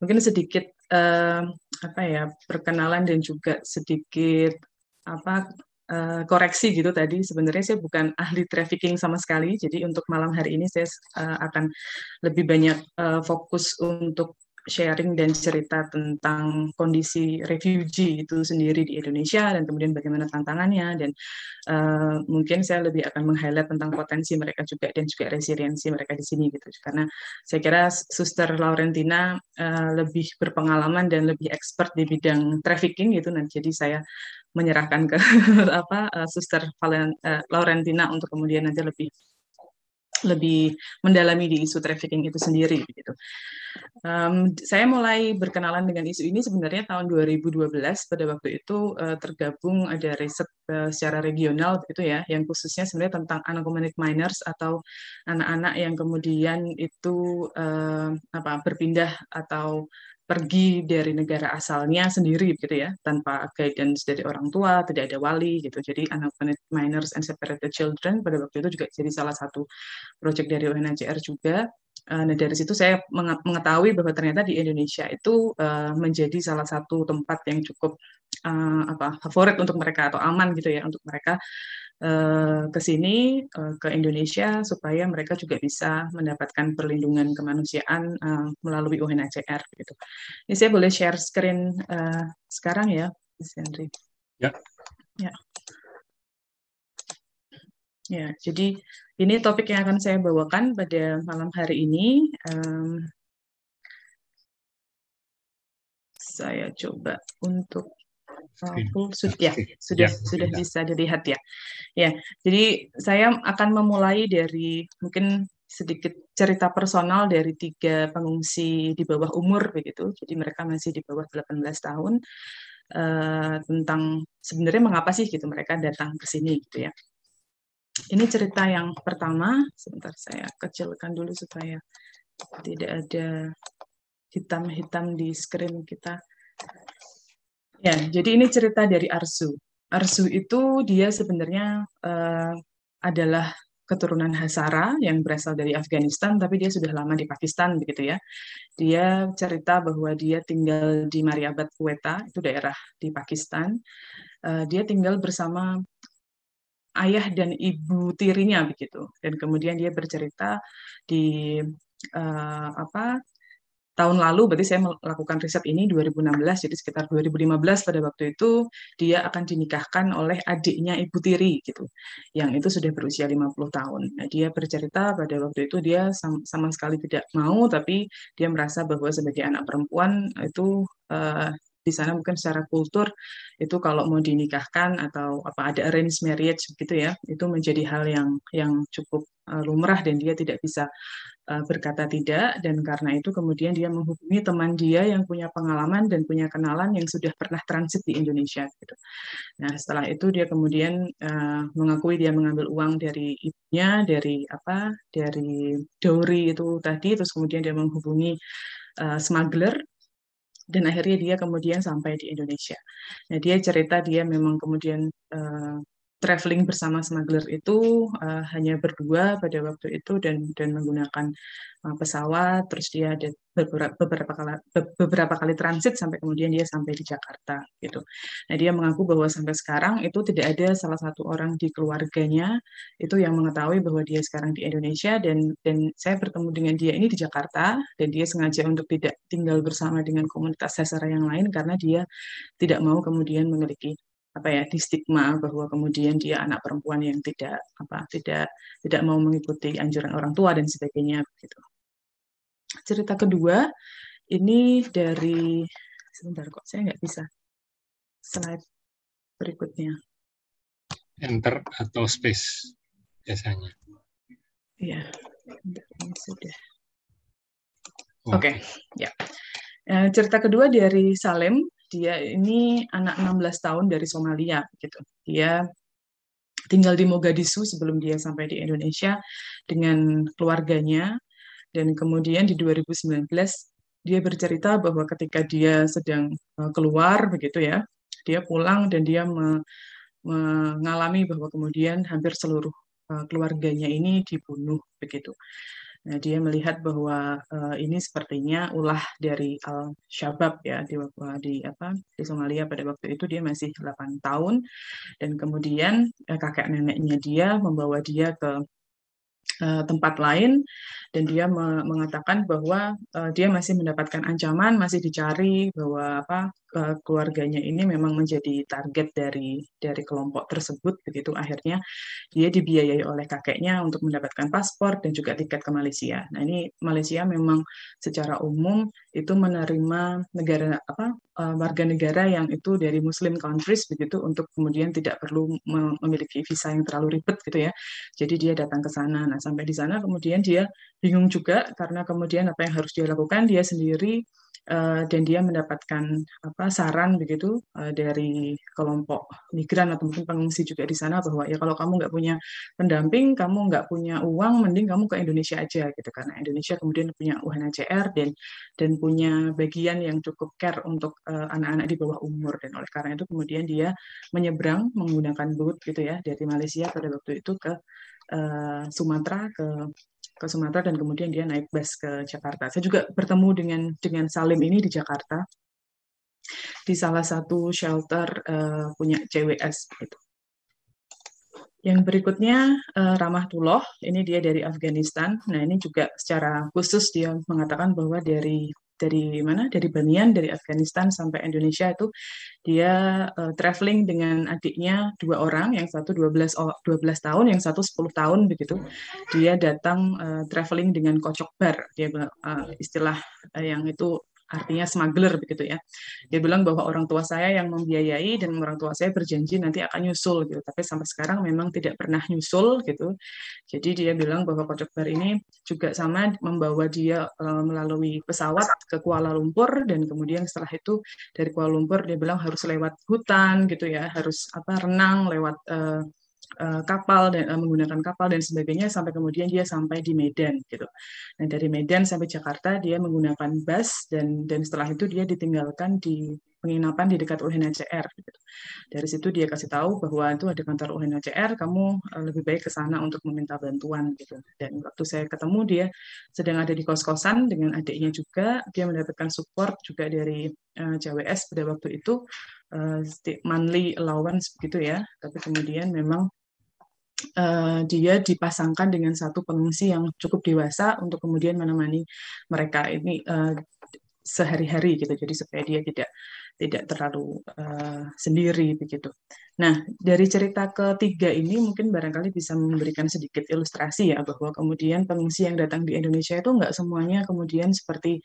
mungkin sedikit uh, apa ya perkenalan dan juga sedikit apa uh, koreksi gitu tadi sebenarnya saya bukan ahli trafficking sama sekali jadi untuk malam hari ini saya uh, akan lebih banyak uh, fokus untuk sharing dan cerita tentang kondisi refugee itu sendiri di Indonesia dan kemudian bagaimana tantangannya dan uh, mungkin saya lebih akan meng-highlight tentang potensi mereka juga dan juga resiliensi mereka di sini gitu karena saya kira Suster Laurentina uh, lebih berpengalaman dan lebih expert di bidang trafficking gitu nanti jadi saya menyerahkan ke apa uh, Suster Valen, uh, Laurentina untuk kemudian nanti lebih lebih mendalami di isu trafficking itu sendiri gitu. Um, saya mulai berkenalan dengan isu ini sebenarnya tahun 2012 pada waktu itu uh, tergabung ada riset uh, secara regional gitu ya yang khususnya sebenarnya tentang anak anak-anak minors atau anak-anak yang kemudian itu uh, apa berpindah atau pergi dari negara asalnya sendiri gitu ya tanpa guidance dari orang tua tidak ada wali gitu jadi anak minors and separated children pada waktu itu juga jadi salah satu proyek dari UNHCR juga eh, nah dari situ saya mengetahui bahwa ternyata di Indonesia itu eh, menjadi salah satu tempat yang cukup eh, apa favorit untuk mereka atau aman gitu ya untuk mereka Eh, ke sini eh, ke Indonesia supaya mereka juga bisa mendapatkan perlindungan kemanusiaan eh, melalui UNHCR gitu. Ini saya boleh share screen sekarang ya, Mas Henry. Ya. Ya. Ya, jadi ini topik yang akan saya bawakan pada malam hari ini. saya coba untuk full ya, suit ya sudah ya, sudah bisa dilihat ya ya jadi saya akan memulai dari mungkin sedikit cerita personal dari tiga pengungsi di bawah umur begitu jadi mereka masih di bawah 18 tahun uh, tentang sebenarnya mengapa sih gitu mereka datang ke sini gitu ya ini cerita yang pertama sebentar saya kecilkan dulu supaya tidak ada hitam-hitam di screen kita Ya, jadi ini cerita dari Arsu. Arsu itu dia sebenarnya uh, adalah keturunan Hazara yang berasal dari Afghanistan, tapi dia sudah lama di Pakistan begitu ya. Dia cerita bahwa dia tinggal di Mariabad Quetta, itu daerah di Pakistan. Uh, dia tinggal bersama ayah dan ibu tirinya begitu. Dan kemudian dia bercerita di uh, apa tahun lalu berarti saya melakukan riset ini 2016 jadi sekitar 2015 pada waktu itu dia akan dinikahkan oleh adiknya ibu tiri gitu yang itu sudah berusia 50 tahun nah, dia bercerita pada waktu itu dia sama, sama sekali tidak mau tapi dia merasa bahwa sebagai anak perempuan itu uh, di sana mungkin secara kultur itu kalau mau dinikahkan atau apa ada arranged marriage gitu ya itu menjadi hal yang yang cukup eh, lumrah dan dia tidak bisa Eh, berkata tidak dan karena itu kemudian dia menghubungi teman dia yang punya pengalaman dan punya kenalan yang sudah pernah transit di Indonesia gitu. Nah, setelah itu dia kemudian eh, mengakui dia mengambil uang dari ibunya dari apa? dari dowry itu tadi terus kemudian dia menghubungi eh, smuggler dan akhirnya dia kemudian sampai di Indonesia. Nah, dia cerita dia memang kemudian traveling bersama smuggler itu uh, hanya berdua pada waktu itu dan dan menggunakan uh, pesawat terus dia ada beberapa beberapa kali beberapa kali transit sampai kemudian dia sampai di Jakarta gitu. Nah dia mengaku bahwa sampai sekarang itu tidak ada salah satu orang di keluarganya itu yang mengetahui bahwa dia sekarang di Indonesia dan dan saya bertemu dengan dia ini di Jakarta dan dia sengaja untuk tidak tinggal bersama dengan komunitas sesara yang lain karena dia tidak mau kemudian memiliki apa ya di stigma bahwa kemudian dia anak perempuan yang tidak apa tidak tidak mau mengikuti anjuran orang tua dan sebagainya begitu. Cerita kedua ini dari sebentar kok saya nggak bisa slide berikutnya. Enter atau space biasanya. ya sudah. Oke, okay. ya. Eh, cerita kedua dari Salem dia ini anak 16 tahun dari Somalia gitu. Dia tinggal di Mogadishu sebelum dia sampai di Indonesia dengan keluarganya dan kemudian di 2019 dia bercerita bahwa ketika dia sedang eh, keluar begitu ya, dia pulang dan dia me mengalami bahwa kemudian hampir seluruh eh, keluarganya ini dibunuh begitu. Nah, dia melihat bahwa uh, ini sepertinya ulah dari Al Shabab ya di, di apa di Somalia pada waktu itu dia masih 8 tahun dan kemudian uh, kakek neneknya dia membawa dia ke uh, tempat lain dan dia me mengatakan bahwa uh, dia masih mendapatkan ancaman masih dicari bahwa apa keluarganya ini memang menjadi target dari dari kelompok tersebut begitu akhirnya dia dibiayai oleh kakeknya untuk mendapatkan paspor dan juga tiket ke Malaysia. Nah ini Malaysia memang secara umum itu menerima negara apa eh, warga negara yang itu dari Muslim countries begitu untuk kemudian tidak perlu memiliki visa yang terlalu ribet gitu ya. Jadi dia datang ke sana. Nah sampai di sana kemudian dia bingung juga karena kemudian apa yang harus dia lakukan dia sendiri Eh, dan dia mendapatkan apa saran begitu eh, dari kelompok migran atau mungkin pengungsi juga di sana bahwa ya kalau kamu nggak punya pendamping, kamu nggak punya uang, mending kamu ke Indonesia aja gitu karena Indonesia kemudian punya UNHCR dan dan punya bagian yang cukup care untuk eh, anak-anak di bawah umur dan oleh karena itu kemudian dia menyeberang menggunakan boat gitu ya dari Malaysia pada waktu itu ke Sumatera ke ke Sumatera dan kemudian dia naik bus ke Jakarta. Saya juga bertemu dengan dengan Salim ini di Jakarta di salah satu shelter uh, punya CWS gitu. Yang berikutnya uh, Tuloh, ini dia dari Afghanistan. Nah, ini juga secara khusus dia mengatakan bahwa dari dari mana dari Banyan dari Afghanistan sampai Indonesia itu dia uh, traveling dengan adiknya dua orang yang satu 12 12 tahun yang satu 10 tahun begitu dia datang uh, traveling dengan kocok bar dia uh, istilah yang itu artinya smuggler begitu ya. Dia bilang bahwa orang tua saya yang membiayai dan orang tua saya berjanji nanti akan nyusul gitu, tapi sampai sekarang memang tidak pernah nyusul gitu. Jadi dia bilang bahwa Kocok Bar ini juga sama membawa dia eh, melalui pesawat ke Kuala Lumpur dan kemudian setelah itu dari Kuala Lumpur dia bilang harus lewat hutan gitu ya, harus apa renang lewat e, Eh, kapal dan eh, menggunakan kapal dan sebagainya sampai kemudian dia sampai di Medan gitu. Nah dari Medan sampai Jakarta dia menggunakan bus dan dan setelah itu dia ditinggalkan di penginapan di dekat UNHCR. Gitu. Dari situ dia kasih tahu bahwa itu ada kantor UNHCR, kamu eh, lebih baik ke sana untuk meminta bantuan gitu. Dan waktu saya ketemu dia sedang ada di kos-kosan dengan adiknya juga, dia mendapatkan support juga dari uh, JWS pada waktu itu uh, manly allowance begitu ya. Tapi kemudian memang Eh, dia dipasangkan dengan satu pengungsi yang cukup dewasa untuk kemudian menemani mereka ini eh, sehari-hari gitu jadi supaya dia tidak tidak terlalu uh, sendiri begitu. Nah, dari cerita ketiga ini mungkin barangkali bisa memberikan sedikit ilustrasi ya bahwa kemudian pengungsi yang datang di Indonesia itu nggak semuanya kemudian seperti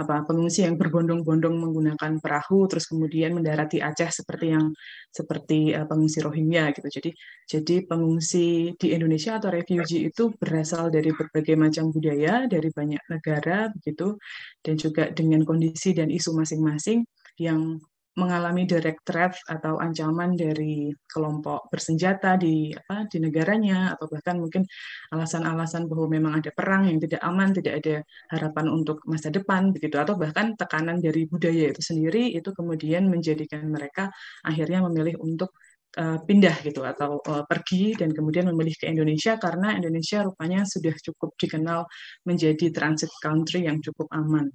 apa pengungsi yang berbondong-bondong menggunakan perahu terus kemudian mendarat di Aceh seperti yang seperti uh, pengungsi Rohingya gitu. Jadi jadi pengungsi di Indonesia atau refugee itu berasal dari berbagai macam budaya dari banyak negara begitu dan juga dengan kondisi dan isu masing-masing yang mengalami direct threat atau ancaman dari kelompok bersenjata di apa di negaranya atau bahkan mungkin alasan-alasan bahwa memang ada perang yang tidak aman, tidak ada harapan untuk masa depan begitu atau bahkan tekanan dari budaya itu sendiri itu kemudian menjadikan mereka akhirnya memilih untuk uh, pindah gitu atau uh, pergi dan kemudian memilih ke Indonesia karena Indonesia rupanya sudah cukup dikenal menjadi transit country yang cukup aman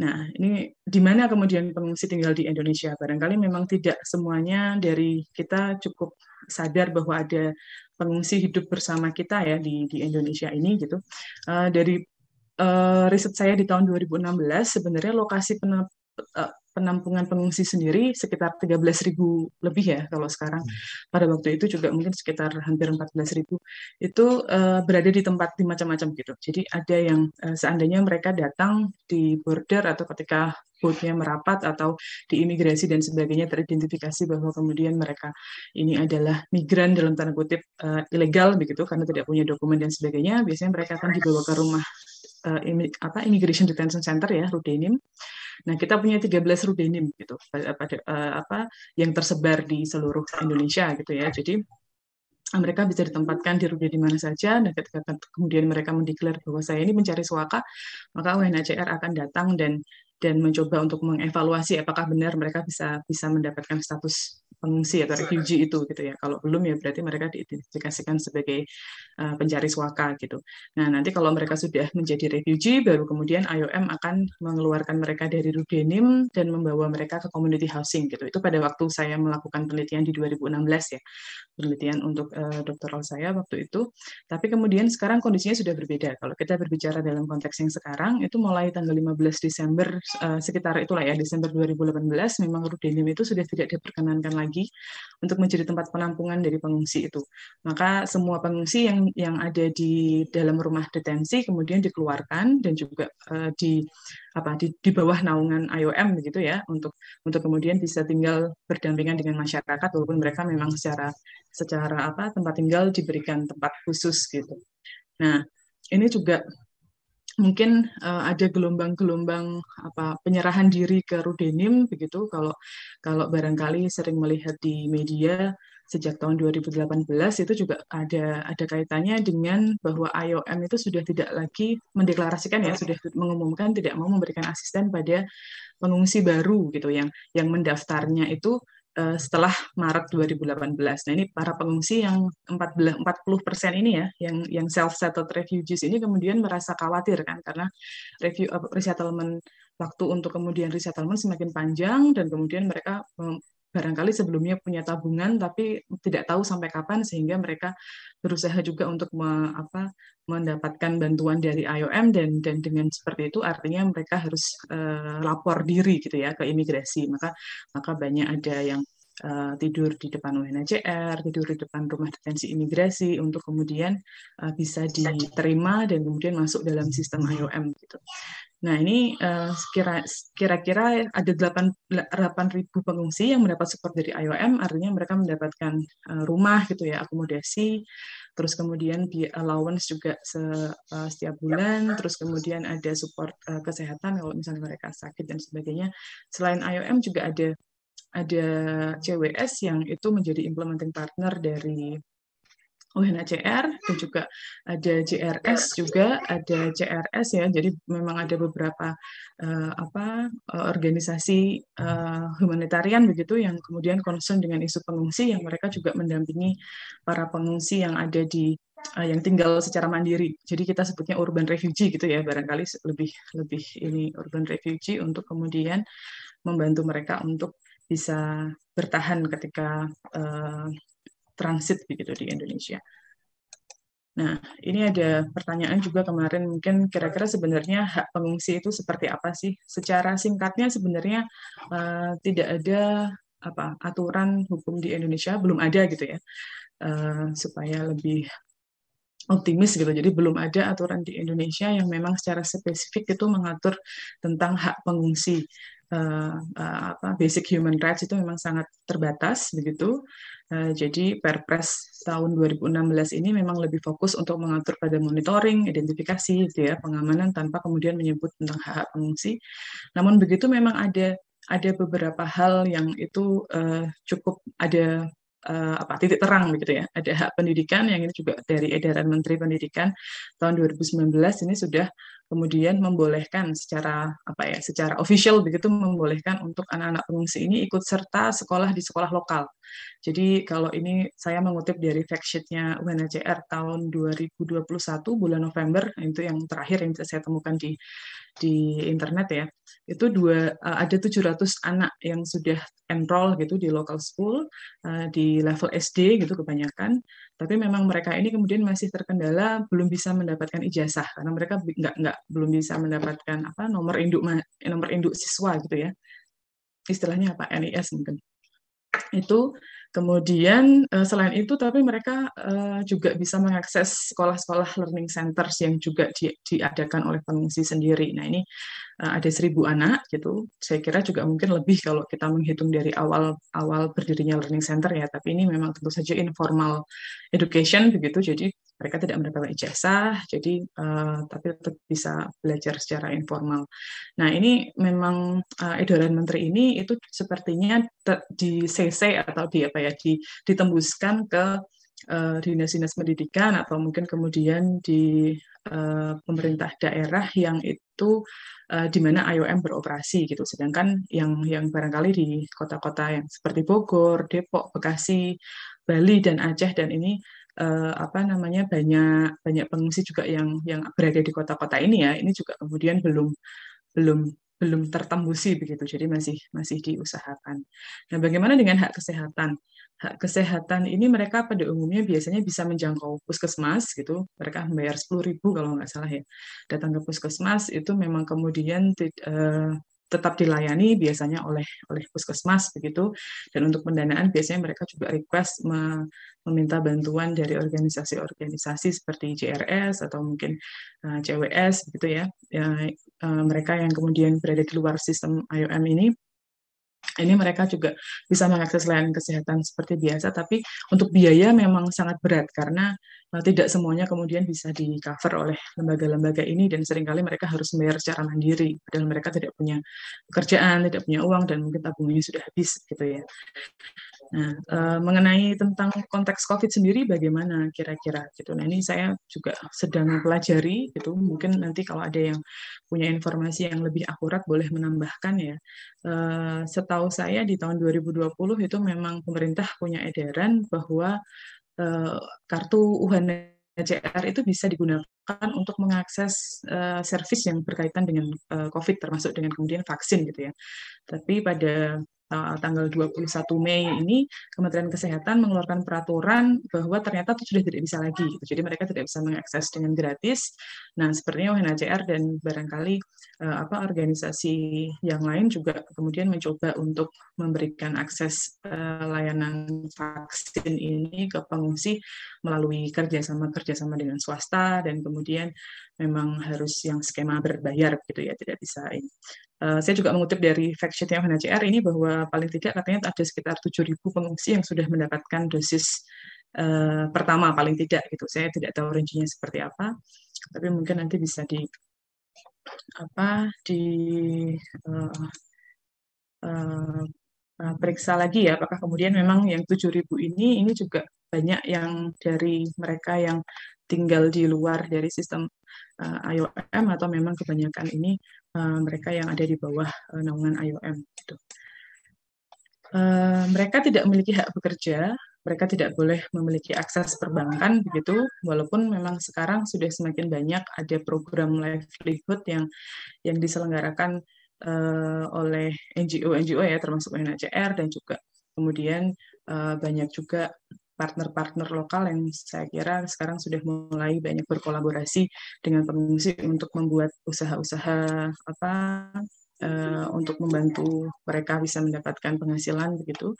Nah, ini di mana kemudian pengungsi tinggal di Indonesia? Barangkali memang tidak semuanya dari kita cukup sadar bahwa ada pengungsi hidup bersama kita ya di di Indonesia ini gitu. Uh, dari uh, riset saya di tahun 2016 sebenarnya lokasi penep, eh, penampungan pengungsi sendiri sekitar 13.000 lebih ya kalau sekarang. Hmm. Pada waktu itu juga mungkin sekitar hampir 14.000 itu eh, berada di tempat di macam-macam gitu. Jadi ada yang eh, seandainya mereka datang di border atau ketika bootnya merapat atau di imigrasi dan sebagainya teridentifikasi bahwa kemudian mereka ini adalah migran dalam tanda kutip uh, ilegal begitu karena tidak punya dokumen dan sebagainya biasanya mereka akan dibawa ke rumah Eh, apa Immigration Detention Center ya Rudenim. Nah, kita punya 13 Rudenim gitu eh, pada uh, apa yang tersebar di seluruh Indonesia gitu ya. Jadi mereka bisa ditempatkan di Rudenim di mana saja Nah ketika kemudian mereka mendeklar bahwa saya ini mencari suaka maka UNHCR akan datang dan dan mencoba untuk mengevaluasi apakah benar mereka bisa bisa mendapatkan status pengungsi atau refugee itu gitu ya. Kalau belum ya berarti mereka diidentifikasikan sebagai uh, pencari suaka gitu. Nah, nanti kalau mereka sudah menjadi refugee baru kemudian IOM akan mengeluarkan mereka dari Rudenim dan membawa mereka ke community housing gitu. Itu pada waktu saya melakukan penelitian di 2016 ya. Penelitian untuk uh, doktoral saya waktu itu. Tapi kemudian sekarang kondisinya sudah berbeda. Kalau kita berbicara dalam konteks yang sekarang itu mulai tanggal 15 Desember Eh, sekitar itulah ya Desember 2018 memang Rudenim itu sudah tidak diperkenankan lagi untuk menjadi tempat penampungan dari pengungsi itu. Maka semua pengungsi yang yang ada di dalam rumah detensi kemudian dikeluarkan dan juga eh, di apa di, di bawah naungan IOM begitu ya untuk untuk kemudian bisa tinggal berdampingan dengan masyarakat walaupun mereka memang secara secara apa tempat tinggal diberikan tempat khusus gitu. Nah, ini juga mungkin uh, ada gelombang-gelombang apa penyerahan diri ke Rudenim begitu kalau kalau barangkali sering melihat di media sejak tahun 2018 itu juga ada ada kaitannya dengan bahwa IOM itu sudah tidak lagi mendeklarasikan ya sudah mengumumkan tidak mau memberikan asisten pada pengungsi baru gitu yang yang mendaftarnya itu Eh, setelah Maret 2018. Nah ini para pengungsi yang empat 40 persen ini ya, yang yang self settled refugees ini kemudian merasa khawatir kan karena review resettlement waktu untuk kemudian resettlement semakin panjang dan kemudian mereka barangkali sebelumnya punya tabungan tapi tidak tahu sampai kapan sehingga mereka berusaha juga untuk me, apa, mendapatkan bantuan dari IOM dan dan dengan seperti itu artinya mereka harus uh, lapor diri gitu ya ke imigrasi maka maka banyak ada yang uh, tidur di depan UNHCR, tidur di depan rumah detensi imigrasi untuk kemudian uh, bisa diterima dan kemudian masuk dalam sistem IOM gitu. Nah, ini eh, kira-kira ada 8.000 pengungsi yang mendapat support dari IOM, artinya mereka mendapatkan eh, rumah gitu ya, akomodasi, terus kemudian di allowance juga eh, setiap bulan, terus kemudian ada support kesehatan kalau misalnya mereka sakit dan sebagainya. Selain IOM juga ada ada CWS yang itu menjadi implementing partner dari UNHCR oh, dan juga ada JRS juga ada CRS ya jadi memang ada beberapa uh, apa eh, organisasi uh, humanitarian begitu yang kemudian concern dengan isu pengungsi yang mereka juga mendampingi para pengungsi yang ada di uh, yang tinggal secara mandiri jadi kita sebutnya urban refugee gitu ya barangkali lebih lebih ini urban refugee untuk kemudian membantu mereka untuk bisa bertahan ketika uh, transit begitu di Indonesia. Nah, ini ada pertanyaan juga kemarin, mungkin kira-kira sebenarnya hak pengungsi itu seperti apa sih? Secara singkatnya sebenarnya uh, tidak ada apa aturan hukum di Indonesia, belum ada gitu ya, uh, supaya lebih optimis gitu. Jadi belum ada aturan di Indonesia yang memang secara spesifik itu mengatur tentang hak pengungsi. Uh, uh, apa basic human rights itu memang sangat terbatas begitu Eh, jadi Perpres tahun 2016 ini memang lebih fokus untuk mengatur pada monitoring, identifikasi, gitu ya, pengamanan tanpa kemudian menyebut tentang hak, -hak pengungsi. Namun begitu memang ada ada beberapa hal yang itu uh, cukup ada uh, apa titik terang begitu ya. Ada hak pendidikan yang ini juga dari edaran Menteri Pendidikan tahun 2019 ini sudah kemudian membolehkan secara apa ya, secara official begitu membolehkan untuk anak-anak pengungsi ini ikut serta sekolah di sekolah lokal. Jadi kalau ini saya mengutip dari fact sheet-nya UNHCR tahun 2021 bulan November itu yang terakhir yang saya temukan di di internet ya. Itu dua eh, ada 700 anak yang sudah enroll gitu di local school eh, di level SD gitu kebanyakan, tapi memang mereka ini kemudian masih terkendala belum bisa mendapatkan ijazah karena mereka nggak nggak belum bisa mendapatkan apa nomor induk nomor induk siswa gitu ya istilahnya apa NIS mungkin itu kemudian eh, selain itu tapi mereka eh, juga bisa mengakses sekolah-sekolah learning centers yang juga di, diadakan oleh pengungsi sendiri nah ini eh, ada seribu anak gitu saya kira juga mungkin lebih kalau kita menghitung dari awal awal berdirinya learning center ya tapi ini memang tentu saja informal education begitu jadi mereka tidak mendapatkan ijazah, jadi uh, tapi tetap bisa belajar secara informal. Nah ini memang uh, edaran menteri ini itu sepertinya di CC atau di apa ya di ditembuskan ke uh, dinas-dinas pendidikan atau mungkin kemudian di uh, pemerintah daerah yang itu uh, di mana IOM beroperasi gitu. Sedangkan yang yang barangkali di kota-kota yang seperti Bogor, Depok, Bekasi, Bali dan Aceh dan ini uh, apa namanya banyak banyak pengungsi juga yang yang berada di kota-kota ini ya ini juga kemudian belum belum belum tertembusi begitu jadi masih masih diusahakan nah bagaimana dengan hak kesehatan hak kesehatan ini mereka pada umumnya biasanya bisa menjangkau puskesmas gitu mereka membayar sepuluh ribu kalau nggak salah ya datang ke puskesmas itu memang kemudian uh, tetap dilayani biasanya oleh oleh puskesmas begitu dan untuk pendanaan biasanya mereka juga request me, meminta bantuan dari organisasi-organisasi seperti JRS atau mungkin uh, eh, CWS begitu ya ya uh, mereka yang kemudian berada di luar sistem IOM ini ini mereka juga bisa mengakses layanan kesehatan seperti biasa, tapi untuk biaya memang sangat berat karena e, tidak semuanya kemudian bisa di cover oleh lembaga-lembaga ini dan seringkali mereka harus membayar secara mandiri padahal mereka tidak punya pekerjaan, tidak punya uang dan mungkin tabungannya sudah habis gitu ya. Nah, uh, mengenai tentang konteks COVID sendiri bagaimana kira-kira gitu. Nah, ini saya juga sedang pelajari gitu. Mungkin nanti kalau ada yang punya informasi yang lebih akurat boleh menambahkan ya. Uh, setahu saya di tahun 2020 itu memang pemerintah punya edaran bahwa uh, kartu UHN itu bisa digunakan digunakan untuk mengakses uh, service yang berkaitan dengan uh, COVID, termasuk dengan kemudian vaksin gitu ya. Tapi pada uh, tanggal 21 Mei ini Kementerian Kesehatan mengeluarkan peraturan bahwa ternyata itu sudah tidak bisa lagi. Gitu. Jadi mereka tidak bisa mengakses dengan gratis. Nah, sepertinya UNHCR dan barangkali uh, apa organisasi yang lain juga kemudian mencoba untuk memberikan akses uh, layanan vaksin ini ke pengungsi melalui kerjasama kerjasama dengan swasta dan kemudian memang harus yang skema berbayar gitu ya tidak bisa ini. Uh, saya juga mengutip dari fact sheet yang UNHCR ini bahwa paling tidak katanya ada sekitar 7.000 pengungsi yang sudah mendapatkan dosis uh, pertama paling tidak gitu. Saya tidak tahu rincinya seperti apa, tapi mungkin nanti bisa di apa di uh, uh, periksa lagi ya apakah kemudian memang yang 7.000 ini ini juga banyak yang dari mereka yang tinggal di luar dari sistem uh, eh, IOM atau memang kebanyakan ini uh, mereka yang ada di bawah uh, naungan IOM gitu. Uh, mereka tidak memiliki hak bekerja, mereka tidak boleh memiliki akses perbankan begitu, walaupun memang sekarang sudah semakin banyak ada program livelihood yang yang diselenggarakan uh, oleh NGO-NGO ya termasuk UNHCR dan juga kemudian uh, banyak juga partner-partner lokal yang saya kira sekarang sudah mulai banyak berkolaborasi dengan pengungsi untuk membuat usaha-usaha apa Eh, untuk membantu mereka bisa mendapatkan penghasilan begitu.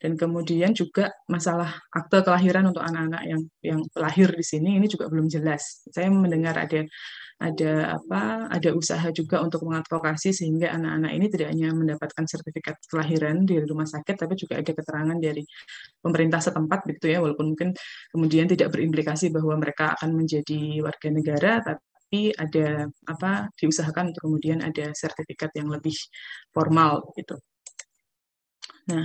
Dan kemudian juga masalah akte kelahiran untuk anak-anak yang yang lahir di sini ini juga belum jelas. Saya mendengar ada ada apa ada usaha juga untuk mengadvokasi sehingga anak-anak ini tidak hanya mendapatkan sertifikat kelahiran di rumah sakit tapi juga ada keterangan dari pemerintah setempat begitu ya walaupun mungkin kemudian tidak berimplikasi bahwa mereka akan menjadi warga negara tapi tapi ada apa diusahakan untuk kemudian ada sertifikat yang lebih formal gitu. Nah,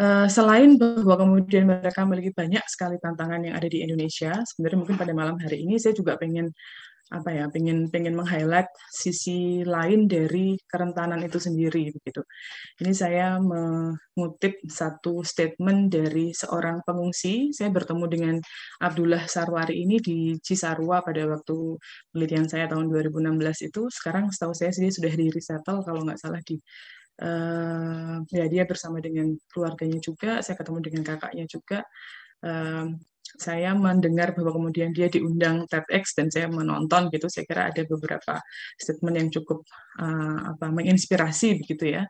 eh, selain bahwa kemudian mereka memiliki banyak sekali tantangan yang ada di Indonesia, sebenarnya mungkin pada malam hari ini saya juga pengen apa ya pengen pengen meng-highlight sisi lain dari kerentanan itu sendiri begitu. Ini saya mengutip satu statement dari seorang pengungsi. Saya bertemu dengan Abdullah Sarwari ini di Cisarua pada waktu penelitian saya tahun 2016 itu. Sekarang setahu saya sih sudah di resettle kalau nggak salah di uh, ya dia bersama dengan keluarganya juga. Saya ketemu dengan kakaknya juga. Uh, saya mendengar bahwa kemudian dia diundang TEDx dan saya menonton gitu saya kira ada beberapa statement yang cukup uh, apa menginspirasi begitu ya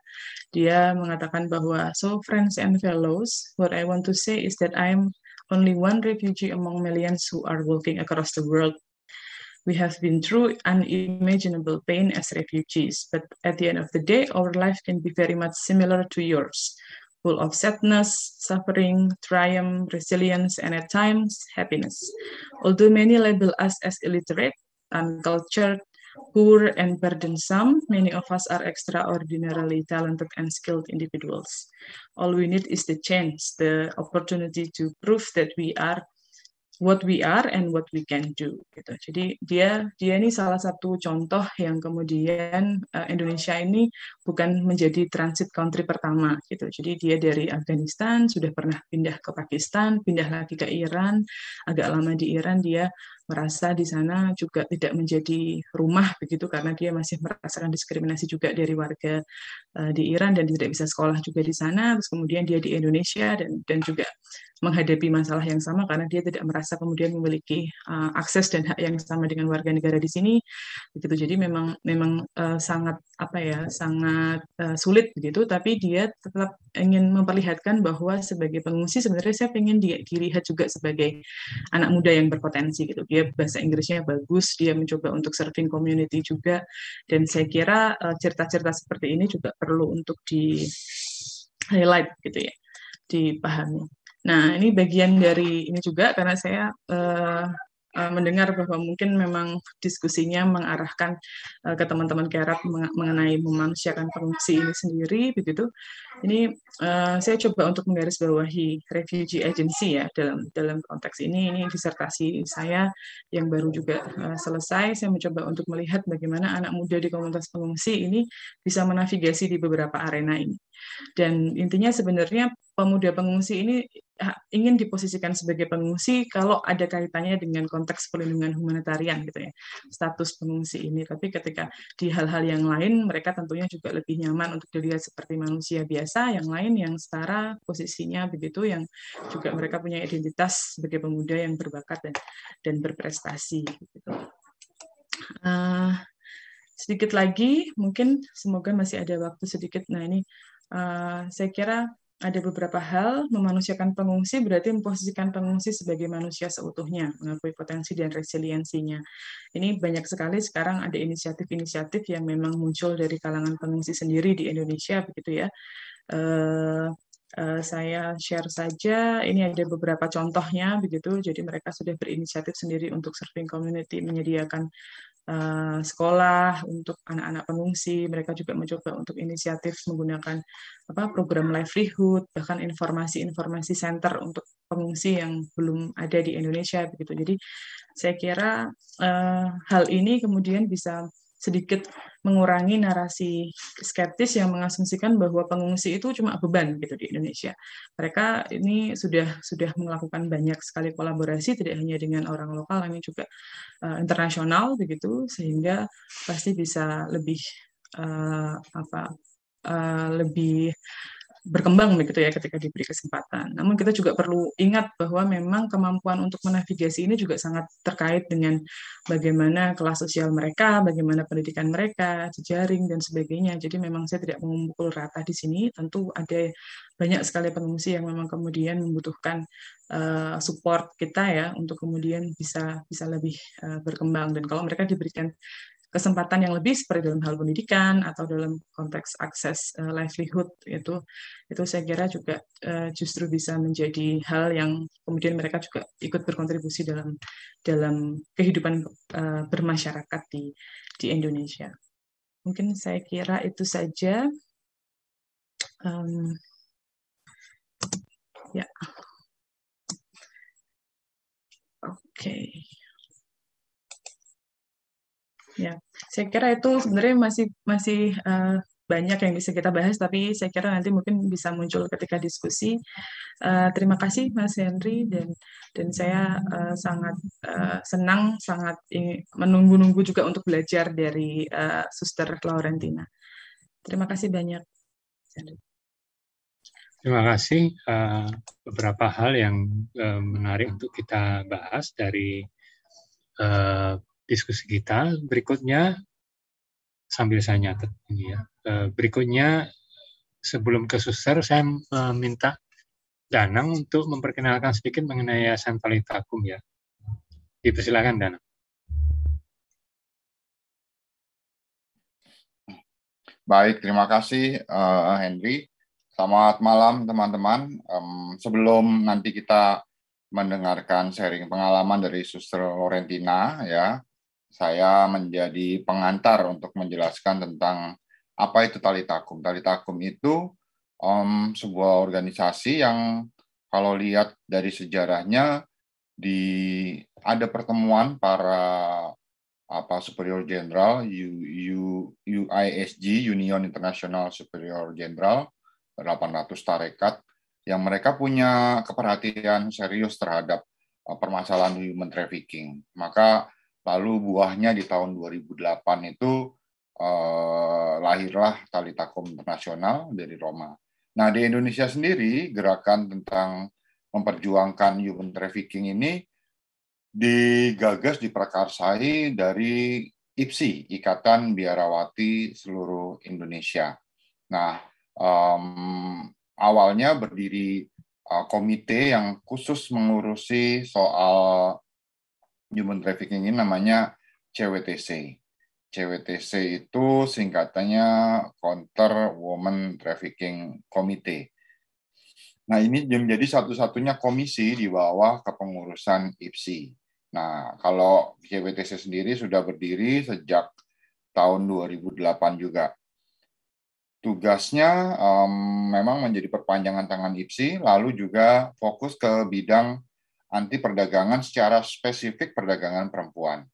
dia mengatakan bahwa so friends and fellows what I want to say is that I'm only one refugee among millions who are walking across the world we have been through unimaginable pain as refugees but at the end of the day our life can be very much similar to yours full of sadness, suffering, triumph, resilience, and at times happiness. Although many label us as illiterate, uncultured, poor, and burdensome, many of us are extraordinarily talented and skilled individuals. All we need is the chance, the opportunity to prove that we are what we are and what we can do gitu. Jadi dia dia ini salah satu contoh yang kemudian uh, Indonesia ini bukan menjadi transit country pertama gitu. Jadi dia dari Afghanistan sudah pernah pindah ke Pakistan, pindah lagi ke Iran, agak lama di Iran dia merasa di sana juga tidak menjadi rumah begitu karena dia masih merasakan diskriminasi juga dari warga eh, di Iran dan tidak bisa sekolah juga di sana terus kemudian dia di Indonesia dan dan juga menghadapi masalah yang sama karena dia tidak merasa kemudian memiliki eh, akses dan hak yang sama dengan warga negara di sini begitu jadi memang memang eh, sangat apa ya sangat uh, sulit begitu tapi dia tetap ingin memperlihatkan bahwa sebagai pengungsi sebenarnya saya ingin dia dilihat juga sebagai anak muda yang berpotensi gitu dia bahasa Inggrisnya bagus dia mencoba untuk serving community juga dan saya kira eh, cerita-cerita uh, seperti ini juga perlu untuk di highlight gitu ya dipahami nah ini bagian dari ini juga karena saya uh, Eh, mendengar bahwa mungkin memang diskusinya mengarahkan uh, ke teman-teman kerap mengenai memanusiakan pengungsi ini sendiri begitu. Ini uh, saya coba untuk menggarisbawahi refugee agency ya dalam dalam konteks ini ini disertasi saya yang baru juga uh, selesai. Saya mencoba untuk melihat bagaimana anak muda di komunitas pengungsi ini bisa menavigasi di beberapa arena ini. Dan intinya sebenarnya pemuda pengungsi ini ingin diposisikan sebagai pengungsi kalau ada kaitannya dengan konteks perlindungan humanitarian gitu ya status pengungsi ini tapi ketika di hal-hal yang lain mereka tentunya juga lebih nyaman untuk dilihat seperti manusia biasa yang lain yang setara posisinya begitu yang juga mereka punya identitas sebagai pemuda yang berbakat dan dan berprestasi gitu. Uh, sedikit lagi mungkin semoga masih ada waktu sedikit nah ini uh, saya kira ada beberapa hal memanusiakan pengungsi berarti memposisikan pengungsi sebagai manusia seutuhnya, mengakui potensi dan resiliensinya. Ini banyak sekali sekarang ada inisiatif-inisiatif yang memang muncul dari kalangan pengungsi sendiri di Indonesia begitu ya. Eh, Eh, saya share saja. Ini ada beberapa contohnya begitu. Jadi mereka sudah berinisiatif sendiri untuk serving community menyediakan eh, sekolah untuk anak-anak pengungsi. Mereka juga mencoba untuk inisiatif menggunakan apa program livelihood bahkan informasi-informasi center untuk pengungsi yang belum ada di Indonesia begitu. Jadi saya kira eh, hal ini kemudian bisa sedikit mengurangi narasi skeptis yang mengasumsikan bahwa pengungsi itu cuma beban gitu di Indonesia. Mereka ini sudah sudah melakukan banyak sekali kolaborasi tidak hanya dengan orang lokal tapi juga uh, internasional begitu sehingga pasti bisa lebih uh, apa uh, lebih berkembang begitu ya ketika diberi kesempatan. Namun kita juga perlu ingat bahwa memang kemampuan untuk menavigasi ini juga sangat terkait dengan bagaimana kelas sosial mereka, bagaimana pendidikan mereka, jejaring dan sebagainya. Jadi memang saya tidak memukul rata di sini. Tentu ada banyak sekali pengungsi yang memang kemudian membutuhkan uh, support kita ya untuk kemudian bisa bisa lebih uh, berkembang dan kalau mereka diberikan kesempatan yang lebih seperti dalam hal pendidikan atau dalam konteks akses uh, livelihood itu itu saya kira juga uh, justru bisa menjadi hal yang kemudian mereka juga ikut berkontribusi dalam dalam kehidupan uh, bermasyarakat di di Indonesia mungkin saya kira itu saja um, ya oke okay. Ya, saya kira itu sebenarnya masih masih uh, banyak yang bisa kita bahas, tapi saya kira nanti mungkin bisa muncul ketika diskusi. Uh, terima kasih Mas Henry dan dan saya uh, sangat uh, senang, sangat menunggu-nunggu juga untuk belajar dari uh, Suster Laurentina. Terima kasih banyak. Terima kasih. Uh, beberapa hal yang uh, menarik untuk kita bahas dari uh, diskusi kita. Berikutnya, sambil saya nyatet ini ya. Eh, berikutnya, sebelum ke suster, saya minta Danang untuk memperkenalkan sedikit mengenai Yayasan Talitakum ya. Dipersilakan Danang. Baik, terima kasih uh, Henry. Selamat malam teman-teman. Um, sebelum nanti kita mendengarkan sharing pengalaman dari Suster Lorentina ya, saya menjadi pengantar untuk menjelaskan tentang apa itu Tali Takum. Tali Takum itu um, sebuah organisasi yang kalau lihat dari sejarahnya di ada pertemuan para apa superior jenderal UISG Union International Superior General 800 tarekat yang mereka punya keperhatian serius terhadap eh, permasalahan human trafficking. Maka lalu buahnya di tahun 2008 itu eh, lahirlah Tali Takom Internasional dari Roma. Nah, di Indonesia sendiri gerakan tentang memperjuangkan human trafficking ini digagas diperkarsai dari IPSI, Ikatan Biarawati Seluruh Indonesia. Nah, um, awalnya berdiri uh, komite yang khusus mengurusi soal human trafficking ini namanya CWTC. CWTC itu singkatannya Counter Woman Trafficking Committee. Nah, ini menjadi satu-satunya komisi di bawah kepengurusan IPSI. Nah, kalau CWTC sendiri sudah berdiri sejak tahun 2008 juga. Tugasnya um, memang menjadi perpanjangan tangan IPSI, lalu juga fokus ke bidang anti perdagangan secara spesifik perdagangan perempuan.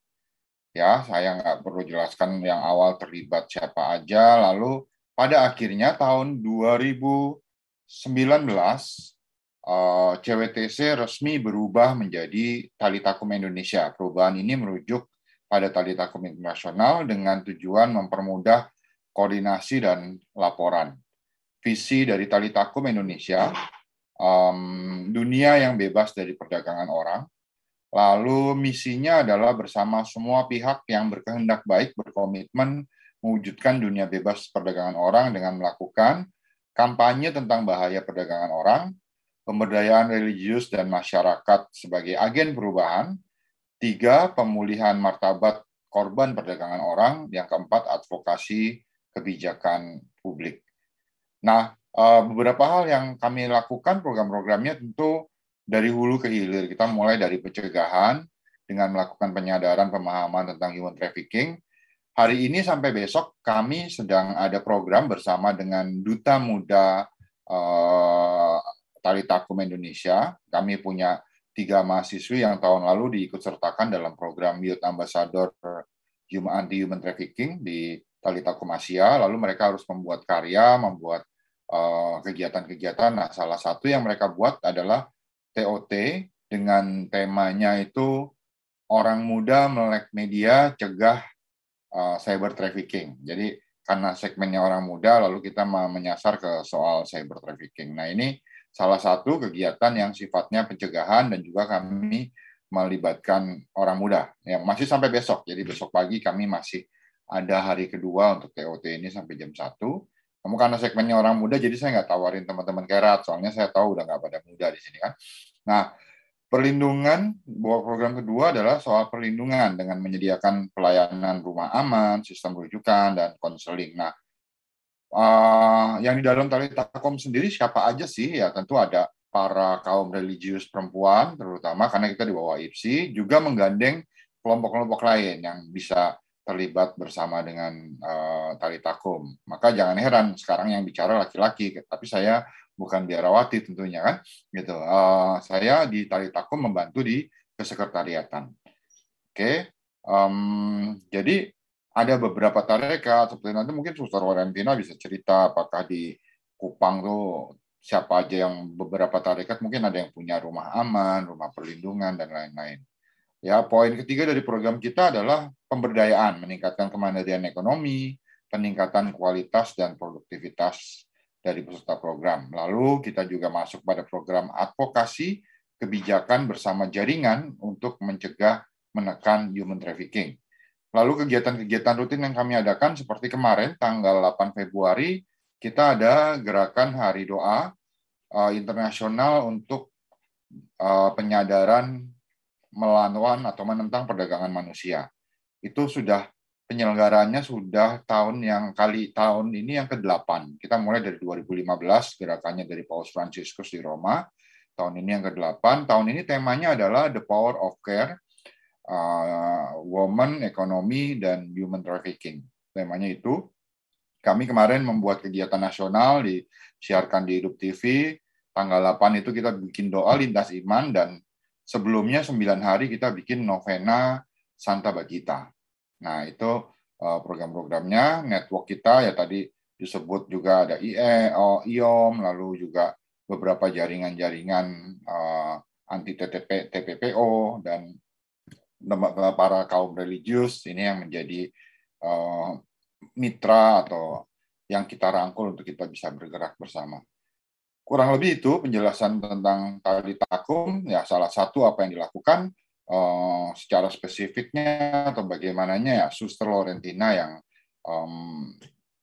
Ya, saya nggak perlu jelaskan yang awal terlibat siapa aja, lalu pada akhirnya tahun 2019 eh, CWTC resmi berubah menjadi Tali Takum Indonesia. Perubahan ini merujuk pada Tali Takum Internasional dengan tujuan mempermudah koordinasi dan laporan. Visi dari Tali Takum Indonesia um, dunia yang bebas dari perdagangan orang. Lalu misinya adalah bersama semua pihak yang berkehendak baik berkomitmen mewujudkan dunia bebas perdagangan orang dengan melakukan kampanye tentang bahaya perdagangan orang, pemberdayaan religius dan masyarakat sebagai agen perubahan, tiga pemulihan martabat korban perdagangan orang, yang keempat advokasi kebijakan publik. Nah, Eh, beberapa hal yang kami lakukan program-programnya tentu dari hulu ke hilir. Kita mulai dari pencegahan dengan melakukan penyadaran pemahaman tentang human trafficking. Hari ini sampai besok kami sedang ada program bersama dengan Duta Muda uh, eh, Tari Takum Indonesia. Kami punya tiga mahasiswi yang tahun lalu diikutsertakan dalam program Youth Ambassador Human Anti Human Trafficking di Tali Takum Asia. Lalu mereka harus membuat karya, membuat Eh, kegiatan-kegiatan. Nah, salah satu yang mereka buat adalah TOT dengan temanya itu orang muda melek media cegah eh, cyber trafficking. Jadi karena segmennya orang muda, lalu kita menyasar ke soal cyber trafficking. Nah, ini salah satu kegiatan yang sifatnya pencegahan dan juga kami melibatkan orang muda. yang masih sampai besok. Jadi besok pagi kami masih ada hari kedua untuk TOT ini sampai jam 1 kamu karena segmennya orang muda jadi saya nggak tawarin teman-teman kerat soalnya saya tahu udah nggak pada muda di sini kan nah perlindungan bahwa program kedua adalah soal perlindungan dengan menyediakan pelayanan rumah aman sistem rujukan dan konseling nah uh, yang di dalam tali takom sendiri siapa aja sih ya tentu ada para kaum religius perempuan terutama karena kita di bawah IPSI juga menggandeng kelompok-kelompok lain yang bisa terlibat bersama dengan uh, tali takum. Maka jangan heran sekarang yang bicara laki-laki, tapi saya bukan biarawati tentunya kan, gitu. Uh, saya di tali takum membantu di kesekretariatan. Oke, okay. um, jadi ada beberapa tarekat seperti nanti mungkin Suster Valentina bisa cerita apakah di Kupang tuh siapa aja yang beberapa tarekat mungkin ada yang punya rumah aman, rumah perlindungan dan lain-lain. Ya, poin ketiga dari program kita adalah pemberdayaan, meningkatkan kemandirian ekonomi, peningkatan kualitas dan produktivitas dari peserta program. Lalu kita juga masuk pada program advokasi kebijakan bersama jaringan untuk mencegah menekan human trafficking. Lalu kegiatan-kegiatan rutin yang kami adakan seperti kemarin tanggal 8 Februari kita ada gerakan Hari Doa uh, Internasional untuk uh, penyadaran melawan atau menentang perdagangan manusia. Itu sudah penyelenggaranya sudah tahun yang kali tahun ini yang ke-8. Kita mulai dari 2015 gerakannya dari Paus Franciscus di Roma. Tahun ini yang ke-8. Tahun ini temanya adalah The Power of Care, uh, Woman, Ekonomi, dan Human Trafficking. Temanya itu. Kami kemarin membuat kegiatan nasional, disiarkan di Hidup TV. Tanggal 8 itu kita bikin doa lintas iman dan sebelumnya 9 hari kita bikin novena Santa Bagita. Nah, itu eh, program-programnya, network kita ya tadi disebut juga ada IE, oh, IOM, lalu juga beberapa jaringan-jaringan eh, anti TTP, TPPO dan para kaum religius ini yang menjadi eh, mitra atau yang kita rangkul untuk kita bisa bergerak bersama kurang lebih itu penjelasan tentang tali takum. Ya, salah satu apa yang dilakukan uh, secara spesifiknya atau bagaimananya ya Suster Laurentina yang um,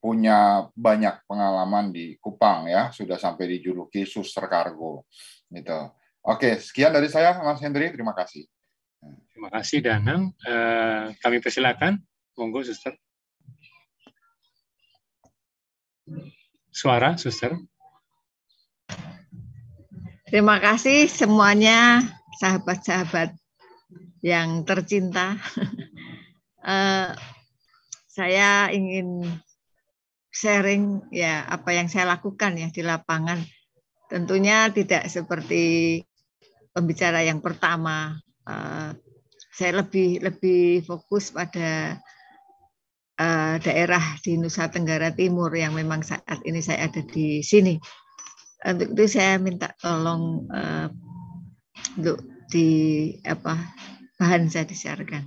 punya banyak pengalaman di Kupang ya, sudah sampai dijuluki Suster Kargo gitu. Oke, sekian dari saya Mas Hendri, terima kasih. Terima kasih Danang. Uh, kami persilakan, monggo Suster. Suara Suster. Terima kasih semuanya sahabat-sahabat yang tercinta. uh, saya ingin sharing ya apa yang saya lakukan ya di lapangan. Tentunya tidak seperti pembicara yang pertama. Uh, saya lebih lebih fokus pada uh, daerah di Nusa Tenggara Timur yang memang saat ini saya ada di sini untuk eh, itu saya minta tolong uh, eh, untuk di apa bahan saya disiarkan.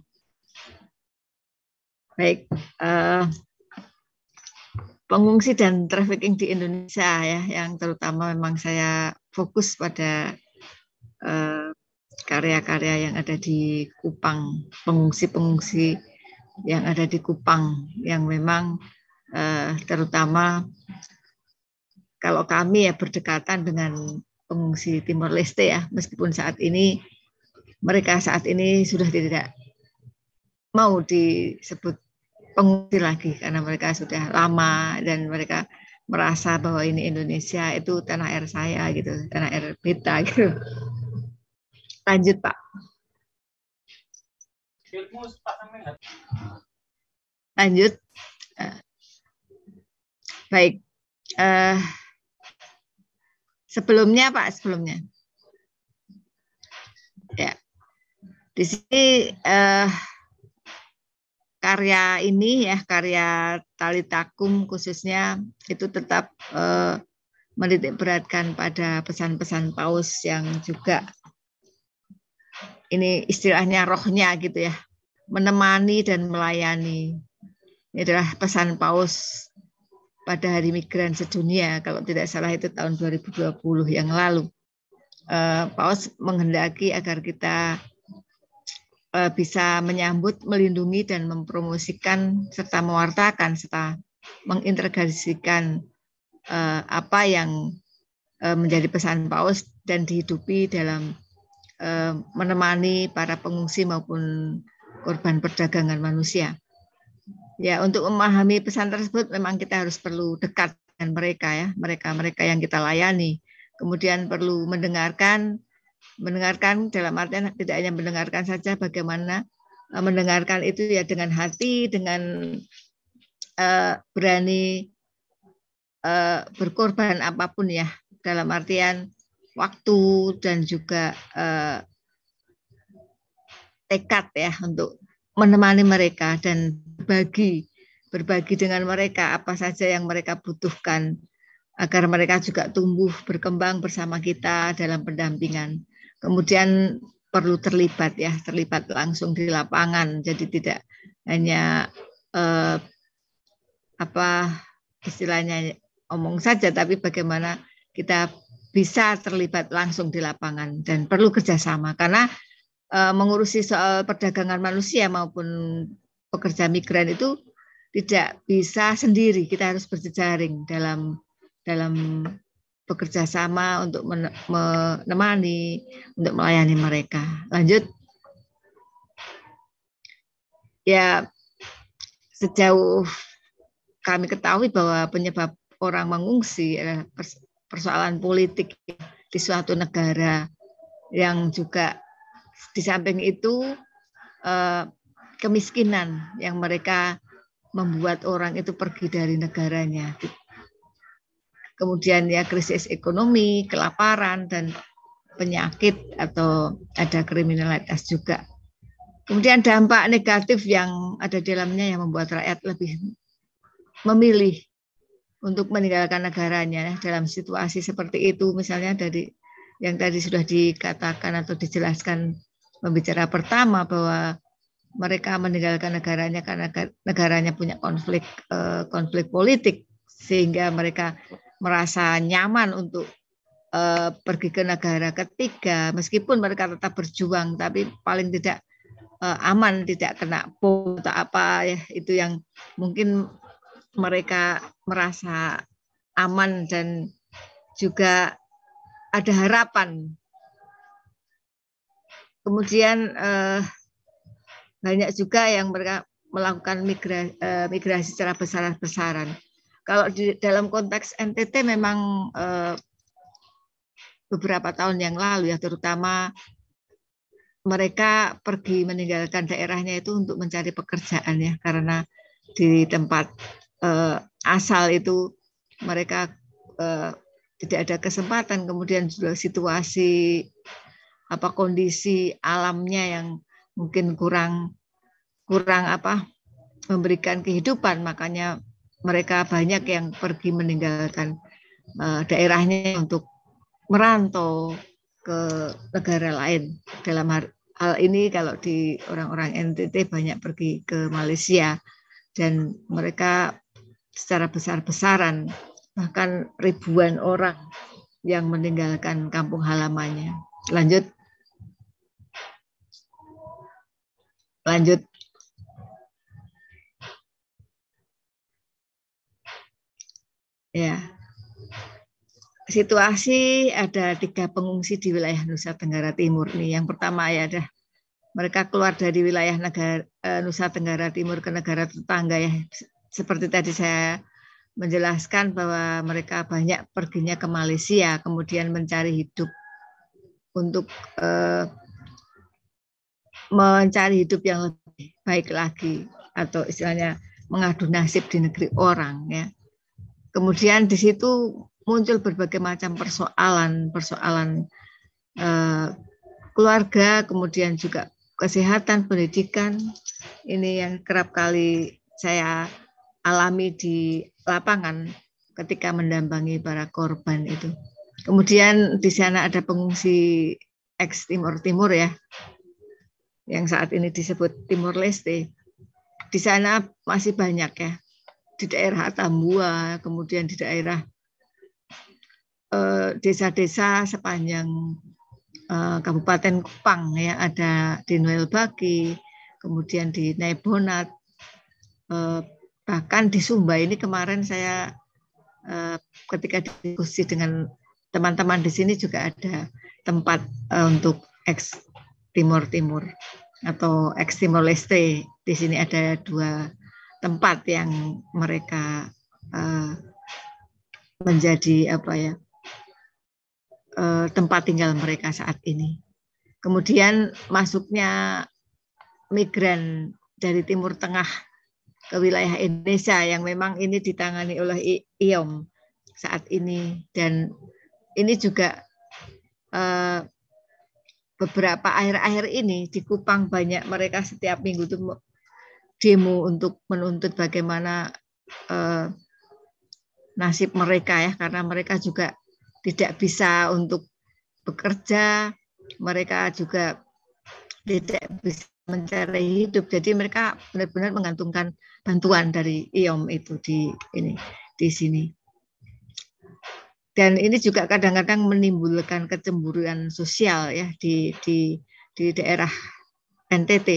Baik, uh, pengungsi dan trafficking di Indonesia ya, yang terutama memang saya fokus pada karya-karya uh, yang ada di Kupang, pengungsi-pengungsi yang ada di Kupang, yang memang uh, terutama kalau kami ya berdekatan dengan pengungsi Timor Leste ya, meskipun saat ini mereka saat ini sudah tidak mau disebut pengungsi lagi karena mereka sudah lama dan mereka merasa bahwa ini Indonesia itu tanah air saya gitu, tanah air kita gitu. Lanjut Pak. Lanjut. Eh, baik. Eh, Sebelumnya Pak, sebelumnya. Ya. Di sini eh, karya ini ya karya tali takum khususnya itu tetap eh, menitik beratkan pada pesan-pesan paus yang juga ini istilahnya rohnya gitu ya menemani dan melayani ini adalah pesan paus pada Hari Migran Sedunia kalau tidak salah itu tahun 2020 yang lalu. Eh, Paus menghendaki agar kita eh, bisa menyambut, melindungi dan mempromosikan serta mewartakan serta mengintegrasikan eh, apa yang menjadi pesan Paus dan dihidupi dalam menemani para pengungsi maupun korban perdagangan manusia. Ya, untuk memahami pesan tersebut memang kita harus perlu dekat dengan mereka ya, mereka-mereka yang kita layani. Kemudian perlu mendengarkan, mendengarkan dalam artian tidak hanya mendengarkan saja bagaimana eh, mendengarkan itu ya dengan hati, dengan uh, berani uh, berkorban apapun ya, dalam artian waktu dan juga uh, tekad ya untuk menemani mereka dan berbagi berbagi dengan mereka apa saja yang mereka butuhkan agar mereka juga tumbuh berkembang bersama kita dalam pendampingan. Kemudian perlu terlibat ya, terlibat langsung di lapangan. Jadi tidak hanya eh, apa istilahnya omong saja, tapi bagaimana kita bisa terlibat langsung di lapangan dan perlu kerjasama karena Eh, mengurusi soal perdagangan manusia maupun pekerja migran itu tidak bisa sendiri. Kita harus berjejaring dalam dalam bekerja sama untuk menemani, untuk melayani mereka. Lanjut. Ya, sejauh kami ketahui bahwa penyebab orang mengungsi adalah persoalan politik di suatu negara yang juga di samping itu eh, kemiskinan yang mereka membuat orang itu pergi dari negaranya. Kemudian ya krisis ekonomi, kelaparan dan penyakit atau ada kriminalitas juga. Kemudian dampak negatif yang ada di dalamnya yang membuat rakyat lebih memilih untuk meninggalkan negaranya dalam situasi seperti itu misalnya dari yang tadi sudah dikatakan atau dijelaskan pembicara pertama bahwa mereka meninggalkan negaranya karena negaranya punya konflik eh, konflik politik sehingga mereka merasa nyaman untuk eh, pergi ke negara ketiga meskipun mereka tetap berjuang tapi paling tidak eh, aman tidak kena bom atau apa ya itu yang mungkin mereka merasa aman dan juga ada harapan. Kemudian eh, banyak juga yang mereka melakukan migrasi, eh, migrasi secara besar-besaran. Kalau di dalam konteks NTT memang eh, beberapa tahun yang lalu ya terutama mereka pergi meninggalkan daerahnya itu untuk mencari pekerjaan ya karena di tempat eh, asal itu mereka eh, tidak ada kesempatan kemudian juga situasi apa kondisi alamnya yang mungkin kurang kurang apa memberikan kehidupan makanya mereka banyak yang pergi meninggalkan uh, daerahnya untuk merantau ke negara lain dalam hal, hal ini kalau di orang-orang NTT banyak pergi ke Malaysia dan mereka secara besar-besaran bahkan ribuan orang yang meninggalkan kampung halamannya. Lanjut. Lanjut. Ya. Situasi ada tiga pengungsi di wilayah Nusa Tenggara Timur nih. Yang pertama ya ada mereka keluar dari wilayah negara, eh, Nusa Tenggara Timur ke negara tetangga ya. Seperti tadi saya menjelaskan bahwa mereka banyak perginya ke Malaysia, kemudian mencari hidup untuk eh, mencari hidup yang lebih baik lagi atau istilahnya mengadu nasib di negeri orang ya. Kemudian di situ muncul berbagai macam persoalan, persoalan eh, keluarga, kemudian juga kesehatan, pendidikan. Ini yang kerap kali saya alami di lapangan ketika mendampingi para korban itu. Kemudian di sana ada pengungsi ex Timur Timur ya, yang saat ini disebut Timur Leste. Di sana masih banyak ya, di daerah Tambua, kemudian di daerah eh, desa-desa eh, sepanjang eh, Kabupaten Kupang ya ada di Noel Baki, kemudian di Nebonat, eh, Bahkan di Sumba ini kemarin saya eh, ketika diskusi dengan teman-teman di sini juga ada tempat eh, untuk ex Timur Timur atau ex Timor Leste. Di sini ada dua tempat yang mereka eh, menjadi apa ya tempat tinggal mereka saat ini. Kemudian masuknya migran dari Timur Tengah ke wilayah Indonesia yang memang ini ditangani oleh IOM saat ini dan ini juga eh, beberapa akhir-akhir ini di Kupang banyak mereka setiap minggu itu demo untuk menuntut bagaimana eh, nasib mereka ya karena mereka juga tidak bisa untuk bekerja mereka juga tidak bisa mencari hidup jadi mereka benar-benar menggantungkan bantuan dari IOM itu di ini di sini. Dan ini juga kadang-kadang menimbulkan kecemburuan sosial ya di di di daerah NTT.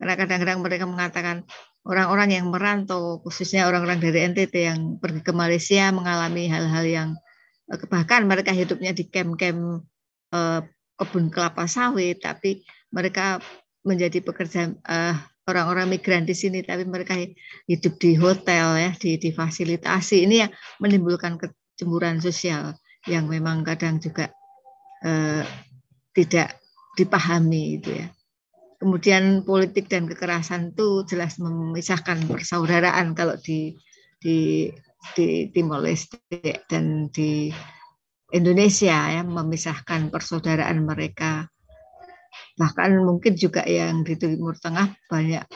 Karena kadang-kadang mereka mengatakan orang-orang yang merantau, khususnya orang-orang dari NTT yang pergi ke Malaysia mengalami hal-hal yang eh, bahkan mereka hidupnya di kem-kem eh, kebun kelapa sawit, tapi mereka menjadi pekerja eh, orang-orang migran di sini, tapi mereka hidup di hotel ya, di, di fasilitasi. Ini yang menimbulkan kecemburuan sosial yang memang kadang juga eh, tidak dipahami itu ya. Kemudian politik dan kekerasan itu jelas memisahkan persaudaraan kalau di di di Timor Leste dan di Indonesia ya memisahkan persaudaraan mereka bahkan mungkin juga yang di Timur Tengah banyak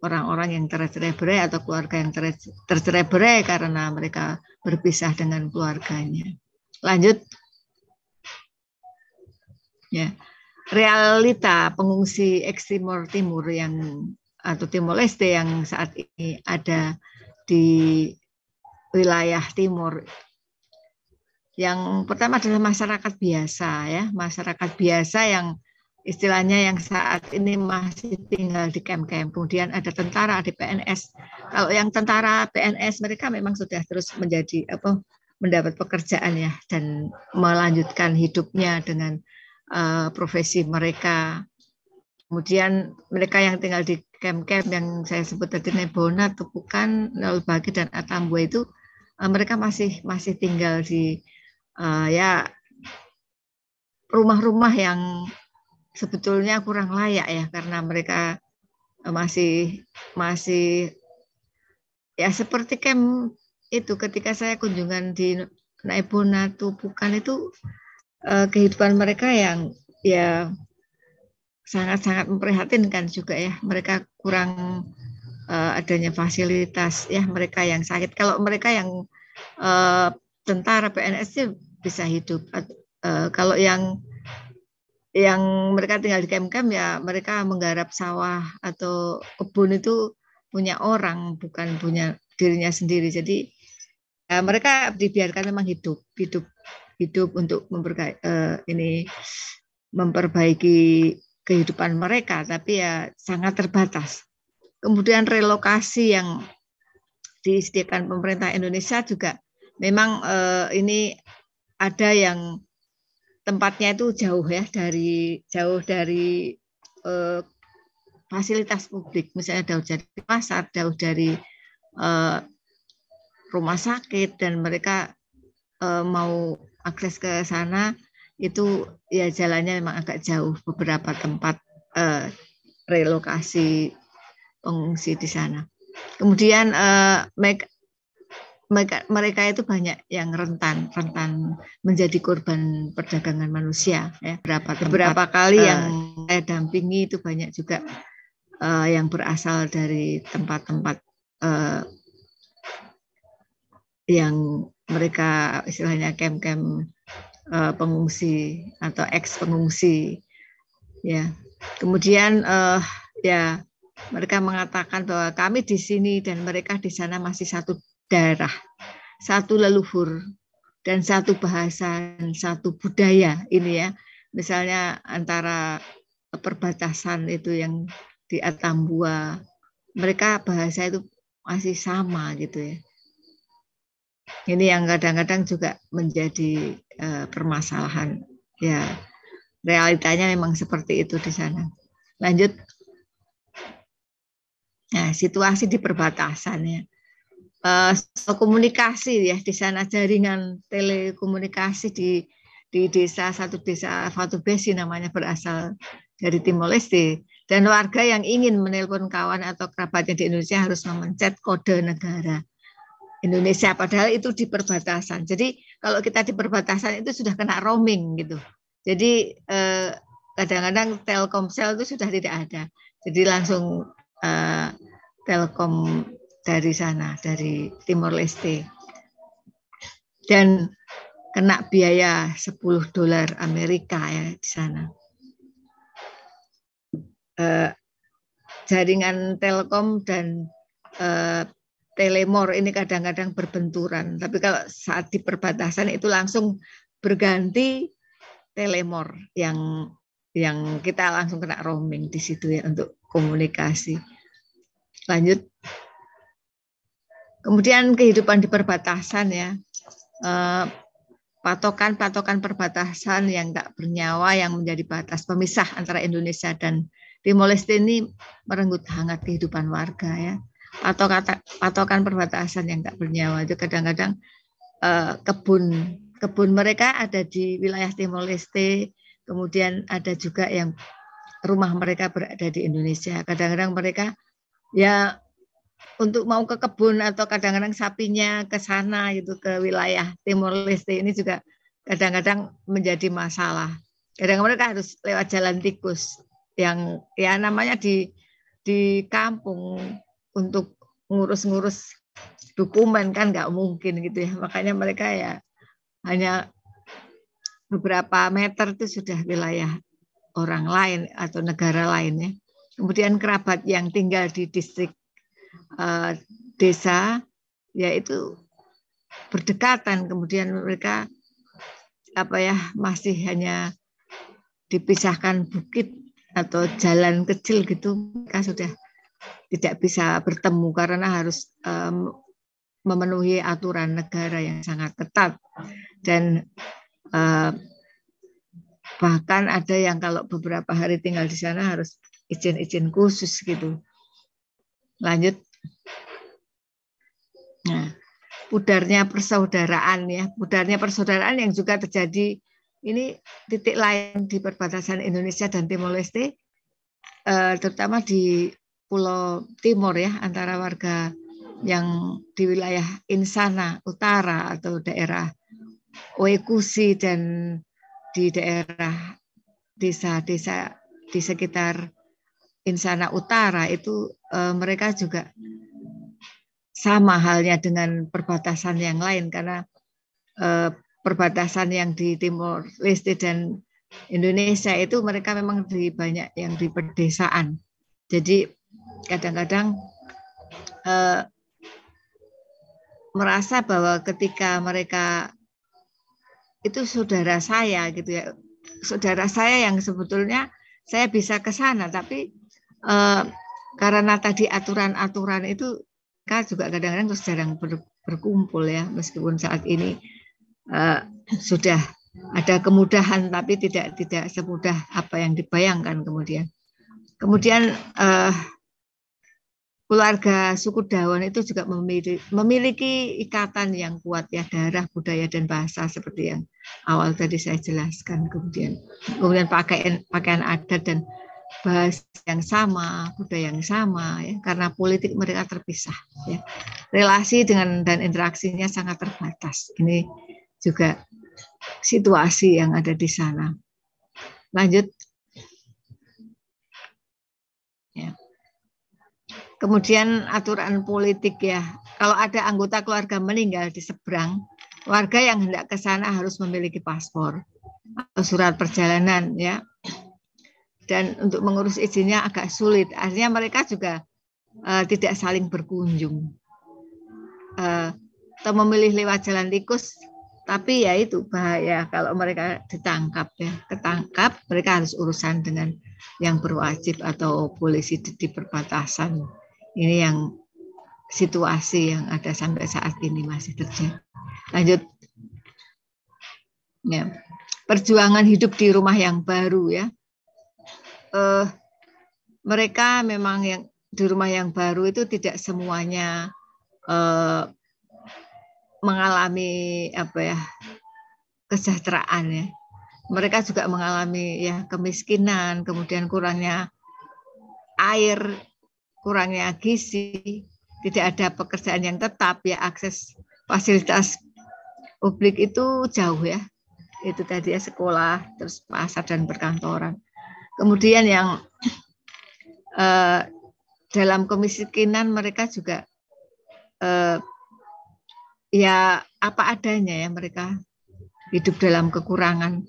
orang-orang yang tercerai-berai atau keluarga yang tercerai-berai karena mereka berpisah dengan keluarganya. Lanjut. Ya. Realita pengungsi ekstremor timur yang atau Timor Leste yang saat ini ada di wilayah timur. Yang pertama adalah masyarakat biasa ya, masyarakat biasa yang istilahnya yang saat ini masih tinggal di kem-kem. Kemudian ada tentara, ada PNS. Kalau yang tentara PNS mereka memang sudah terus menjadi apa mendapat pekerjaan ya dan melanjutkan hidupnya dengan uh, profesi mereka. Kemudian mereka yang tinggal di kem-kem yang saya sebut tadi Nebona, Tupukan, Nolbagi dan Atambua itu uh, mereka masih masih tinggal di uh, ya rumah-rumah yang sebetulnya kurang layak ya karena mereka eh, masih masih ya seperti kem itu ketika saya kunjungan di Naibona Tupukan itu eh, kehidupan mereka yang ya sangat-sangat memprihatinkan juga ya mereka kurang eh, adanya fasilitas ya mereka yang sakit kalau mereka yang eh, tentara PNS bisa hidup eh, kalau yang yang mereka tinggal di kem-kem ya mereka menggarap sawah atau kebun itu punya orang bukan punya dirinya sendiri jadi ya, mereka dibiarkan memang hidup hidup hidup untuk memperbaiki eh, ini memperbaiki kehidupan mereka tapi ya sangat terbatas kemudian relokasi yang disediakan pemerintah Indonesia juga memang eh, ini ada yang tempatnya itu jauh ya dari jauh dari eh, fasilitas publik, misalnya jauh dari pasar, jauh dari eh, rumah sakit dan mereka eh, mau akses ke sana itu ya jalannya memang agak jauh beberapa tempat eh, relokasi pengungsi di sana. Kemudian eh, mereka, mereka itu banyak yang rentan rentan menjadi korban perdagangan manusia ya berapa tempat, beberapa kali uh, yang saya dampingi itu banyak juga uh, yang berasal dari tempat-tempat uh, yang mereka istilahnya kem-kem uh, pengungsi atau ex pengungsi ya kemudian uh, ya mereka mengatakan bahwa kami di sini dan mereka di sana masih satu darah, satu leluhur, dan satu bahasa, dan satu budaya ini ya. Misalnya antara perbatasan itu yang di Atambua, mereka bahasa itu masih sama gitu ya. Ini yang kadang-kadang juga menjadi uh, permasalahan. Ya, realitanya memang seperti itu di sana. Lanjut. Nah, situasi di perbatasannya ya uh, komunikasi ya di sana jaringan telekomunikasi di di desa satu desa Besi namanya berasal dari Timor Leste dan warga yang ingin menelpon kawan atau kerabatnya di Indonesia harus memencet kode negara Indonesia padahal itu di perbatasan. Jadi kalau kita di perbatasan itu sudah kena roaming gitu. Jadi eh, kadang-kadang Telkomsel itu sudah tidak ada. Jadi langsung eh, Telkom dari sana, dari Timor Leste. Dan kena biaya 10 dolar Amerika ya di sana. Eh, jaringan Telkom dan eh, Telemor ini kadang-kadang berbenturan, tapi kalau saat di perbatasan itu langsung berganti Telemor yang yang kita langsung kena roaming di situ ya untuk komunikasi. Lanjut. Kemudian kehidupan di perbatasan ya. Eh, patokan-patokan perbatasan yang tak bernyawa yang menjadi batas pemisah antara Indonesia dan Timor Leste ini merenggut hangat kehidupan warga ya. Atau kata, patokan perbatasan yang tak bernyawa itu kadang-kadang eh, kebun kebun mereka ada di wilayah Timor Leste, kemudian ada juga yang rumah mereka berada di Indonesia. Kadang-kadang mereka ya untuk mau ke kebun atau kadang-kadang sapinya ke sana gitu ke wilayah Timor Leste ini juga kadang-kadang menjadi masalah. Kadang-kadang mereka harus lewat jalan tikus yang ya namanya di di kampung untuk ngurus-ngurus dokumen kan nggak mungkin gitu ya. Makanya mereka ya hanya beberapa meter itu sudah wilayah orang lain atau negara lainnya. Kemudian kerabat yang tinggal di distrik uh, desa yaitu berdekatan kemudian mereka apa ya masih hanya dipisahkan bukit atau jalan kecil gitu mereka sudah tidak bisa bertemu karena harus um, memenuhi aturan negara yang sangat ketat dan uh, bahkan ada yang kalau beberapa hari tinggal di sana harus izin-izin khusus gitu Lanjut. Nah, pudarnya persaudaraan ya, pudarnya persaudaraan yang juga terjadi ini titik lain di perbatasan Indonesia dan Timor Leste, eh, terutama di Pulau Timur ya, antara warga yang di wilayah Insana Utara atau daerah Oekusi dan di daerah desa-desa di sekitar Insana Utara itu eh, mereka juga sama halnya dengan perbatasan yang lain karena eh, perbatasan yang di Timur Leste dan Indonesia itu mereka memang di banyak yang di pedesaan. Jadi kadang-kadang eh, merasa bahwa ketika mereka itu saudara saya gitu ya, saudara saya yang sebetulnya saya bisa ke sana tapi eh, karena tadi aturan-aturan itu kan juga kadang-kadang terus jarang ber, berkumpul ya meskipun saat ini eh, sudah ada kemudahan tapi tidak tidak semudah apa yang dibayangkan kemudian kemudian eh, keluarga suku Dawan itu juga memiliki, memiliki ikatan yang kuat ya darah budaya dan bahasa seperti yang awal tadi saya jelaskan kemudian kemudian pakaian pakaian adat dan bahas yang sama, budaya yang sama, ya, karena politik mereka terpisah. Ya. Relasi dengan dan interaksinya sangat terbatas. Ini juga situasi yang ada di sana. Lanjut. Ya. Kemudian aturan politik ya. Kalau ada anggota keluarga meninggal di seberang, warga yang hendak ke sana harus memiliki paspor atau surat perjalanan ya dan untuk mengurus izinnya agak sulit. Artinya mereka juga uh, tidak saling berkunjung. Uh, atau memilih lewat jalan tikus, tapi ya itu bahaya kalau mereka ditangkap ya, ketangkap mereka harus urusan dengan yang berwajib atau polisi di, di perbatasan. Ini yang situasi yang ada sampai saat ini masih terjadi. Lanjut. Ya. Perjuangan hidup di rumah yang baru ya eh, mereka memang yang di rumah yang baru itu tidak semuanya eh, mengalami apa ya kesejahteraan ya. Mereka juga mengalami ya kemiskinan, kemudian kurangnya air, kurangnya gizi, tidak ada pekerjaan yang tetap ya akses fasilitas publik itu jauh ya. Itu tadi ya sekolah, terus pasar dan perkantoran. Kemudian yang eh, dalam kemiskinan mereka juga eh, ya apa adanya ya mereka hidup dalam kekurangan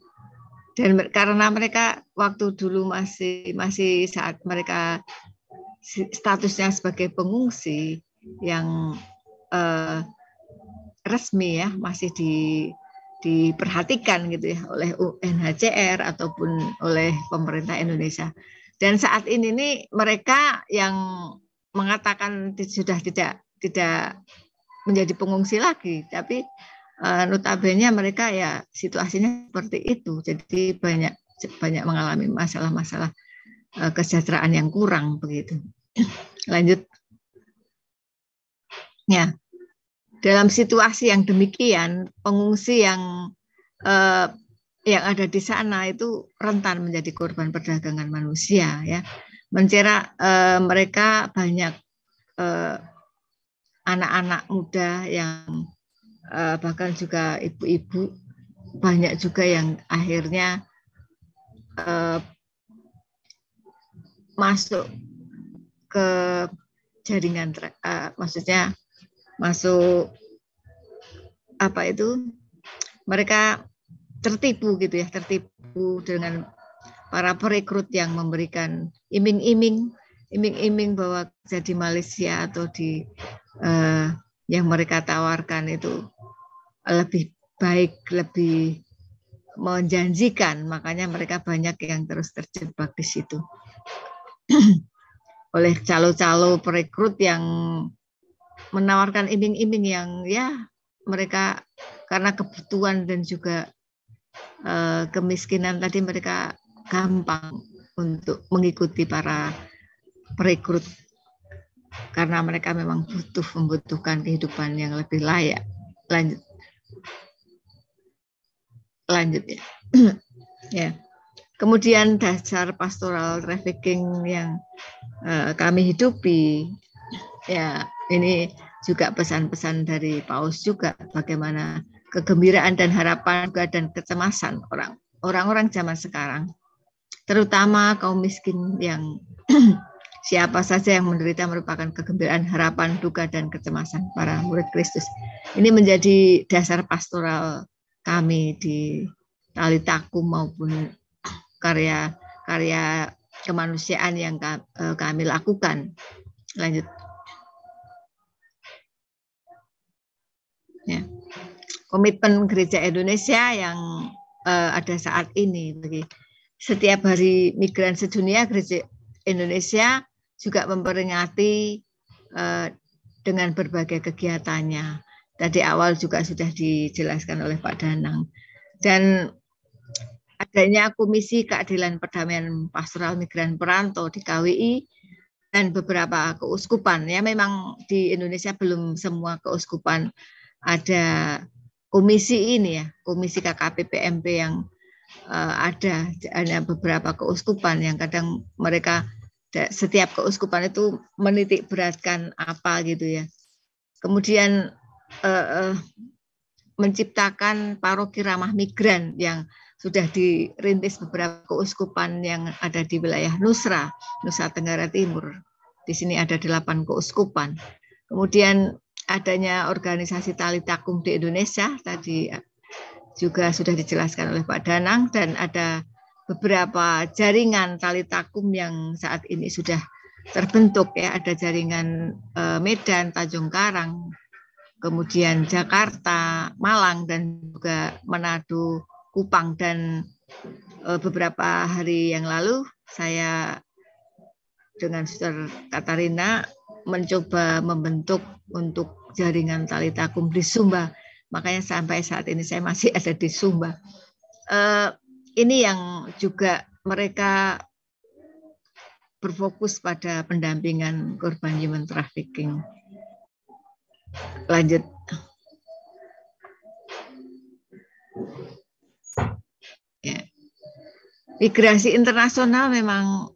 dan karena mereka waktu dulu masih masih saat mereka statusnya sebagai pengungsi yang eh, resmi ya masih di diperhatikan gitu ya oleh UNHCR ataupun oleh pemerintah Indonesia. Dan saat ini nih mereka yang mengatakan sudah tidak tidak menjadi pengungsi lagi, tapi uh, eh, notabene mereka ya situasinya seperti itu. Jadi banyak banyak mengalami masalah-masalah uh, kesejahteraan yang kurang begitu. Lanjut. Ya dalam situasi yang demikian pengungsi yang eh, yang ada di sana itu rentan menjadi korban perdagangan manusia ya mencera eh, mereka banyak anak eh, anak-anak muda yang eh, bahkan juga ibu-ibu banyak juga yang akhirnya eh, masuk ke jaringan eh, maksudnya masuk apa itu mereka tertipu gitu ya tertipu dengan para perekrut yang memberikan iming-iming iming-iming bahwa jadi Malaysia atau di eh, yang mereka tawarkan itu lebih baik lebih menjanjikan makanya mereka banyak yang terus terjebak di situ oleh calo-calo perekrut yang menawarkan iming-iming yang ya mereka karena kebutuhan dan juga eh, kemiskinan tadi mereka gampang untuk mengikuti para perekrut karena mereka memang butuh membutuhkan kehidupan yang lebih layak. Lanjut. Lanjut ya. ya. Kemudian dasar pastoral trafficking yang eh, kami hidupi ya ini juga pesan-pesan dari Paus juga bagaimana kegembiraan dan harapan juga dan kecemasan orang orang zaman sekarang terutama kaum miskin yang siapa saja yang menderita merupakan kegembiraan harapan duka dan kecemasan para murid Kristus ini menjadi dasar pastoral kami di takum maupun karya-karya kemanusiaan yang eh, kami lakukan lanjut Ya. Komitmen Gereja Indonesia yang uh, ada saat ini. Setiap hari migran sedunia Gereja Indonesia juga memperingati uh, dengan berbagai kegiatannya. Tadi awal juga sudah dijelaskan oleh Pak Danang. Dan adanya Komisi Keadilan Perdamaian Pastoral Migran Perantau di KWI dan beberapa keuskupan. Ya memang di Indonesia belum semua keuskupan ada komisi ini ya, komisi KKP PMP yang uh, ada ada beberapa keuskupan yang kadang mereka setiap keuskupan itu menitik beratkan apa gitu ya. Kemudian uh, uh, menciptakan paroki ramah migran yang sudah dirintis beberapa keuskupan yang ada di wilayah Nusra, Nusa Tenggara Timur. Di sini ada delapan keuskupan. Kemudian adanya organisasi tali takum di Indonesia tadi juga sudah dijelaskan oleh Pak Danang dan ada beberapa jaringan tali takum yang saat ini sudah terbentuk ya ada jaringan eh, Medan, Tanjung Karang, kemudian Jakarta, Malang dan juga Manado, Kupang dan eh, beberapa hari yang lalu saya dengan Suster Katarina mencoba membentuk untuk jaringan tali takum di Sumba. Makanya sampai saat ini saya masih ada di Sumba. Uh, ini yang juga mereka berfokus pada pendampingan korban human trafficking. Lanjut. Ya. Migrasi internasional memang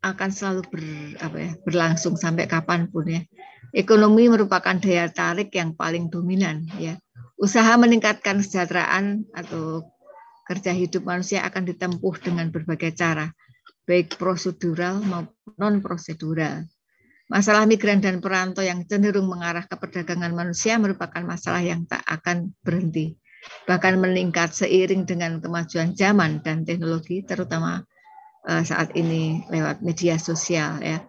akan selalu ber, apa ya, berlangsung sampai kapanpun ya. Ekonomi merupakan daya tarik yang paling dominan ya. Usaha meningkatkan kesejahteraan atau kerja hidup manusia akan ditempuh dengan berbagai cara, baik prosedural maupun non-prosedural. Masalah migran dan perantau yang cenderung mengarah ke perdagangan manusia merupakan masalah yang tak akan berhenti, bahkan meningkat seiring dengan kemajuan zaman dan teknologi, terutama Eh, saat ini lewat media sosial ya.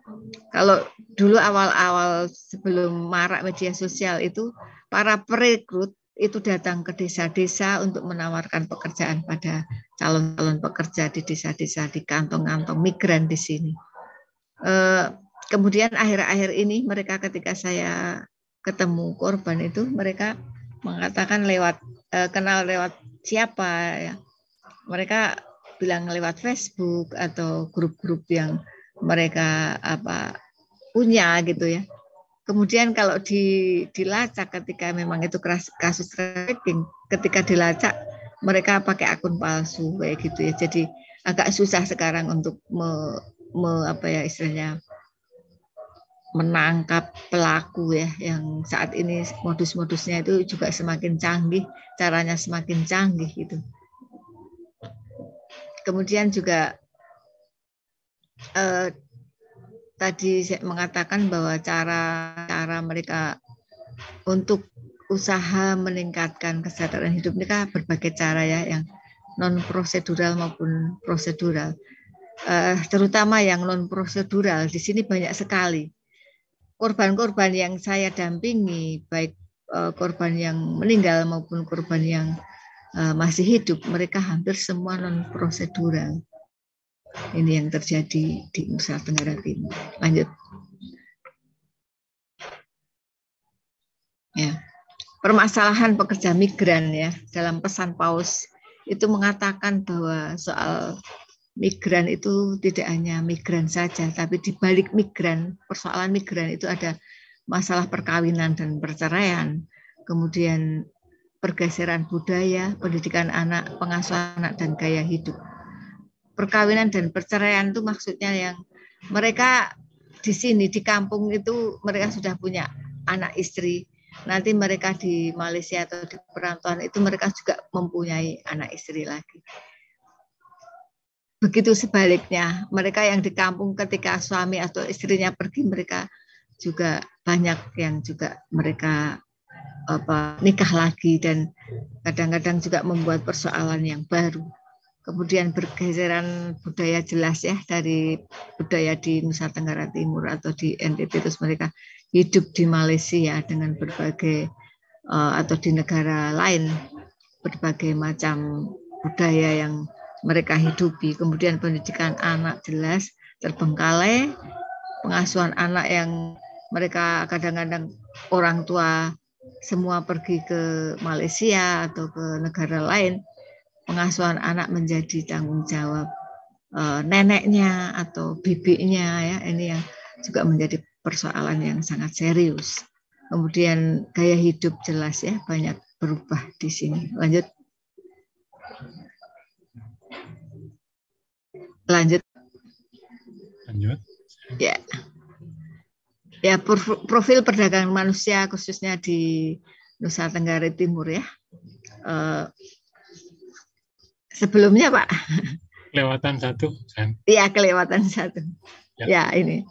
Kalau dulu awal-awal sebelum marak media sosial itu para perekrut itu datang ke desa-desa untuk menawarkan pekerjaan pada calon-calon pekerja di desa-desa di kantong-kantong migran di sini. Eh, kemudian akhir-akhir ini mereka ketika saya ketemu korban itu mereka mengatakan lewat eh, kenal lewat siapa ya. Mereka bilang lewat Facebook atau grup-grup yang mereka apa punya gitu ya. Kemudian kalau di, dilacak ketika memang itu kasus trafficking, ketika dilacak mereka pakai akun palsu kayak gitu ya. Jadi agak susah sekarang untuk me, me apa ya istilahnya menangkap pelaku ya yang saat ini modus-modusnya itu juga semakin canggih, caranya semakin canggih gitu kemudian juga eh, tadi saya mengatakan bahwa cara cara mereka untuk usaha meningkatkan kesadaran hidup mereka berbagai cara ya yang non prosedural maupun prosedural eh, terutama yang non prosedural di sini banyak sekali korban-korban yang saya dampingi baik eh, korban yang meninggal maupun korban yang Eh, masih hidup, mereka hampir semua non prosedural. Ini yang terjadi di Nusa Tenggara Timur. Lanjut. Ya. Permasalahan pekerja migran ya dalam pesan paus itu mengatakan bahwa soal migran itu tidak hanya migran saja, tapi di balik migran, persoalan migran itu ada masalah perkawinan dan perceraian, kemudian pergeseran budaya, pendidikan anak, pengasuhan anak, dan gaya hidup. Perkawinan dan perceraian itu maksudnya yang mereka di sini, di kampung itu mereka sudah punya anak istri. Nanti mereka di Malaysia atau di perantauan itu mereka juga mempunyai anak istri lagi. Begitu sebaliknya, mereka yang di kampung ketika suami atau istrinya pergi, mereka juga banyak yang juga mereka apa nikah lagi dan kadang-kadang juga membuat persoalan yang baru. Kemudian bergeseran budaya jelas ya dari budaya di Nusa Tenggara Timur atau di NTT terus mereka hidup di Malaysia dengan berbagai eh, atau di negara lain berbagai macam budaya yang mereka hidupi. Kemudian pendidikan anak jelas terbengkalai, pengasuhan anak yang mereka kadang-kadang orang tua semua pergi ke Malaysia atau ke negara lain, pengasuhan anak menjadi tanggung jawab e, neneknya atau bibinya ya ini yang juga menjadi persoalan yang sangat serius. Kemudian gaya hidup jelas ya banyak berubah di sini. Lanjut. Lanjut. Lanjut. Ya. Ya, profil perdagangan manusia khususnya di Nusa Tenggara Timur ya. Eh, sebelumnya Pak. Kelewatan satu. Iya, kelewatan satu. Ya. ya, ini.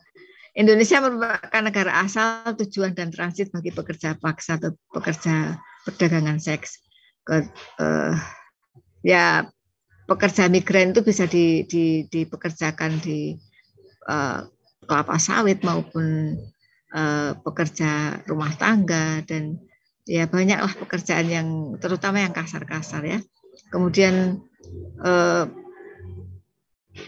Indonesia merupakan negara asal, tujuan, dan transit bagi pekerja paksa atau pekerja perdagangan seks. Ke, uh, ya, pekerja migran itu bisa di, di, dipekerjakan di uh, kelapa sawit maupun Eh, pekerja rumah tangga dan ya banyaklah pekerjaan yang terutama yang kasar-kasar ya. Kemudian eh,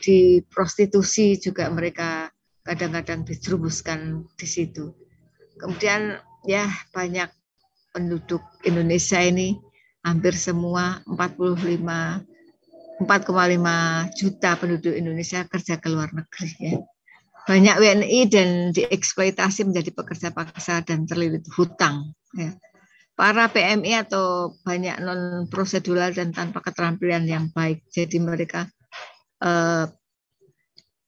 di prostitusi juga mereka kadang-kadang dijerumuskan di situ. Kemudian ya banyak penduduk Indonesia ini hampir semua 45 4,5 juta penduduk Indonesia kerja ke luar negeri ya banyak WNI dan dieksploitasi menjadi pekerja paksa dan terlilit hutang. Ya. Para PMI atau banyak non prosedural dan tanpa keterampilan yang baik, jadi mereka eh,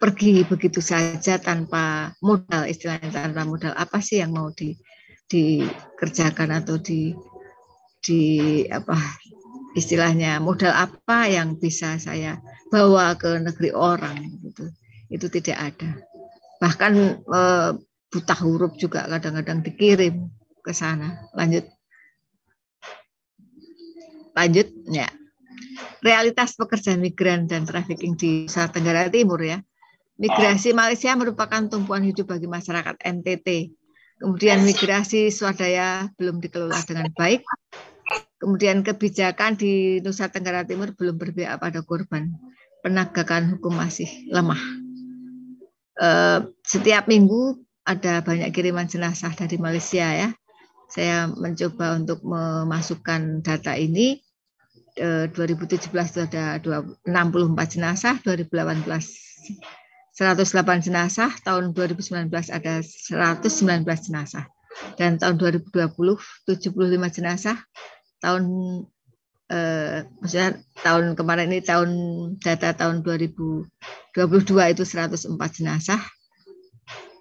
pergi begitu saja tanpa modal, istilahnya tanpa modal apa sih yang mau di, dikerjakan atau di di apa istilahnya modal apa yang bisa saya bawa ke negeri orang gitu itu tidak ada bahkan e, buta huruf juga kadang-kadang dikirim ke sana. Lanjut. Lanjut, ya. Realitas pekerja migran dan trafficking di Nusa Tenggara Timur ya. Migrasi Malaysia merupakan tumpuan hidup bagi masyarakat NTT. Kemudian migrasi swadaya belum dikelola dengan baik. Kemudian kebijakan di Nusa Tenggara Timur belum berpihak pada korban. Penegakan hukum masih lemah Eh, setiap minggu ada banyak kiriman jenazah dari Malaysia ya. Saya mencoba untuk memasukkan data ini. 2017 eh, itu ada 64 jenazah, 2018 108 jenazah, tahun 2019 ada 119 jenazah. Dan tahun 2020 75 jenazah. Tahun eh, maksudnya tahun kemarin ini tahun data tahun 2000 22 itu 104 jenazah.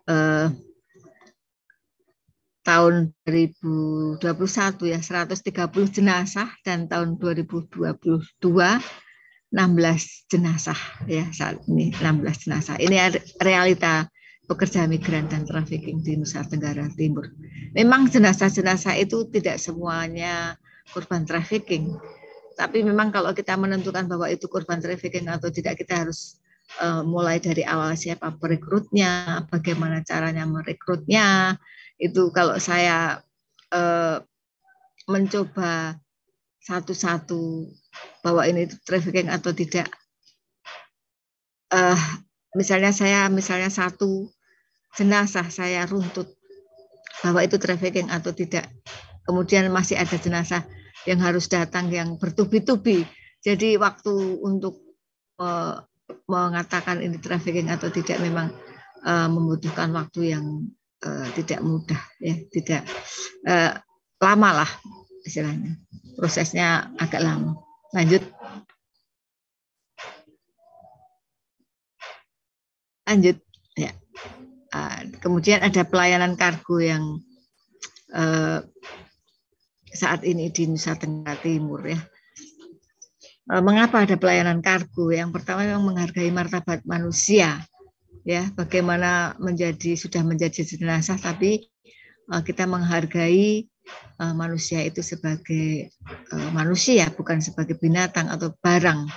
Eh, tahun 2021 ya 130 jenazah dan tahun 2022 16 jenazah ya saat ini 16 jenazah. Ini realita pekerja migran dan trafficking di Nusa Tenggara Timur. Memang jenazah-jenazah itu tidak semuanya korban trafficking. Tapi memang kalau kita menentukan bahwa itu korban trafficking atau tidak kita harus uh, mulai dari awal siapa perekrutnya, bagaimana caranya merekrutnya. Itu kalau saya uh, mencoba satu-satu bahwa ini itu trafficking atau tidak. Uh, misalnya saya misalnya satu jenazah saya runtut bahwa itu trafficking atau tidak. Kemudian masih ada jenazah yang harus datang yang bertubi-tubi. Jadi waktu untuk uh, mengatakan ini trafficking atau tidak memang uh, membutuhkan waktu yang uh, tidak mudah ya tidak uh, lama lah istilahnya prosesnya agak lama lanjut lanjut ya uh, kemudian ada pelayanan kargo yang uh, saat ini di Nusa Tenggara Timur ya E, mengapa ada pelayanan kargo? Yang pertama memang menghargai martabat manusia, ya bagaimana menjadi sudah menjadi jenazah tapi uh, kita menghargai uh, manusia itu sebagai uh, manusia bukan sebagai binatang atau barang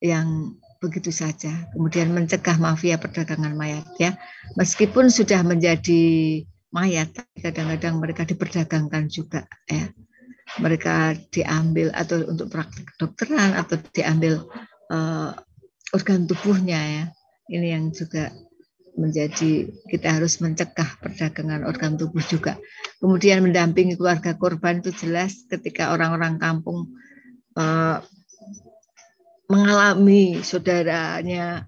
yang begitu saja. Kemudian mencegah mafia perdagangan mayat ya. Meskipun sudah menjadi mayat, kadang-kadang mereka diperdagangkan juga ya mereka diambil atau untuk praktik kedokteran atau diambil uh, organ tubuhnya ya. Ini yang juga menjadi kita harus mencegah perdagangan organ tubuh juga. Kemudian mendampingi keluarga korban itu jelas ketika orang-orang kampung uh, mengalami saudaranya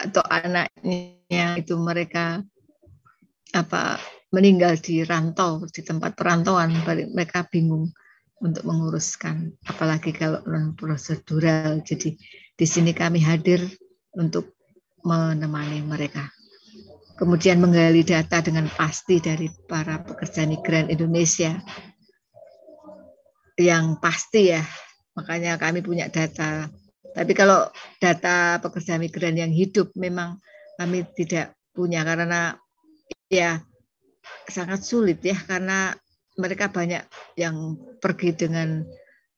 atau anaknya itu mereka apa meninggal di rantau di tempat perantauan mereka bingung untuk menguruskan, apalagi kalau non prosedural. Jadi di sini kami hadir untuk menemani mereka. Kemudian menggali data dengan pasti dari para pekerja migran Indonesia yang pasti ya. Makanya kami punya data. Tapi kalau data pekerja migran yang hidup memang kami tidak punya karena ya sangat sulit ya karena mereka banyak yang pergi dengan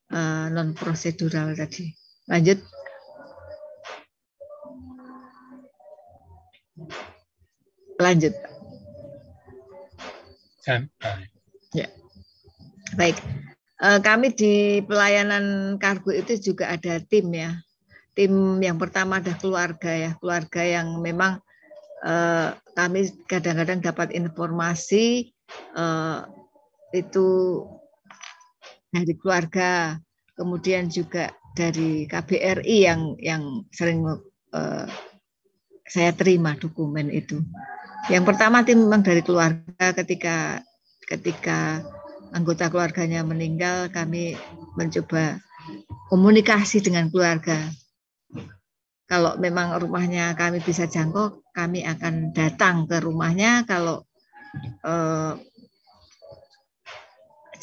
uh, eh, non prosedural tadi. Lanjut. Lanjut. Ya. Baik. Uh, kami di pelayanan kargo itu juga ada tim ya. Tim yang pertama ada keluarga ya, keluarga yang memang uh, kami kadang-kadang dapat informasi uh, itu dari keluarga, kemudian juga dari KBRI yang yang sering uh, saya terima dokumen itu. Yang pertama tim memang dari keluarga ketika ketika anggota keluarganya meninggal kami mencoba komunikasi dengan keluarga. Kalau memang rumahnya kami bisa jangkau, kami akan datang ke rumahnya. Kalau eh,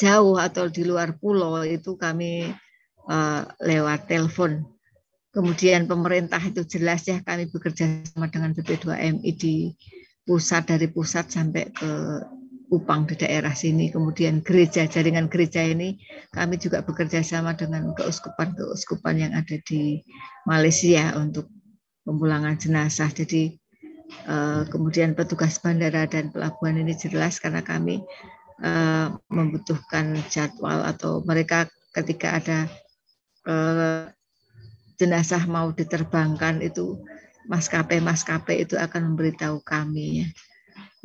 jauh atau di luar pulau itu kami uh, lewat telepon. Kemudian pemerintah itu jelas ya kami bekerja sama dengan BP2MI di pusat dari pusat sampai ke Kupang di daerah sini. Kemudian gereja, jaringan gereja ini kami juga bekerja sama dengan keuskupan-keuskupan yang ada di Malaysia untuk pemulangan jenazah. Jadi eh, kemudian petugas bandara dan pelabuhan ini jelas karena kami Eh, membutuhkan jadwal atau mereka ketika ada eh, jenazah mau diterbangkan itu maskapai-maskapai itu akan memberitahu kami ya.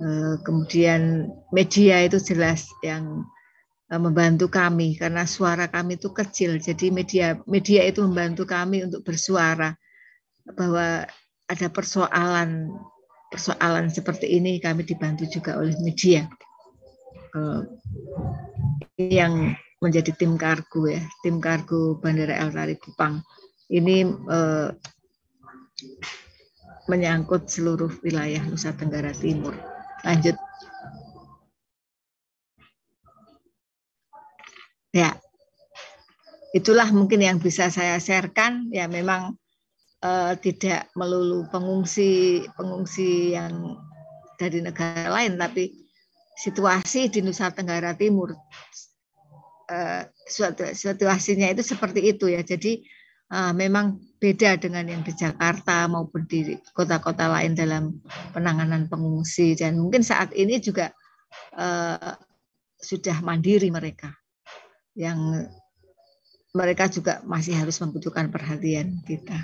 eh, kemudian media itu jelas yang membantu kami karena suara kami itu kecil jadi media media itu membantu kami untuk bersuara bahwa ada persoalan persoalan seperti ini kami dibantu juga oleh media uh, yang menjadi tim kargo ya, tim kargo Bandara El Tari Kupang. Ini uh, menyangkut seluruh wilayah Nusa Tenggara Timur. Lanjut. Ya, itulah mungkin yang bisa saya sharekan. Ya, memang eh, tidak melulu pengungsi pengungsi yang dari negara lain, tapi situasi di Nusa Tenggara Timur eh, situasinya itu seperti itu ya jadi eh, memang beda dengan yang di Jakarta maupun di kota-kota lain dalam penanganan pengungsi dan mungkin saat ini juga eh, sudah mandiri mereka yang mereka juga masih harus membutuhkan perhatian kita.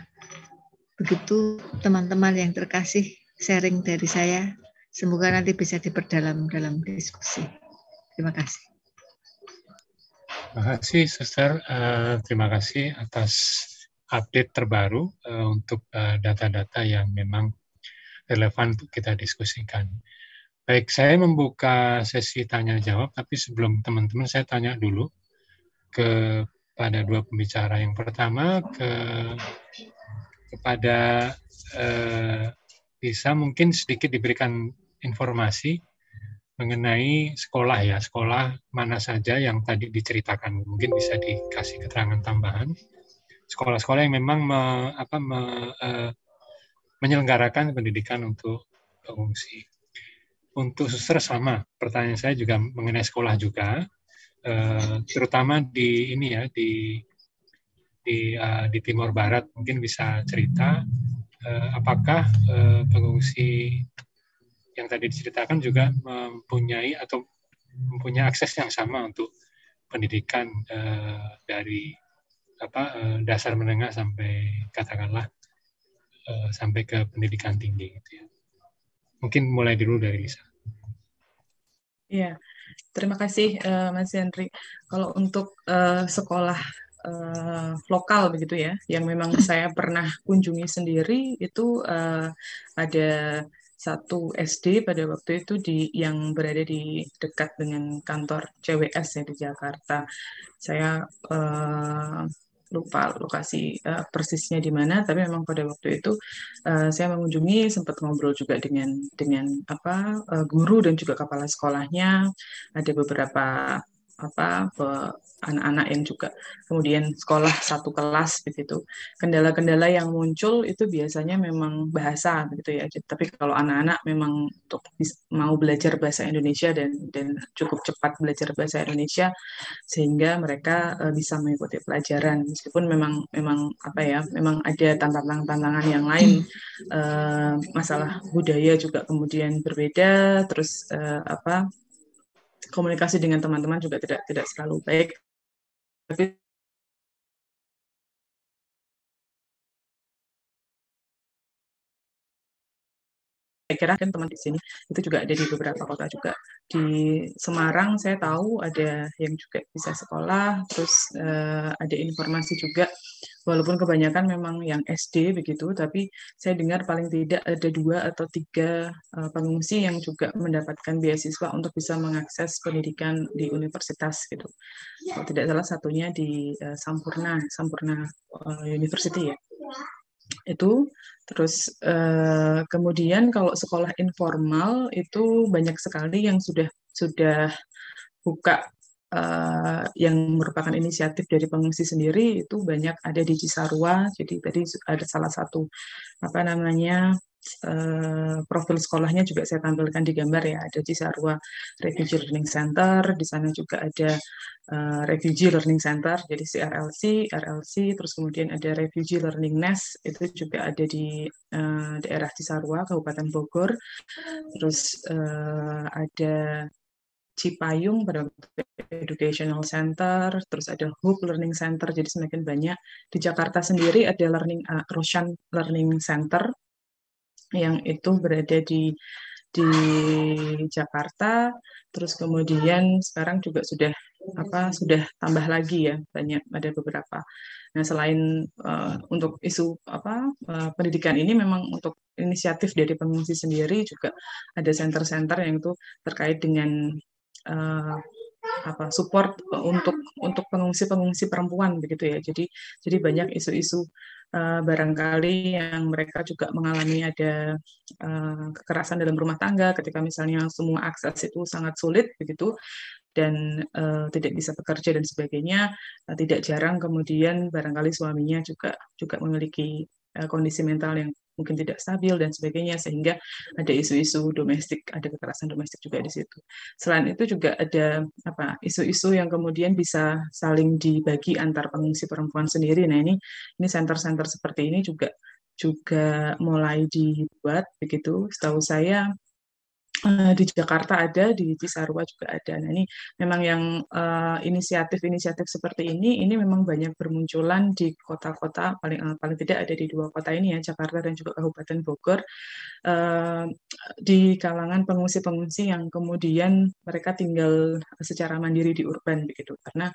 Begitu teman-teman yang terkasih sharing dari saya. Semoga nanti bisa diperdalam dalam diskusi. Terima kasih. Terima kasih, Suster. Eh, terima kasih atas update terbaru eh, untuk eh, data-data yang memang relevan untuk kita diskusikan. Baik, saya membuka sesi tanya-jawab, tapi sebelum teman-teman saya tanya dulu kepada dua pembicara. Yang pertama, ke kepada eh, Lisa mungkin sedikit diberikan informasi mengenai sekolah ya, sekolah mana saja yang tadi diceritakan. Mungkin bisa dikasih keterangan tambahan. Sekolah-sekolah yang memang me, apa, me, uh, menyelenggarakan pendidikan untuk pengungsi. Untuk suster sama, pertanyaan saya juga mengenai sekolah juga, uh, terutama di ini ya di di uh, di Timur Barat mungkin bisa cerita uh, apakah pengungsi yang tadi diceritakan juga mempunyai atau mempunyai akses yang sama untuk pendidikan eh, dari apa eh, dasar menengah sampai katakanlah eh, sampai ke pendidikan tinggi gitu ya. Mungkin mulai dulu dari Lisa. Iya. Terima kasih eh, Mas Henry Kalau untuk eh, sekolah uh, lokal begitu ya, yang memang saya pernah kunjungi sendiri itu uh, ada satu SD pada waktu itu di yang berada di dekat dengan kantor CWS ya di Jakarta. Saya uh, lupa lokasi uh, persisnya di mana tapi memang pada waktu itu uh, saya mengunjungi sempat ngobrol juga dengan dengan apa uh, guru dan juga kepala sekolahnya ada beberapa apa anak-anak yang juga kemudian sekolah satu kelas begitu. Kendala-kendala yang muncul itu biasanya memang bahasa begitu ya. Tapi kalau anak-anak memang untuk mau belajar bahasa Indonesia dan dan cukup cepat belajar bahasa Indonesia sehingga mereka e, bisa mengikuti pelajaran meskipun memang memang apa ya, memang ada tantangan-tantangan yang lain e, masalah budaya juga kemudian berbeda terus e, apa komunikasi dengan teman-teman juga tidak tidak selalu baik tapi saya kira kan teman di sini itu juga ada di beberapa kota juga di Semarang saya tahu ada yang juga bisa sekolah terus uh, ada informasi juga walaupun kebanyakan memang yang SD begitu tapi saya dengar paling tidak ada dua atau tiga uh, pengungsi yang juga mendapatkan beasiswa untuk bisa mengakses pendidikan di universitas gitu kalau tidak salah satunya di uh, Sampurna Sampurna uh, University ya itu Terus eh, kemudian kalau sekolah informal itu banyak sekali yang sudah sudah buka eh, yang merupakan inisiatif dari pengungsi sendiri itu banyak ada di Cisarua. Jadi tadi ada salah satu apa namanya Eh, profil sekolahnya juga saya tampilkan di gambar ya. Ada Cisarua Refugee Learning Center, di sana juga ada uh, Refugee Learning Center, jadi CRLC, RLC, terus kemudian ada Refugee Learning Nest, itu juga ada di uh, daerah Cisarua, Kabupaten Bogor. Terus ada Cipayung pada Educational Center, terus ada Hub Learning Center, jadi semakin banyak. Di Jakarta sendiri ada Learning uh, Roshan Learning Center, yang itu berada di di Jakarta terus kemudian sekarang juga sudah apa sudah tambah lagi ya banyak ada beberapa nah selain uh, untuk isu apa uh, pendidikan ini memang untuk inisiatif dari pengungsi sendiri juga ada center-center yang itu terkait dengan uh, apa support untuk untuk pengungsi-pengungsi perempuan begitu ya jadi jadi banyak isu-isu Eh, barangkali yang mereka juga mengalami ada eh, kekerasan dalam rumah tangga ketika misalnya semua akses itu sangat sulit begitu dan uh, tidak bisa bekerja dan sebagainya uh, tidak jarang kemudian barangkali suaminya juga juga memiliki uh, kondisi mental yang mungkin tidak stabil dan sebagainya sehingga ada isu-isu domestik ada kekerasan domestik juga di situ selain itu juga ada apa isu-isu yang kemudian bisa saling dibagi antar pengungsi perempuan sendiri nah ini ini center-center seperti ini juga juga mulai dibuat begitu setahu saya Eh, di Jakarta ada, di Cisarua juga ada. Nah ini memang yang eh, inisiatif-inisiatif uh, seperti ini, ini memang banyak bermunculan di kota-kota paling uh, paling tidak ada di dua kota ini ya, Jakarta dan juga Kabupaten Bogor, uh, di kalangan pengungsi-pengungsi yang kemudian mereka tinggal secara mandiri di urban begitu, karena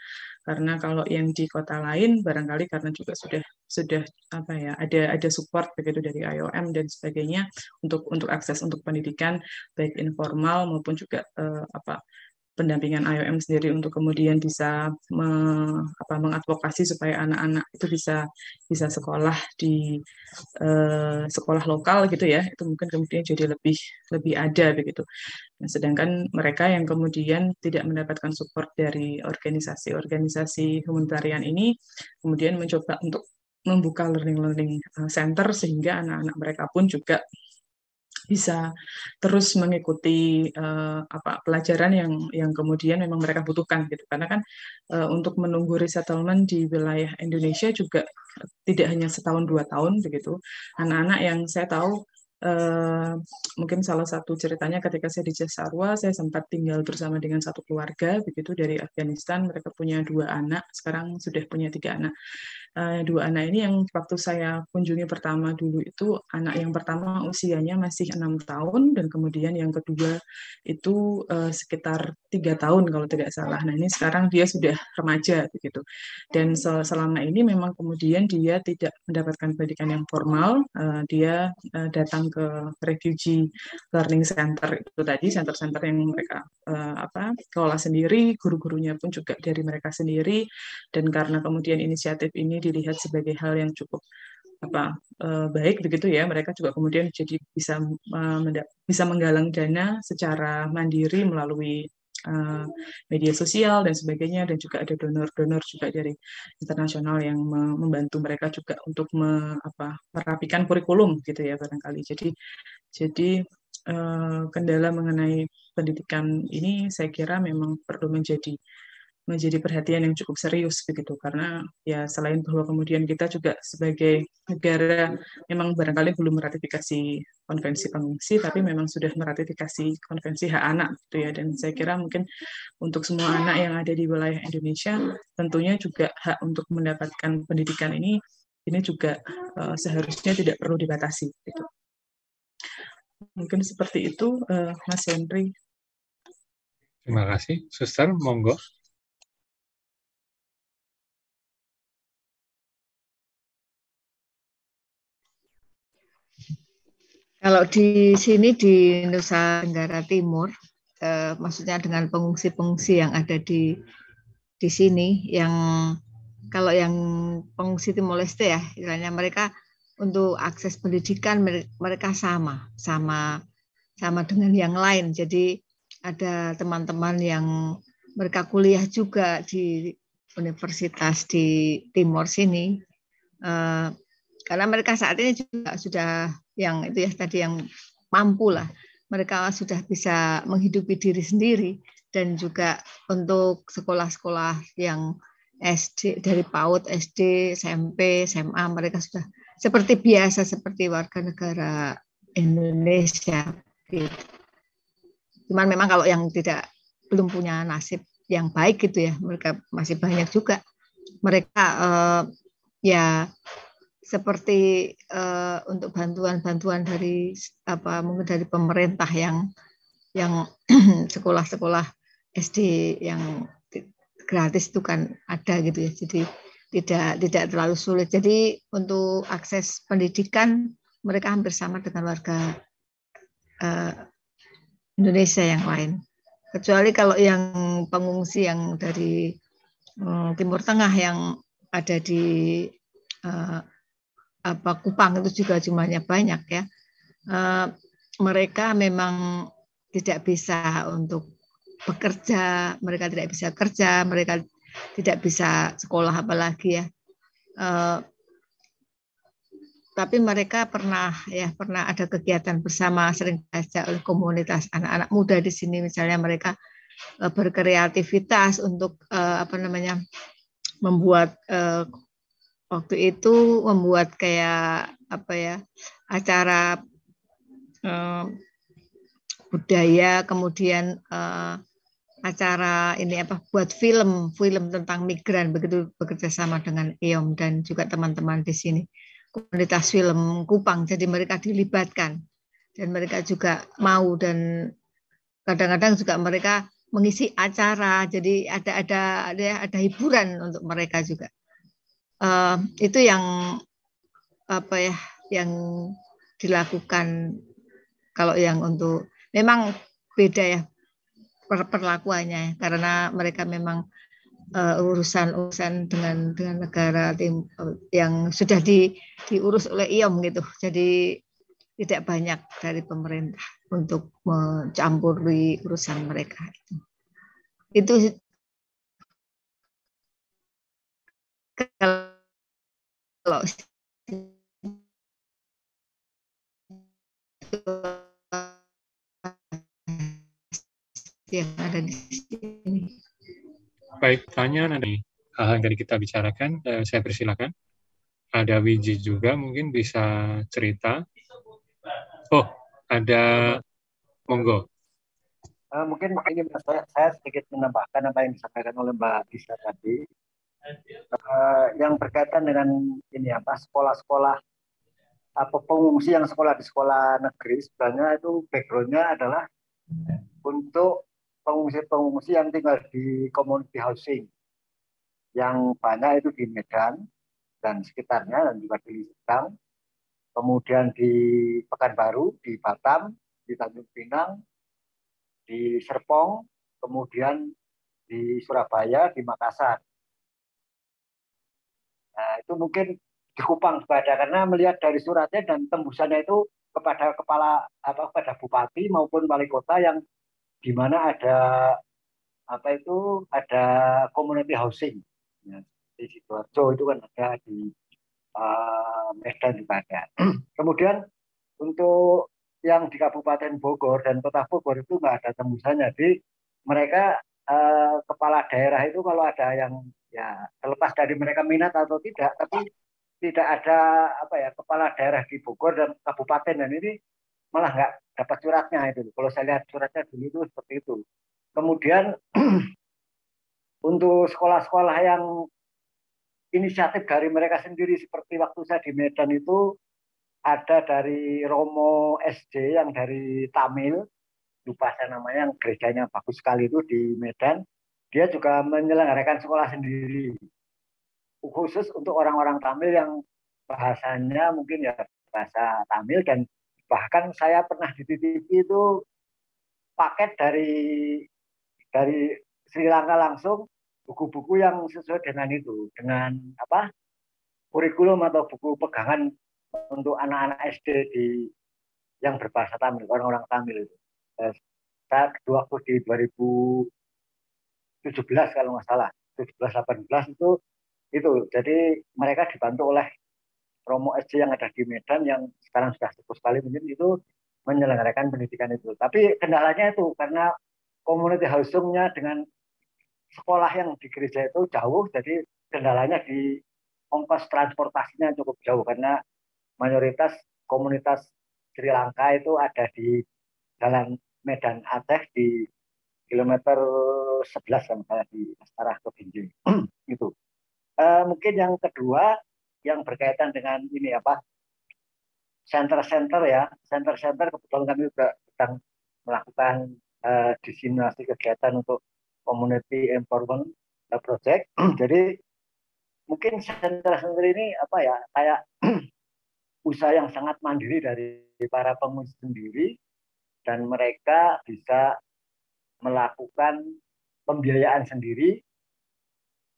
karena kalau yang di kota lain barangkali karena juga sudah sudah apa ya ada ada support begitu dari IOM dan sebagainya untuk untuk akses untuk pendidikan baik informal maupun juga uh, apa pendampingan IOM sendiri untuk kemudian bisa me, apa, mengadvokasi supaya anak-anak itu bisa bisa sekolah di eh, sekolah lokal gitu ya itu mungkin kemudian jadi lebih lebih ada begitu nah, sedangkan mereka yang kemudian tidak mendapatkan support dari organisasi-organisasi humanitarian ini kemudian mencoba untuk membuka learning learning eh, center sehingga anak-anak mereka pun juga bisa terus mengikuti uh, apa pelajaran yang yang kemudian memang mereka butuhkan gitu karena kan uh, untuk menunggu resettlement di wilayah Indonesia juga tidak hanya setahun dua tahun begitu anak-anak yang saya tahu Uh, mungkin salah satu ceritanya ketika saya di Jasarwa saya sempat tinggal bersama dengan satu keluarga begitu dari Afghanistan. Mereka punya dua anak, sekarang sudah punya tiga anak. Eh, dua anak ini yang waktu saya kunjungi pertama dulu itu anak yang pertama usianya masih enam tahun dan kemudian yang kedua itu uh, sekitar tiga tahun kalau tidak salah. Nah ini sekarang dia sudah remaja begitu dan sel selama ini memang kemudian dia tidak mendapatkan pendidikan yang formal. Uh, dia uh, datang ke refugee learning center itu tadi center-center yang mereka uh, apa kelola sendiri, guru-gurunya pun juga dari mereka sendiri dan karena kemudian inisiatif ini dilihat sebagai hal yang cukup apa eh, baik begitu ya mereka juga kemudian jadi bisa eh, bisa menggalang dana secara mandiri melalui eh, media sosial dan sebagainya dan juga ada donor-donor juga dari internasional yang membantu mereka juga untuk me, apa, merapikan kurikulum gitu ya barangkali jadi jadi kendala mengenai pendidikan ini saya kira memang perlu menjadi menjadi perhatian yang cukup serius begitu karena ya selain bahwa kemudian kita juga sebagai negara memang barangkali belum meratifikasi konvensi pengungsi tapi memang sudah meratifikasi konvensi hak anak gitu ya dan saya kira mungkin untuk semua anak yang ada di wilayah Indonesia tentunya juga hak untuk mendapatkan pendidikan ini ini juga eh, seharusnya tidak perlu dibatasi gitu. Mungkin seperti itu eh, Mas Henry. Terima kasih. Suster, monggo. Kalau di sini di Nusa Tenggara Timur, eh, maksudnya dengan pengungsi-pengungsi yang ada di di sini, yang kalau yang pengungsi Timor Leste ya, istilahnya mereka untuk akses pendidikan mereka sama, sama sama dengan yang lain. Jadi ada teman-teman yang mereka kuliah juga di universitas di Timur sini, eh, karena mereka saat ini juga sudah yang itu ya tadi yang mampu lah mereka sudah bisa menghidupi diri sendiri dan juga untuk sekolah-sekolah yang SD dari PAUD SD SMP SMA mereka sudah seperti biasa seperti warga negara Indonesia gitu. cuman memang kalau yang tidak belum punya nasib yang baik gitu ya mereka masih banyak juga mereka eh, ya seperti uh, untuk bantuan-bantuan dari apa mungkin dari pemerintah yang yang sekolah-sekolah SD yang gratis itu kan ada gitu ya. Jadi tidak tidak terlalu sulit. Jadi untuk akses pendidikan mereka hampir sama dengan warga uh, Indonesia yang lain. Kecuali kalau yang pengungsi yang dari um, Timur Tengah yang ada di apa Kupang itu juga jumlahnya banyak ya. E, mereka memang tidak bisa untuk bekerja, mereka tidak bisa kerja, mereka tidak bisa sekolah apalagi ya. E, tapi mereka pernah ya pernah ada kegiatan bersama sering diajak oleh komunitas anak-anak muda di sini misalnya mereka eh, berkreativitas untuk apa namanya membuat waktu itu membuat kayak apa ya acara eh, budaya kemudian eh, acara ini apa buat film film tentang migran begitu bekerja sama dengan EOM dan juga teman-teman di sini komunitas film Kupang jadi mereka dilibatkan dan mereka juga mau dan kadang-kadang juga mereka mengisi acara jadi ada ada ada ada hiburan untuk mereka juga uh, itu yang apa ya yang dilakukan kalau yang untuk memang beda ya per perlakuannya karena mereka memang uh, eh, urusan urusan dengan dengan negara tim yang sudah di, diurus oleh IOM gitu jadi tidak banyak dari pemerintah untuk mencampuri urusan mereka itu itu kalau kalau yang ada di sini. Baik, tanya nanti hal yang tadi kita bicarakan, eh, saya persilakan. Ada Wiji juga mungkin bisa cerita. Oh, ada Monggo. Uh, mungkin makanya saya, saya sedikit menambahkan apa yang disampaikan oleh Mbak Bisa tadi uh, yang berkaitan dengan ini apa sekolah-sekolah apa pengungsi yang sekolah di sekolah negeri sebenarnya itu backgroundnya adalah untuk pengungsi-pengungsi yang tinggal di community housing yang banyak itu di Medan dan sekitarnya dan juga di Sedang kemudian di Pekanbaru di Batam di Tanjung Pinang di Serpong kemudian di Surabaya di Makassar Nah, itu mungkin di juga ada karena melihat dari suratnya dan tembusannya itu kepada kepala apa kepada bupati maupun wali kota yang di mana ada apa itu ada community housing ya, di sidoarjo itu kan ada di uh, Medan juga ada. Kemudian untuk yang di Kabupaten Bogor dan Kota Bogor itu nggak ada tembusannya. di mereka uh, kepala daerah itu kalau ada yang ya terlepas dari mereka minat atau tidak tapi tidak ada apa ya kepala daerah di Bogor dan kabupaten dan ini malah nggak dapat suratnya itu kalau saya lihat suratnya dulu itu seperti itu kemudian untuk sekolah-sekolah yang inisiatif dari mereka sendiri seperti waktu saya di Medan itu ada dari Romo SD yang dari Tamil lupa saya namanya yang gerejanya bagus sekali itu di Medan dia juga menyelenggarakan sekolah sendiri khusus untuk orang-orang Tamil yang bahasanya mungkin ya bahasa Tamil dan bahkan saya pernah dititipi itu paket dari dari Sri Lanka langsung buku-buku yang sesuai dengan itu dengan apa kurikulum atau buku pegangan untuk anak-anak SD di yang berbahasa Tamil orang-orang Tamil itu. saat waktu di 2000 17 kalau nggak salah 17 18 itu itu jadi mereka dibantu oleh Romo SC yang ada di Medan yang sekarang sudah cukup sekali mungkin itu menyelenggarakan pendidikan itu. Tapi kendalanya itu karena community housingnya dengan sekolah yang di gereja itu jauh, jadi kendalanya di ongkos transportasinya cukup jauh karena mayoritas komunitas Sri Lanka itu ada di Jalan Medan Aceh di kilometer 11 yang saya di arah ke Binjai. itu. Uh, mungkin yang kedua yang berkaitan dengan ini apa center-center ya, center-center kebetulan kami juga sedang melakukan uh, disimulasi kegiatan untuk community empowerment eh, project. Jadi mungkin center-center ini apa ya kayak usaha yang sangat mandiri dari para pengungsi sendiri dan mereka bisa melakukan pembiayaan sendiri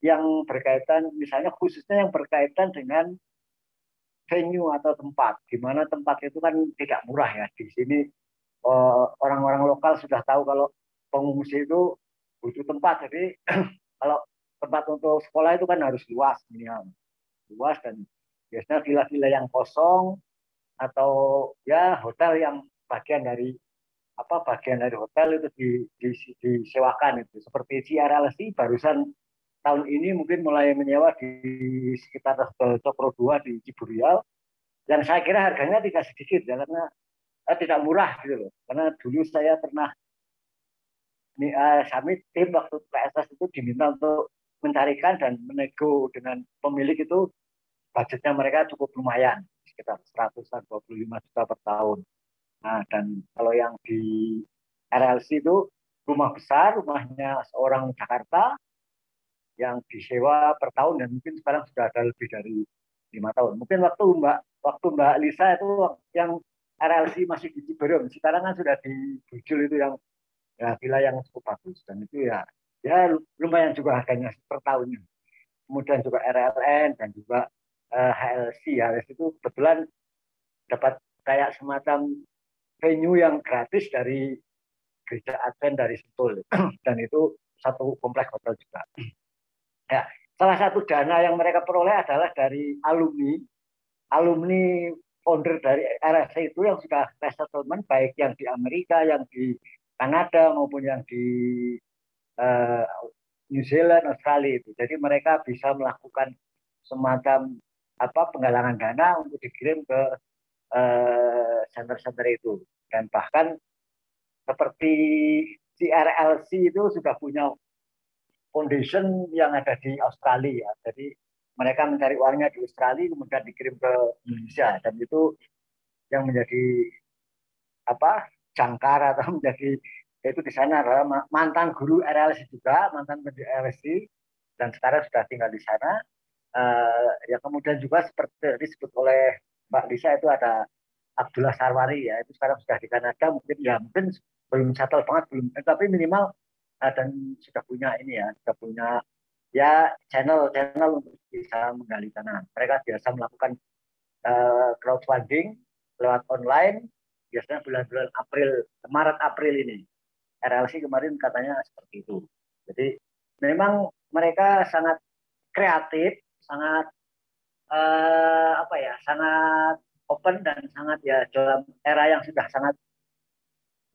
yang berkaitan misalnya khususnya yang berkaitan dengan venue atau tempat di mana tempat itu kan tidak murah ya di sini eh, orang-orang lokal sudah tahu kalau pengungsi itu butuh tempat jadi kalau tempat untuk sekolah itu kan harus luas minimal luas dan biasanya villa-villa yang kosong atau ya hotel yang bagian dari apa bagian dari hotel itu di, di, disewakan itu seperti CRLC barusan tahun ini mungkin mulai menyewa di sekitar Cokro 2 di Ciburial dan saya kira harganya tidak sedikit ya karena eh, tidak murah gitu loh karena dulu saya pernah ini uh, kami tim waktu PSS itu diminta untuk mencarikan dan menego dengan pemilik itu budgetnya mereka cukup lumayan sekitar 125 juta per tahun Nah, dan kalau yang di RLC itu rumah besar, rumahnya seorang Jakarta yang disewa per tahun dan mungkin sekarang sudah ada lebih dari lima tahun. Mungkin waktu Mbak waktu Mbak Lisa itu yang RLC masih di Ciberem, sekarang kan sudah di Bujul itu yang ya villa yang cukup bagus dan itu ya ya lumayan juga harganya per tahunnya. Kemudian juga RLN dan juga uh, eh, HLC, HLC itu kebetulan dapat kayak semacam venue yang gratis dari gereja Advent dari Sentul dan itu satu kompleks hotel juga. Ya, salah satu dana yang mereka peroleh adalah dari alumni alumni founder dari RSC itu yang sudah settlement baik yang di Amerika, yang di Kanada maupun yang di uh, New Zealand, Australia itu. Jadi mereka bisa melakukan semacam apa penggalangan dana untuk dikirim ke Eh, center-center uh, itu dan bahkan seperti CRLC itu sudah punya foundation yang ada di Australia jadi mereka mencari uangnya di Australia kemudian dikirim ke Indonesia hmm. dan itu yang menjadi apa jangkar atau menjadi itu di sana adalah mantan guru RLC juga mantan pendiri RLC dan sekarang sudah tinggal di sana uh, ya kemudian juga seperti disebut oleh Mbak Lisa itu ada Abdullah Sarwari ya itu sekarang sudah di Kanada mungkin ya mungkin belum settle banget belum eh, tapi minimal eh, dan sudah punya ini ya sudah punya ya channel channel untuk bisa menggali tanah mereka biasa melakukan eh, crowdfunding lewat online biasanya bulan-bulan April Maret April ini RLC kemarin katanya seperti itu jadi memang mereka sangat kreatif sangat uh, apa ya sangat open dan sangat ya dalam era yang sudah sangat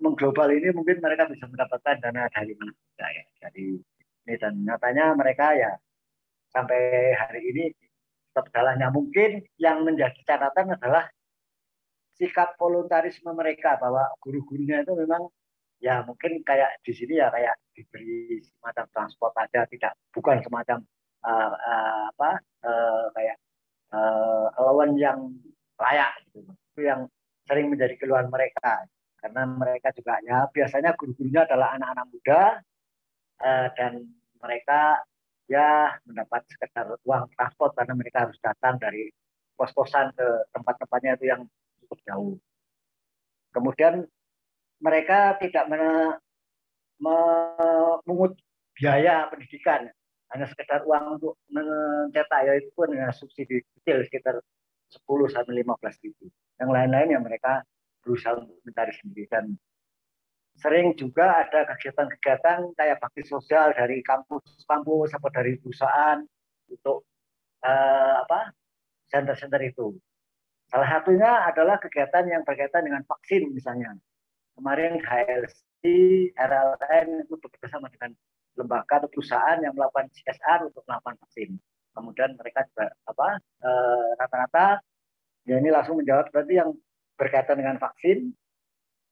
mengglobal ini mungkin mereka bisa mendapatkan dana dari mana juga ya. Jadi ini dan nyatanya mereka ya sampai hari ini tetap jalannya mungkin yang menjadi catatan adalah sikap voluntarisme mereka bahwa guru-gurunya itu memang ya mungkin kayak di sini ya kayak diberi semacam transport aja tidak bukan semacam uh, uh, apa uh, kayak uh, lawan yang layak gitu. Itu yang sering menjadi keluhan mereka karena mereka juga ya biasanya guru-gurunya adalah anak-anak muda uh, dan mereka ya mendapat sekedar uang transport karena mereka harus datang dari pos-posan ke tempat-tempatnya itu yang cukup jauh. Kemudian mereka tidak men- mengut biaya pendidikan hanya sekedar uang untuk mencetak ya itu pun dengan subsidi kecil sekitar 10 sampai 15 ribu. Yang lain-lain yang mereka berusaha untuk mencari sendiri dan sering juga ada kegiatan-kegiatan kayak bakti sosial dari kampus-kampus atau dari perusahaan untuk eh, apa center-center itu. Salah satunya adalah kegiatan yang berkaitan dengan vaksin misalnya. Kemarin HLC, RLN itu bekerja sama dengan lembaga atau perusahaan yang melakukan CSR untuk melakukan vaksin. Kemudian mereka juga apa eh, rata-rata e, ya ini langsung menjawab berarti yang berkaitan dengan vaksin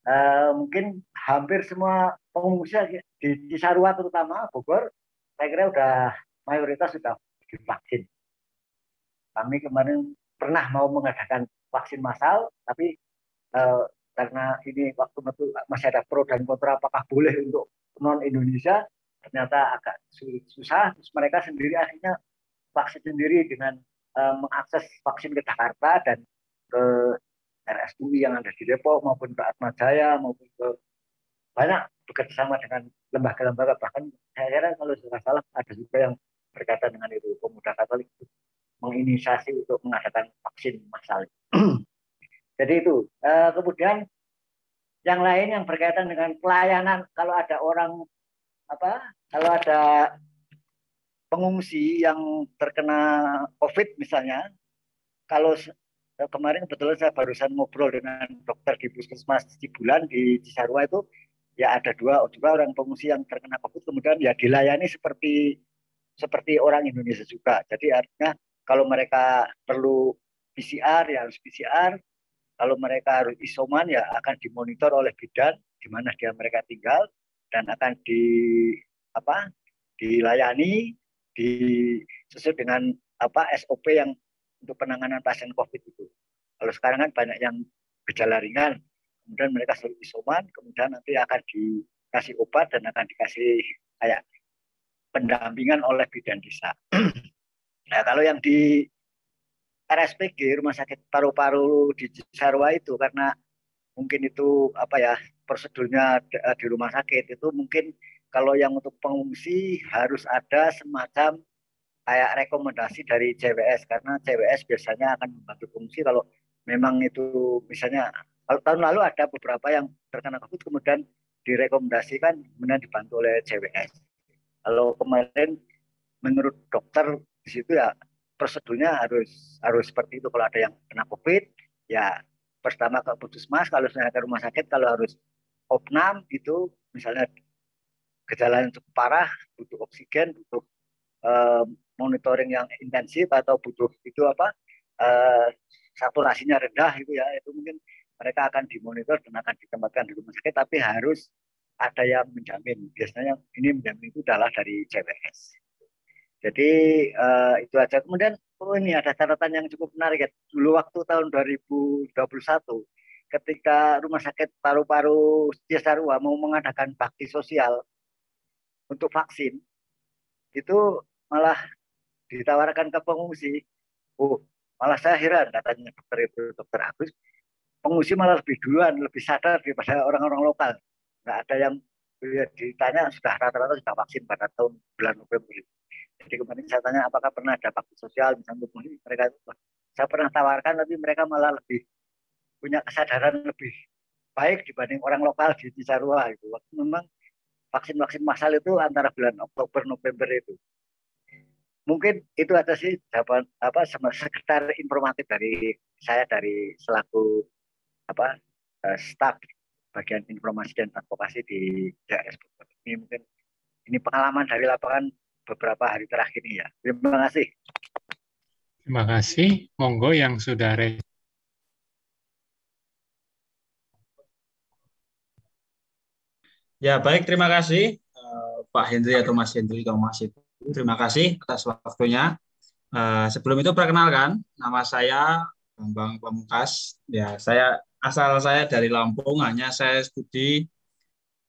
e, mungkin hampir semua pengungsi di Cisarua terutama Bogor saya kira sudah mayoritas sudah divaksin. Kami kemarin pernah mau mengadakan vaksin massal tapi e, karena ini waktu itu masih ada pro dan kontra apakah boleh untuk non Indonesia ternyata agak susah terus mereka sendiri akhirnya vaksin sendiri dengan uh, mengakses vaksin ke Jakarta dan ke RSUI yang ada di Depok maupun ke Atma Jaya maupun ke banyak bekerja sama dengan lembaga-lembaga bahkan saya kira kalau tidak salah ada juga yang berkaitan dengan itu pemuda Katolik itu menginisiasi untuk mengadakan vaksin masal. Jadi itu. Eh, kemudian yang lain yang berkaitan dengan pelayanan kalau ada orang apa kalau ada pengungsi yang terkena COVID misalnya, kalau eh, kemarin kebetulan saya barusan ngobrol dengan dokter di puskesmas di bulan di Cisarua itu ya ada dua dua orang pengungsi yang terkena COVID kemudian ya dilayani seperti seperti orang Indonesia juga. Jadi artinya kalau mereka perlu PCR ya harus PCR, kalau mereka harus isoman ya akan dimonitor oleh bidan di mana dia mereka tinggal, dan akan di apa dilayani di sesuai dengan apa SOP yang untuk penanganan pasien COVID itu. Kalau sekarang kan banyak yang gejala ringan, kemudian mereka selalu isoman, kemudian nanti akan dikasih obat dan akan dikasih kayak pendampingan oleh bidan desa. nah kalau yang di RSPG Rumah Sakit Paru-Paru di Cisarwa itu karena mungkin itu apa ya prosedurnya eh, di rumah sakit itu mungkin kalau yang untuk pengungsi harus ada semacam kayak rekomendasi dari CWS karena CWS biasanya akan membantu pengungsi kalau memang itu misalnya kalau tahun lalu ada beberapa yang terkena COVID kemudian direkomendasikan kemudian dibantu oleh CWS. Kalau kemarin menurut dokter di situ ya prosedurnya harus harus seperti itu kalau ada yang kena COVID ya pertama ke putus mas kalau saya ke rumah sakit kalau harus opnam itu misalnya gejala yang cukup parah butuh oksigen butuh uh, monitoring yang intensif atau butuh itu apa uh, saturasinya rendah itu ya itu mungkin mereka akan dimonitor dan akan ditempatkan di rumah sakit tapi harus ada yang menjamin biasanya yang ini menjamin itu adalah dari CWS jadi uh, itu aja kemudian oh ini ada catatan yang cukup menarik ya dulu waktu tahun 2021 ketika Rumah Sakit Paru-Paru Cisarua mau mengadakan bakti sosial untuk vaksin, itu malah ditawarkan ke pengungsi. Oh, malah saya heran katanya dokter itu dokter Agus, pengungsi malah lebih duluan, lebih sadar daripada orang-orang lokal. Nggak ada yang ya, ditanya sudah rata-rata sudah vaksin pada tahun bulan November. Jadi kemarin saya tanya apakah pernah ada bakti sosial misalnya untuk mereka saya pernah tawarkan tapi mereka malah lebih punya kesadaran lebih baik dibanding orang lokal di Cisarua itu. Waktu memang vaksin-vaksin massal itu antara bulan Oktober November itu. Mungkin itu ada sih dapat apa sekitar informatif dari saya dari selaku apa eh, staf bagian informasi dan advokasi di JS ini mungkin ini pengalaman dari lapangan beberapa hari terakhir ini ya. Terima kasih. Terima kasih. Monggo yang sudah ready. Ya, baik. Terima kasih eh, Pak Hendri atau Mas Hendri kalau Mas itu. Terima kasih atas waktunya. Eh, sebelum itu perkenalkan, nama saya Bambang Pamukas. Ya, saya asal saya dari Lampung, hanya saya studi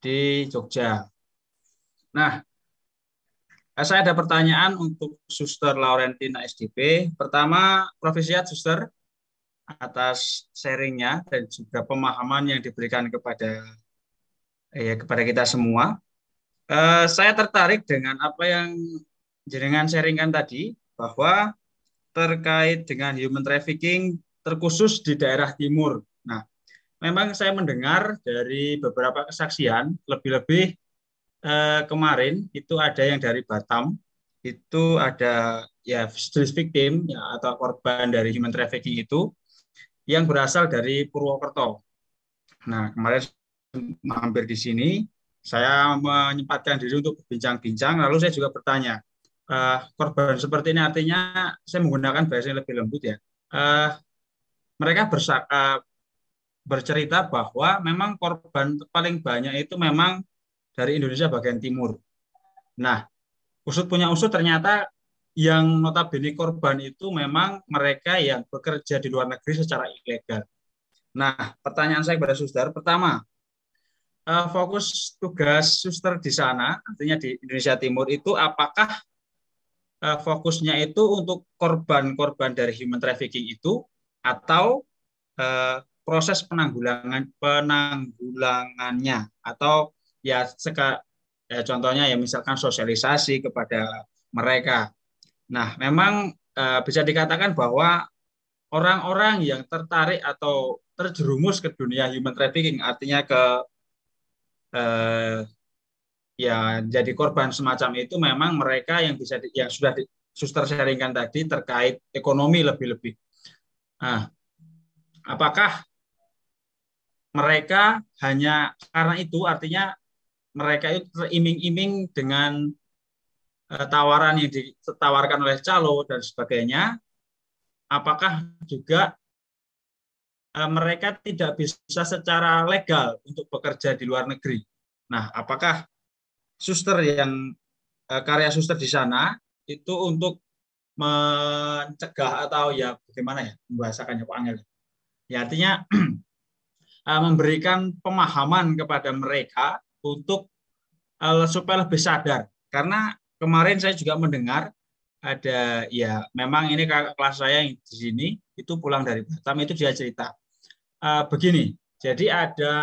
di Jogja. Nah, eh, saya ada pertanyaan untuk Suster Laurentina SDP. Pertama, profesiat Suster atas sharingnya dan juga pemahaman yang diberikan kepada ya kepada kita semua. Uh, saya tertarik dengan apa yang jenengan sharingkan tadi bahwa terkait dengan human trafficking terkhusus di daerah timur. Nah, memang saya mendengar dari beberapa kesaksian, lebih-lebih uh, kemarin itu ada yang dari Batam, itu ada ya street victim ya, atau korban dari human trafficking itu yang berasal dari Purwokerto. Nah, kemarin mampir di sini. Saya menyempatkan diri untuk berbincang-bincang, lalu saya juga bertanya, uh, korban seperti ini artinya saya menggunakan bahasa yang lebih lembut ya. Uh, mereka bersak, uh, eh, bercerita bahwa memang korban paling banyak itu memang dari Indonesia bagian timur. Nah, usut punya usut ternyata yang notabene korban itu memang mereka yang bekerja di luar negeri secara ilegal. Nah, pertanyaan saya kepada suster, pertama, uh, fokus tugas suster di sana, artinya di Indonesia Timur itu apakah uh, fokusnya itu untuk korban-korban dari human trafficking itu atau uh, proses penanggulangan penanggulangannya atau ya seka, ya, contohnya ya misalkan sosialisasi kepada mereka. Nah, memang e, bisa dikatakan bahwa orang-orang yang tertarik atau terjerumus ke dunia human trafficking, artinya ke eh, ya jadi korban semacam itu memang mereka yang bisa di, yang sudah di, suster sharingkan tadi terkait ekonomi lebih-lebih. Nah, apakah mereka hanya karena itu artinya mereka itu teriming-iming dengan eh, tawaran yang ditawarkan oleh calo dan sebagainya apakah juga Eh, mereka tidak bisa secara legal untuk bekerja di luar negeri. Nah, apakah suster yang eh, karya suster di sana itu untuk mencegah atau ya bagaimana ya membahasakannya Pak Angel? Ya artinya eh, memberikan pemahaman kepada mereka untuk supaya lebih sadar. Karena kemarin saya juga mendengar ada ya memang ini kelas saya yang di sini itu pulang dari Batam itu dia cerita uh, begini, jadi ada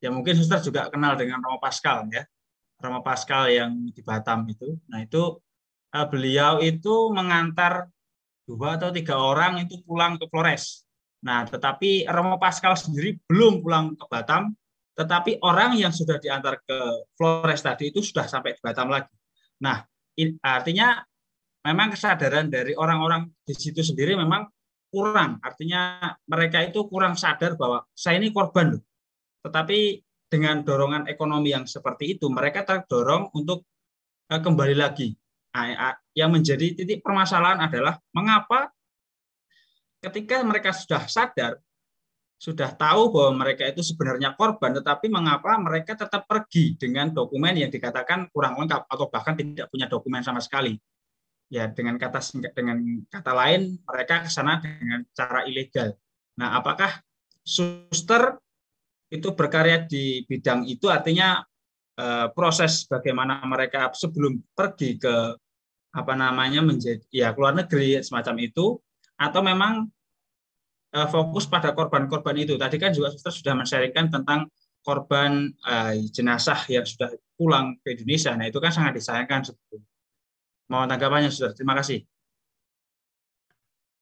ya mungkin suster juga kenal dengan Romo Pascal ya. Romo Pascal yang di Batam itu. Nah, itu uh, beliau itu mengantar dua atau tiga orang itu pulang ke Flores. Nah, tetapi Romo Pascal sendiri belum pulang ke Batam, tetapi orang yang sudah diantar ke Flores tadi itu sudah sampai di Batam lagi. Nah, artinya memang kesadaran dari orang-orang di situ sendiri memang kurang, artinya mereka itu kurang sadar bahwa saya ini korban loh. Tetapi dengan dorongan ekonomi yang seperti itu, mereka terdorong untuk eh, kembali lagi. Nah, ya, yang menjadi titik permasalahan adalah mengapa ketika mereka sudah sadar, sudah tahu bahwa mereka itu sebenarnya korban, tetapi mengapa mereka tetap pergi dengan dokumen yang dikatakan kurang lengkap atau bahkan tidak punya dokumen sama sekali ya dengan kata singkat dengan kata lain mereka ke sana dengan cara ilegal. Nah, apakah suster itu berkarya di bidang itu artinya e, proses bagaimana mereka sebelum pergi ke apa namanya menjadi ya keluar negeri semacam itu atau memang e, fokus pada korban-korban itu. Tadi kan juga suster sudah mensharingkan tentang korban e, jenazah yang sudah pulang ke Indonesia. Nah, itu kan sangat disayangkan sebetulnya. Mau tanggapannya, sudah. Terima kasih.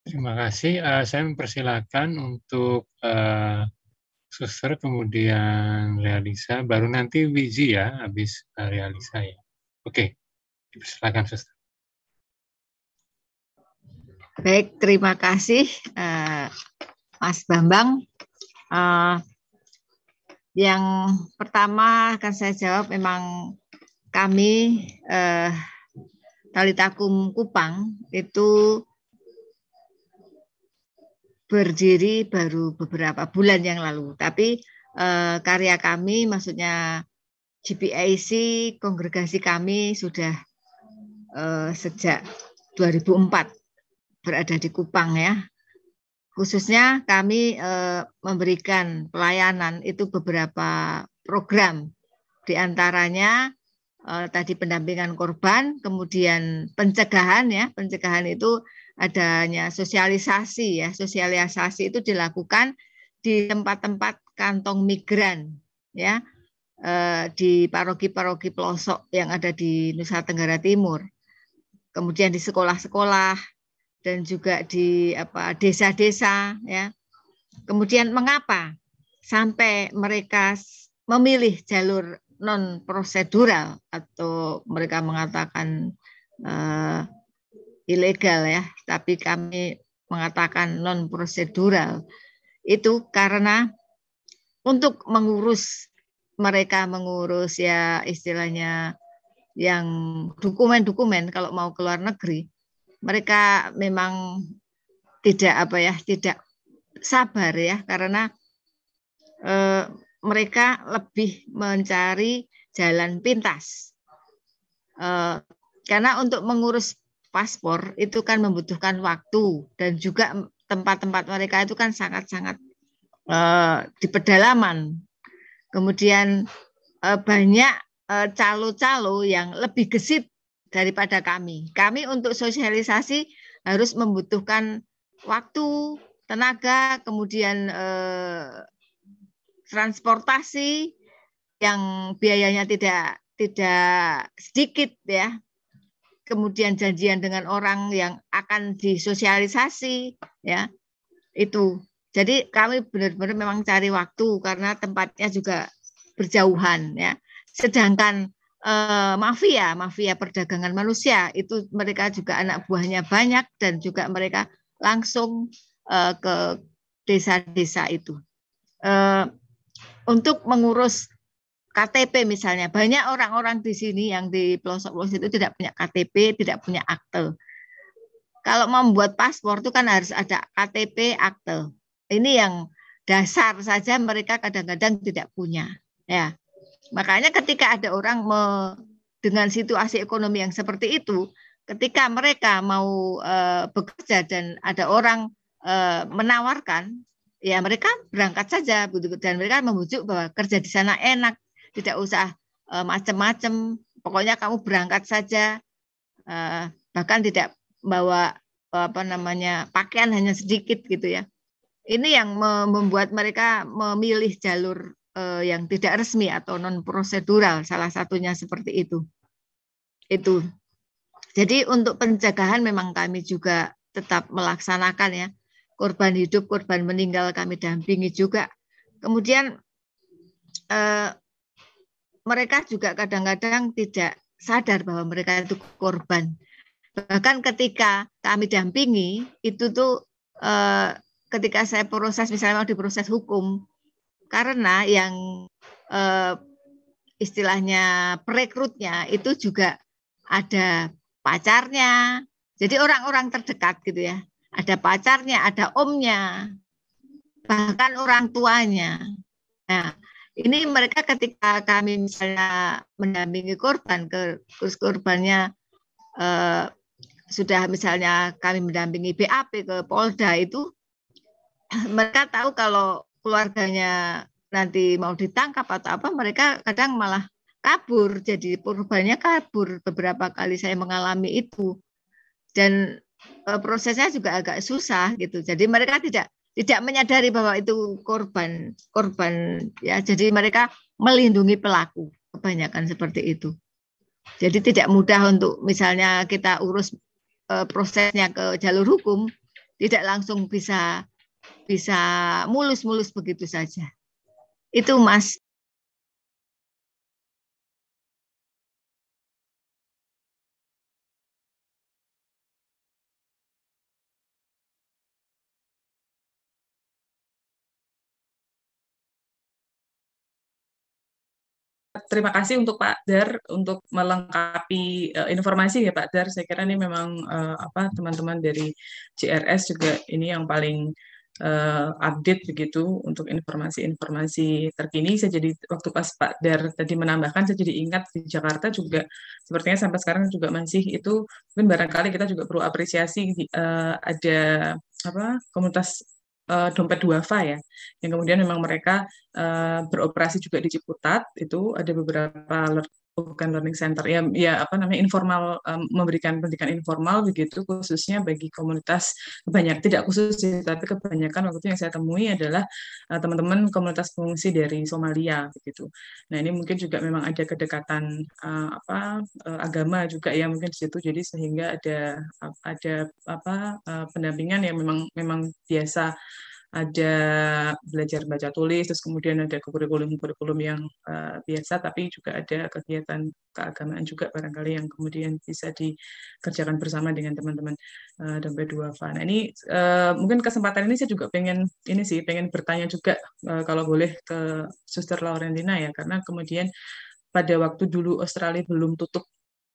Terima kasih. Uh, saya mempersilahkan untuk uh, suster, kemudian realisa, baru nanti Wiji ya, habis uh, realisa ya. Oke, okay. dipersilakan suster. Baik, terima kasih uh, Mas Bambang. Uh, yang pertama akan saya jawab memang kami Tali Takum Kupang itu berdiri baru beberapa bulan yang lalu. Tapi eh, karya kami, maksudnya GPIC, kongregasi kami sudah eh, sejak 2004 berada di Kupang ya. Khususnya kami eh, memberikan pelayanan itu beberapa program. Di antaranya Eh, tadi pendampingan korban, kemudian pencegahan ya, pencegahan itu adanya sosialisasi ya, sosialisasi itu dilakukan di tempat-tempat kantong migran ya, eh, di paroki-paroki pelosok yang ada di Nusa Tenggara Timur, kemudian di sekolah-sekolah dan juga di apa desa-desa ya. Kemudian mengapa sampai mereka memilih jalur non prosedural atau mereka mengatakan uh, ilegal ya, tapi kami mengatakan non prosedural itu karena untuk mengurus mereka mengurus ya istilahnya yang dokumen-dokumen kalau mau keluar negeri mereka memang tidak apa ya tidak sabar ya karena eh, mereka lebih mencari jalan pintas. Eh, karena untuk mengurus paspor itu kan membutuhkan waktu dan juga tempat-tempat mereka itu kan sangat-sangat eh, di pedalaman. Kemudian eh, banyak calo-calo yang lebih gesit daripada kami. Kami untuk sosialisasi harus membutuhkan waktu, tenaga, kemudian eh, transportasi yang biayanya tidak tidak sedikit ya. Kemudian janjian dengan orang yang akan disosialisasi ya. Itu. Jadi kami benar-benar memang cari waktu karena tempatnya juga berjauhan ya. Sedangkan eh, mafia, mafia perdagangan manusia itu mereka juga anak buahnya banyak dan juga mereka langsung eh, ke desa-desa itu. Eh, untuk mengurus KTP misalnya. Banyak orang-orang di sini yang di pelosok-pelosok itu tidak punya KTP, tidak punya akte. Kalau membuat paspor itu kan harus ada KTP, akte. Ini yang dasar saja mereka kadang-kadang tidak punya. Ya. Makanya ketika ada orang me, dengan situasi ekonomi yang seperti itu, ketika mereka mau e, bekerja dan ada orang e, menawarkan ya mereka berangkat saja dan mereka membujuk bahwa kerja di sana enak tidak usah uh, e, macam-macam pokoknya kamu berangkat saja uh, bahkan tidak bawa e, apa namanya pakaian hanya sedikit gitu ya ini yang membuat mereka memilih jalur yang tidak resmi atau non prosedural salah satunya seperti itu itu jadi untuk pencegahan memang kami juga tetap melaksanakan ya korban hidup, korban meninggal kami dampingi juga. Kemudian eh, mereka juga kadang-kadang tidak sadar bahwa mereka itu korban. Bahkan ketika kami dampingi itu tuh eh, ketika saya proses misalnya mau diproses hukum karena yang eh, istilahnya perekrutnya itu juga ada pacarnya. Jadi orang-orang terdekat gitu ya ada pacarnya, ada omnya, bahkan orang tuanya. Nah, ini mereka ketika kami misalnya mendampingi korban ke korbannya eh, sudah misalnya kami mendampingi BAP ke Polda itu mereka tahu kalau keluarganya nanti mau ditangkap atau apa mereka kadang malah kabur jadi korbannya kabur beberapa kali saya mengalami itu dan Eh, prosesnya juga agak susah gitu. Jadi mereka tidak tidak menyadari bahwa itu korban korban ya. Jadi mereka melindungi pelaku kebanyakan seperti itu. Jadi tidak mudah untuk misalnya kita urus e, prosesnya ke jalur hukum, tidak langsung bisa bisa mulus-mulus begitu saja. Itu Mas terima kasih untuk Pak Dar untuk melengkapi uh, informasi ya Pak Dar. Saya kira ini memang uh, apa teman-teman dari CRS juga ini yang paling uh, update begitu untuk informasi-informasi terkini. Saya jadi waktu pas Pak Dar tadi menambahkan, saya jadi ingat di Jakarta juga sepertinya sampai sekarang juga masih itu mungkin barangkali kita juga perlu apresiasi uh, ada apa komunitas uh, dompet duafa ya, yang kemudian memang mereka uh, beroperasi juga di Ciputat itu ada beberapa bukan learning center ya ya apa namanya informal um, memberikan pendidikan informal begitu khususnya bagi komunitas banyak tidak khusus sih tapi kebanyakan waktu itu yang saya temui adalah eh, teman-teman uh, komunitas pengungsi dari Somalia begitu. Nah, ini mungkin juga memang ada kedekatan uh, apa uh, agama juga ya mungkin di situ jadi sehingga ada ada apa uh, pendampingan yang memang memang biasa ada belajar baca tulis, terus kemudian ada kurikulum-kurikulum yang uh, biasa, tapi juga ada kegiatan keagamaan juga barangkali yang kemudian bisa dikerjakan bersama dengan teman-teman uh, eh, dompet duafa. Nah ini uh, mungkin kesempatan ini saya juga pengen ini sih pengen bertanya juga uh, kalau boleh ke Suster Laurentina ya, karena kemudian pada waktu dulu Australia belum tutup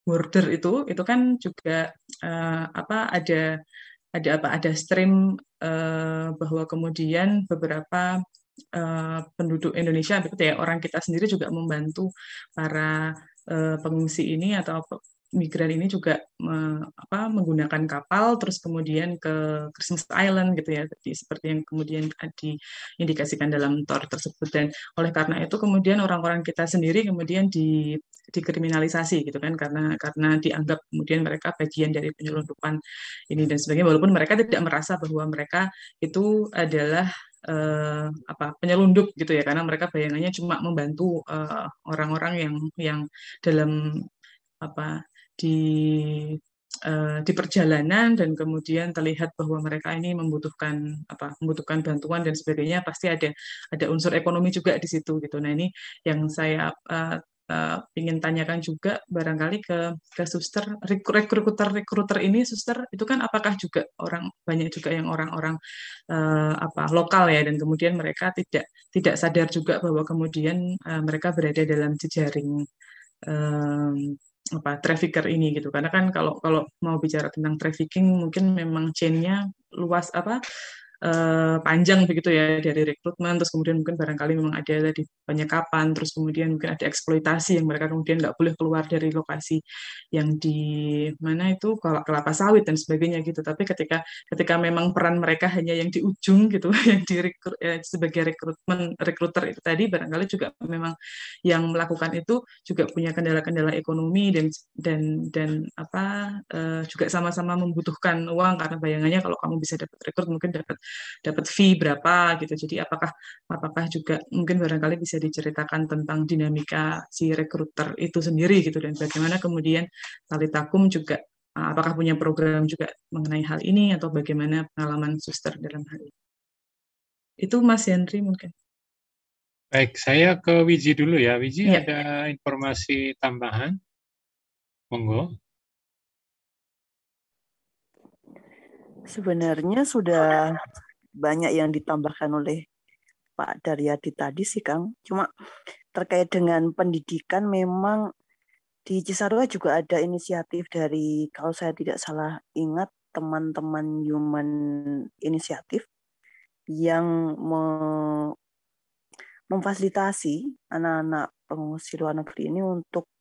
border itu, itu kan juga uh, apa ada ada apa ada stream uh, bahwa kemudian beberapa uh, penduduk Indonesia ya orang kita sendiri juga membantu para uh, pengungsi ini atau migran ini juga me, apa, menggunakan kapal terus kemudian ke Christmas Island gitu ya tadi seperti yang kemudian diindikasikan dalam Tor tersebut dan oleh karena itu kemudian orang-orang kita sendiri kemudian di dikriminalisasi gitu kan karena karena dianggap kemudian mereka bagian dari penyelundupan ini dan sebagainya walaupun mereka tidak merasa bahwa mereka itu adalah eh, apa penyelundup gitu ya karena mereka bayangannya cuma membantu eh, orang-orang eh, yang yang dalam apa di eh, di perjalanan dan kemudian terlihat bahwa mereka ini membutuhkan apa membutuhkan bantuan dan sebagainya pasti ada ada unsur ekonomi juga di situ gitu nah ini yang saya uh, uh, ingin tanyakan juga barangkali ke ke suster rekruter rekruter ini suster itu kan apakah juga orang banyak juga yang orang-orang uh, apa lokal ya dan kemudian mereka tidak tidak sadar juga bahwa kemudian uh, mereka berada dalam jejaring apa trafficker ini gitu karena kan kalau kalau mau bicara tentang trafficking mungkin memang chainnya luas apa uh, panjang begitu ya dari rekrutmen terus kemudian mungkin barangkali memang ada tadi penyekapan terus kemudian mungkin ada eksploitasi yang mereka kemudian nggak boleh keluar dari lokasi yang di mana itu kalau kelapa sawit dan sebagainya gitu tapi ketika ketika memang peran mereka hanya yang di ujung gitu yang di rekrut, ya, sebagai rekrutmen rekruter itu tadi barangkali juga memang yang melakukan itu juga punya kendala-kendala ekonomi dan dan dan apa uh, juga sama-sama membutuhkan uang karena bayangannya kalau kamu bisa dapat rekrut mungkin dapat dapat fee berapa gitu. Jadi apakah apakah juga mungkin barangkali bisa diceritakan tentang dinamika si rekruter itu sendiri gitu dan bagaimana kemudian tali takum juga eh, apakah punya program juga mengenai hal ini atau bagaimana pengalaman suster dalam hal ini. Itu Mas Henry mungkin. Baik, saya ke Wiji dulu ya. Wiji ya. ada informasi tambahan? Monggo. Sebenarnya sudah banyak yang ditambahkan oleh Pak Daryadi tadi sih Kang. Cuma terkait dengan pendidikan memang di Cisarua juga ada inisiatif dari kalau saya tidak salah ingat teman-teman human inisiatif yang me memfasilitasi anak-anak pengungsi luar negeri ini untuk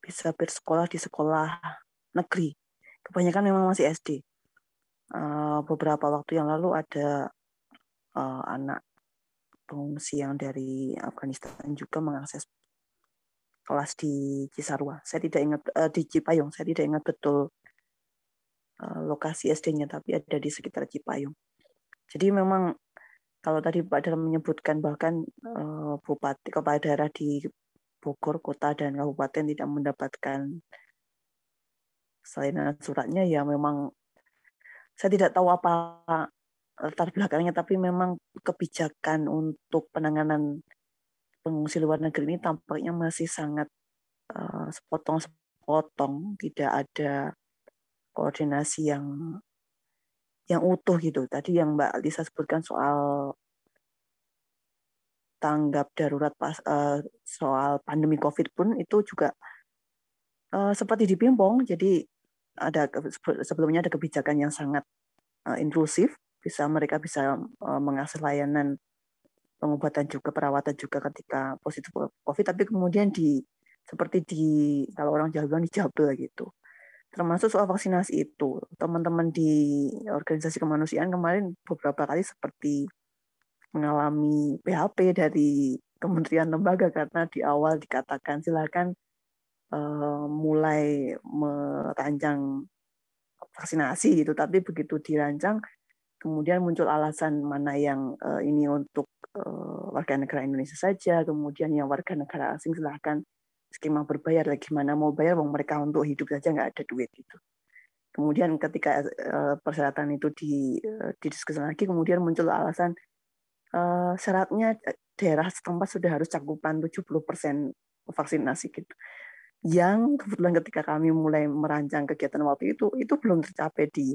bisa bersekolah di sekolah negeri. Kebanyakan memang masih SD. Eh, beberapa waktu yang lalu ada uh, anak pengungsi yang dari Afghanistan juga mengakses kelas di Cisarua. Saya tidak ingat uh, di Cipayung, saya tidak ingat betul uh, lokasi SD-nya tapi ada di sekitar Cipayung. Jadi memang kalau tadi Pak Dalam menyebutkan bahkan uh, bupati kepala daerah di Bogor kota dan kabupaten tidak mendapatkan selain suratnya ya memang saya tidak tahu apa eh, latar belakangnya, tapi memang kebijakan untuk penanganan pengungsi luar negeri ini tampaknya masih sangat uh, sepotong-sepotong, tidak ada koordinasi yang yang utuh gitu. Tadi yang Mbak Lisa sebutkan soal tanggap darurat pas uh, soal pandemi COVID pun itu juga uh, seperti dipimpong, Jadi ada sebelumnya ada kebijakan yang sangat eh, inklusif bisa mereka bisa uh, eh, mengakses layanan pengobatan juga perawatan juga ketika positif covid tapi kemudian di seperti di kalau orang Jawa bilang dijabel gitu termasuk soal vaksinasi itu teman-teman di organisasi kemanusiaan kemarin beberapa kali seperti mengalami PHP dari kementerian lembaga karena di awal dikatakan silakan uh, mulai merancang vaksinasi gitu tapi begitu dirancang kemudian muncul alasan mana yang uh, ini untuk uh, warga negara Indonesia saja kemudian yang warga negara asing silahkan skema berbayar lagi mana mau bayar bang mereka untuk hidup saja nggak ada duit gitu kemudian ketika uh, persyaratan itu di uh, didiskusikan lagi kemudian muncul alasan uh, syaratnya daerah setempat sudah harus cakupan 70% vaksinasi gitu yang kebetulan ketika kami mulai merancang kegiatan waktu itu itu belum tercapai di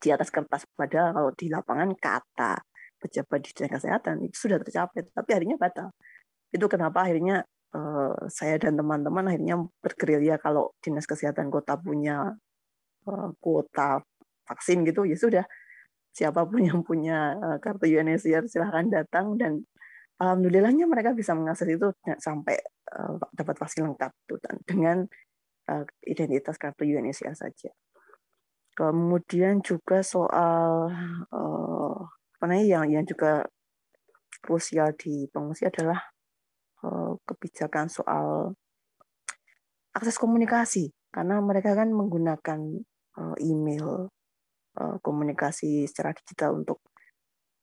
di atas kertas padahal kalau di lapangan kata pejabat di dinas kesehatan itu sudah tercapai tapi akhirnya batal itu kenapa akhirnya eh, saya dan teman-teman akhirnya bergerilya kalau dinas kesehatan kota punya kota eh, kuota vaksin gitu ya sudah siapapun yang punya eh, kartu UNHCR silahkan datang dan alhamdulillahnya mereka bisa mengakses itu sampai uh, dapat vaksin lengkap tuh dengan uh, identitas kartu UNHCR saja. Kemudian juga soal uh, yang yang juga krusial di pengungsi adalah uh, kebijakan soal akses komunikasi karena mereka kan menggunakan uh, email uh, komunikasi secara digital untuk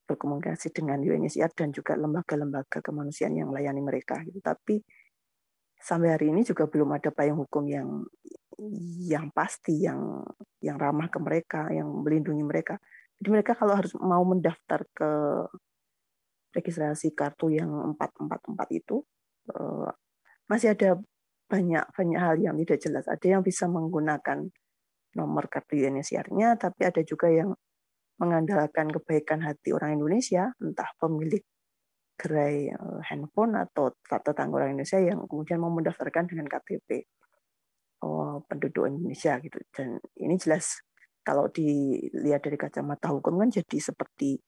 berkomunikasi dengan UNHCR dan juga lembaga-lembaga kemanusiaan yang melayani mereka. Gitu. Tapi sampai hari ini juga belum ada payung hukum yang yang pasti, yang yang ramah ke mereka, yang melindungi mereka. Jadi mereka kalau harus mau mendaftar ke registrasi kartu yang 444 itu eh, masih ada banyak banyak hal yang tidak jelas. Ada yang bisa menggunakan nomor kartu UNHCR-nya, tapi ada juga yang mengandalkan kebaikan hati orang Indonesia, entah pemilik gerai eh, handphone atau tetangga orang Indonesia yang kemudian mau mendaftarkan dengan KTP oh, penduduk Indonesia gitu. Dan ini jelas kalau dilihat dari kacamata hukum kan jadi seperti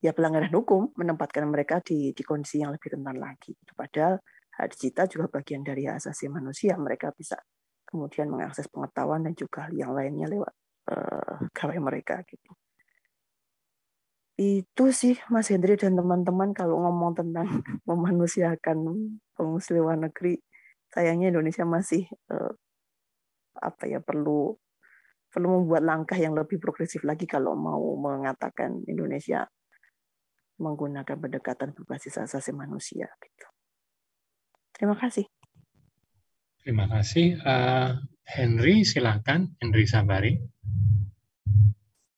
ya pelanggaran hukum menempatkan mereka di, di kondisi yang lebih rentan lagi. Gitu. Padahal hak cita juga bagian dari asasi manusia. Mereka bisa kemudian mengakses pengetahuan dan juga yang lainnya lewat uh, eh, gawai mereka gitu itu sih Mas Hendri dan teman-teman kalau ngomong tentang memanusiakan pengungsi luar negeri sayangnya Indonesia masih uh, apa ya perlu perlu membuat langkah yang lebih progresif lagi kalau mau mengatakan Indonesia menggunakan pendekatan berbasis asasi manusia gitu. Terima kasih. Terima kasih. Eh, Henry, silakan. Henry Sabari.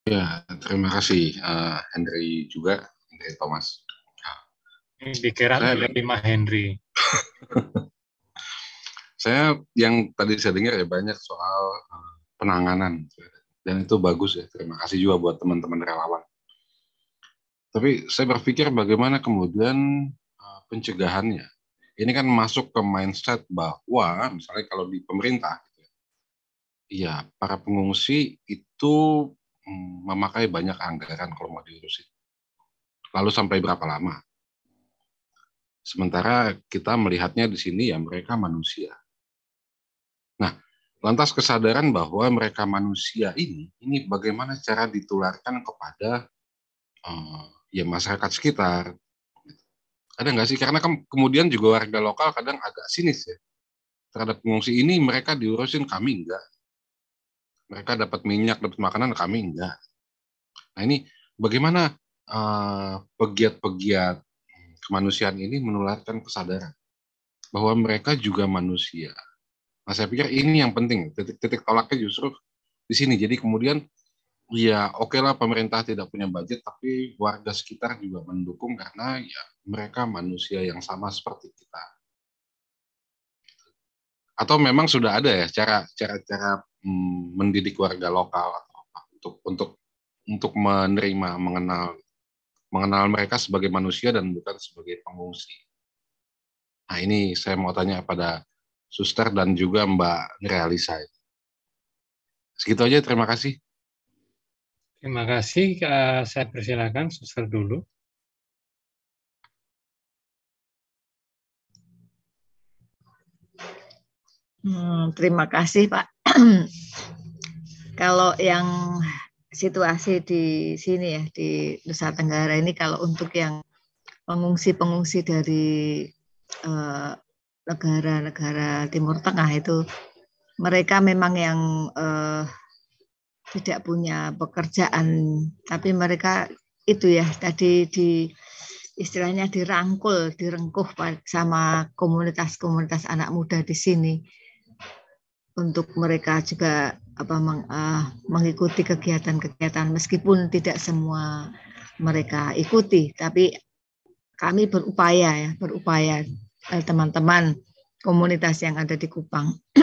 Ya, terima kasih uh, Henry juga, Henry Thomas. Ya. Ini dikira saya, ada lima Henry. saya yang tadi saya dengar ya banyak soal eh, penanganan dan itu bagus ya. Terima kasih juga buat teman-teman relawan. Tapi saya berpikir bagaimana kemudian eh, pencegahannya. Ini kan masuk ke mindset bahwa misalnya kalau di pemerintah Iya, para pengungsi itu mm, memakai banyak anggaran kalau mau diurusin. Lalu sampai berapa lama? Sementara kita melihatnya di sini ya mereka manusia. Nah, lantas kesadaran bahwa mereka manusia ini, ini bagaimana cara ditularkan kepada uh, ya masyarakat sekitar? Ada nggak sih? Karena kemudian juga warga lokal kadang agak sinis ya terhadap pengungsi ini mereka diurusin kami enggak mereka dapat minyak, dapat makanan, kami enggak. Nah ini bagaimana pegiat eh, pegiat-pegiat kemanusiaan ini menularkan kesadaran bahwa mereka juga manusia. Nah saya pikir ini yang penting, titik-titik tolaknya justru di sini. Jadi kemudian ya oke okay lah pemerintah tidak punya budget, tapi warga sekitar juga mendukung karena ya mereka manusia yang sama seperti kita atau memang sudah ada ya cara cara Mm, mendidik warga lokal atau apa untuk untuk untuk menerima mengenal mengenal mereka sebagai manusia dan bukan sebagai pengungsi. Nah ini saya mau tanya pada Suster dan juga Mbak Realisa. Segitu aja, terima kasih. Terima kasih, saya persilakan Suster dulu. Hmm, terima kasih Pak. kalau yang situasi di sini ya di Nusa Tenggara ini kalau untuk yang pengungsi-pengungsi dari eh, negara-negara uh, Timur Tengah itu mereka memang yang uh, tidak punya pekerjaan tapi mereka itu ya tadi di istilahnya dirangkul direngkuh sama komunitas-komunitas anak muda di sini untuk mereka juga apa meng, uh, mengikuti kegiatan-kegiatan meskipun tidak semua mereka ikuti tapi kami berupaya ya berupaya eh, teman-teman komunitas yang ada di Kupang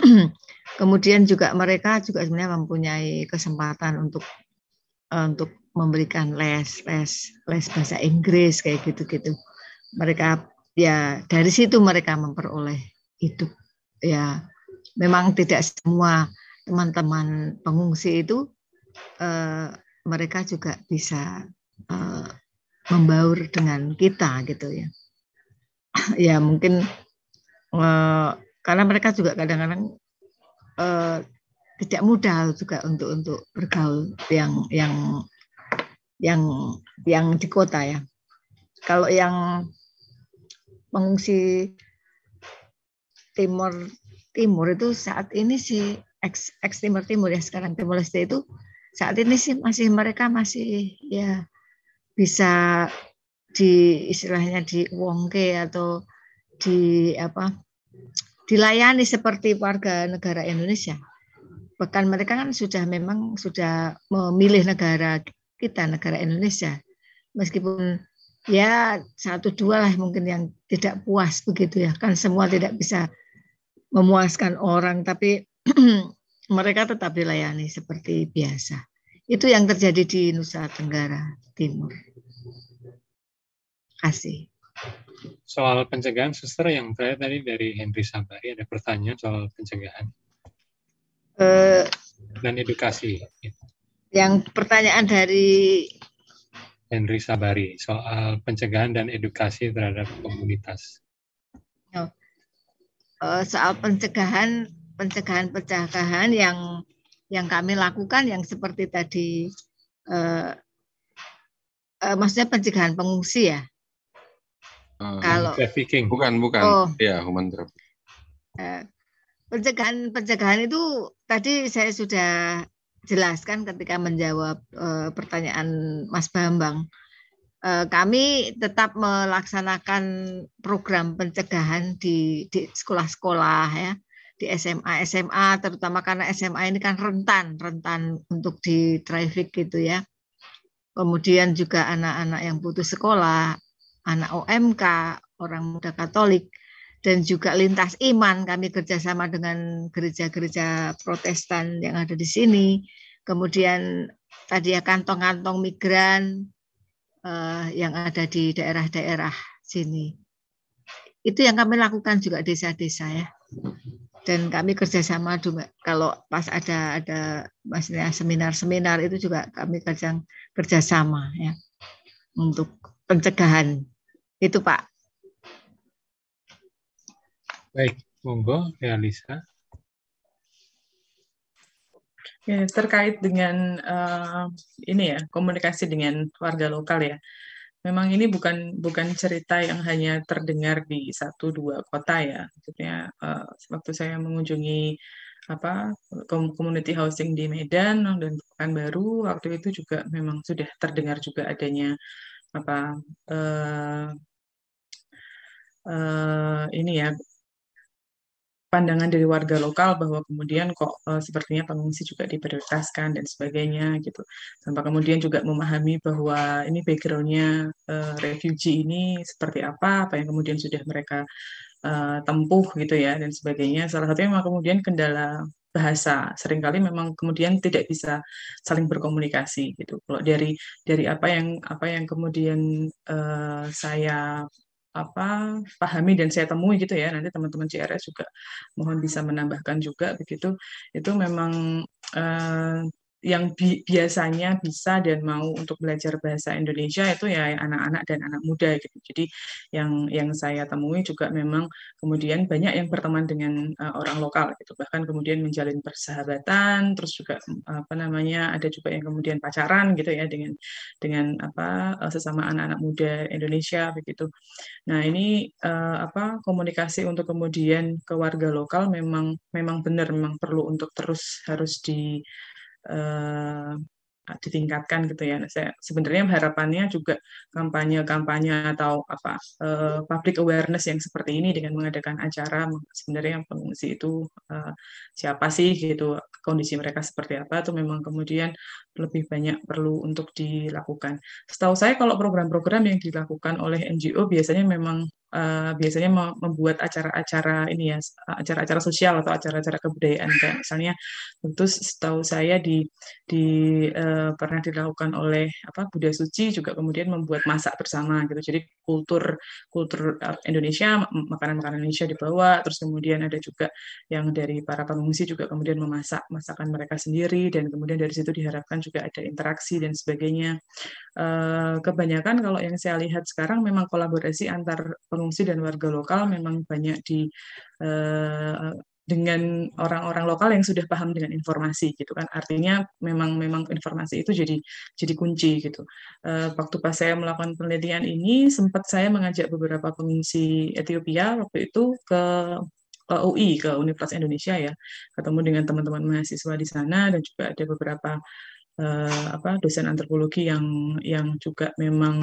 kemudian juga mereka juga sebenarnya mempunyai kesempatan untuk uh, untuk memberikan les les les bahasa Inggris kayak gitu-gitu mereka ya dari situ mereka memperoleh hidup ya memang tidak semua teman-teman pengungsi itu eh, mereka juga bisa eh, membaur dengan kita gitu ya. ya mungkin eh, karena mereka juga kadang-kadang eh, tidak mudah juga untuk untuk bergaul yang yang yang yang di kota ya. Kalau yang pengungsi timur Timur itu saat ini si ex, ex Timur Timur ya sekarang Timur Leste itu saat ini sih masih mereka masih ya bisa di istilahnya di wongke atau di apa dilayani seperti warga negara Indonesia. Bahkan mereka kan sudah memang sudah memilih negara kita negara Indonesia. Meskipun ya satu dua lah mungkin yang tidak puas begitu ya kan semua tidak bisa memuaskan orang, tapi mereka tetap dilayani seperti biasa. Itu yang terjadi di Nusa Tenggara Timur. Kasih. Soal pencegahan, suster yang terakhir tadi dari Henry Sabari ada pertanyaan soal pencegahan uh, dan edukasi. Yang pertanyaan dari Henry Sabari soal pencegahan dan edukasi terhadap komunitas. Oh. Eh, soal pencegahan pencegahan pencegahan yang yang kami lakukan yang seperti tadi uh, uh, maksudnya pencegahan pengungsi ya uh, kalau trafficking bukan bukan oh, ya human uh, pencegahan pencegahan itu tadi saya sudah jelaskan ketika menjawab uh, pertanyaan Mas Bambang Eh, kami tetap melaksanakan program pencegahan di sekolah-sekolah ya di SMA SMA terutama karena SMA ini kan rentan rentan untuk di traffic gitu ya kemudian juga anak-anak yang putus sekolah anak OMK orang muda Katolik dan juga lintas iman kami kerjasama dengan gereja-gereja Protestan yang ada di sini kemudian tadi ya kantong-kantong migran uh, yang ada di daerah-daerah sini. Itu yang kami lakukan juga desa-desa ya. Dan kami kerjasama juga kalau pas ada ada maksudnya seminar-seminar itu juga kami kerja kerjasama ya untuk pencegahan itu Pak. Baik, monggo Realisa. Ya, terkait dengan uh, ini ya komunikasi dengan warga lokal ya. Memang ini bukan bukan cerita yang hanya terdengar di satu dua kota ya. Maksudnya uh, waktu saya mengunjungi apa community housing di Medan dan baru waktu itu juga memang sudah terdengar juga adanya apa uh, uh, ini ya pandangan dari warga lokal bahwa kemudian kok uh, sepertinya pengungsi juga diprioritaskan dan sebagainya gitu. Tanpa kemudian juga memahami bahwa ini backgroundnya uh, refugee ini seperti apa, apa yang kemudian sudah mereka uh, tempuh gitu ya dan sebagainya. Salah satunya memang kemudian kendala bahasa seringkali memang kemudian tidak bisa saling berkomunikasi gitu kalau dari dari apa yang apa yang kemudian uh, saya apa pahami dan saya temui gitu ya nanti teman-teman CRS juga mohon bisa menambahkan juga begitu itu memang eh, yang bi biasanya bisa dan mau untuk belajar bahasa Indonesia itu ya anak-anak dan anak muda gitu. Jadi yang yang saya temui juga memang kemudian banyak yang berteman dengan uh, orang lokal gitu. Bahkan kemudian menjalin persahabatan, terus juga eh, apa namanya ada juga yang kemudian pacaran gitu ya dengan dengan apa eh, sesama anak-anak muda Indonesia begitu. Nah, ini uh, apa komunikasi untuk kemudian ke warga lokal memang memang benar memang perlu untuk terus harus di uh, ditingkatkan gitu ya. Saya, sebenarnya harapannya juga kampanye-kampanye atau apa uh, public awareness yang seperti ini dengan mengadakan acara sebenarnya pengungsi itu uh, siapa sih gitu, kondisi mereka seperti apa itu memang kemudian lebih banyak perlu untuk dilakukan. Setahu saya kalau program-program yang dilakukan oleh NGO biasanya memang uh, biasanya membuat acara-acara ini ya acara-acara sosial atau acara-acara kebudayaan kayak misalnya tentu setahu saya di di uh, pernah dilakukan oleh apa Buddha Suci juga kemudian membuat masak bersama gitu jadi kultur kultur eh, Indonesia makanan-makanan Indonesia dibawa terus kemudian ada juga yang dari para pengungsi juga kemudian memasak masakan mereka sendiri dan kemudian dari situ diharapkan juga ada interaksi dan sebagainya uh, kebanyakan kalau yang saya lihat sekarang memang kolaborasi antar pengungsi dan warga lokal memang banyak di uh, dengan orang-orang lokal yang sudah paham dengan informasi gitu kan artinya memang memang informasi itu jadi jadi kunci gitu e, waktu pas saya melakukan penelitian ini sempat saya mengajak beberapa pengungsi Ethiopia waktu itu ke ke UI ke Universitas Indonesia ya ketemu dengan teman-teman mahasiswa di sana dan juga ada beberapa uh, apa dosen antropologi yang yang juga memang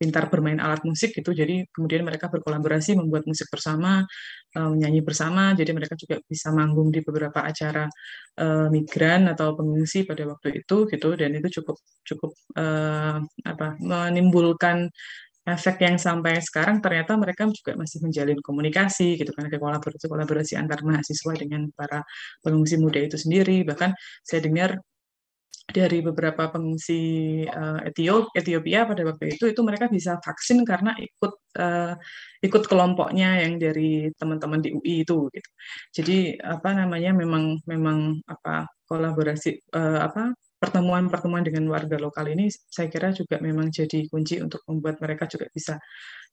pintar bermain alat musik gitu jadi kemudian mereka berkolaborasi membuat musik bersama uh, menyanyi bersama jadi mereka juga bisa manggung di beberapa acara uh, migran atau pengungsi pada waktu itu gitu dan itu cukup cukup uh, apa menimbulkan efek yang sampai sekarang ternyata mereka juga masih menjalin komunikasi gitu kan ke kolaborasi kolaborasi antar mahasiswa dengan para pengungsi muda itu sendiri bahkan saya dengar dari beberapa pengungsi eh, Ethiopia pada waktu itu itu mereka bisa vaksin karena ikut eh, ikut kelompoknya yang dari teman-teman di UI itu gitu. Jadi apa namanya memang memang apa kolaborasi eh, apa pertemuan-pertemuan dengan warga lokal ini saya kira juga memang jadi kunci untuk membuat mereka juga bisa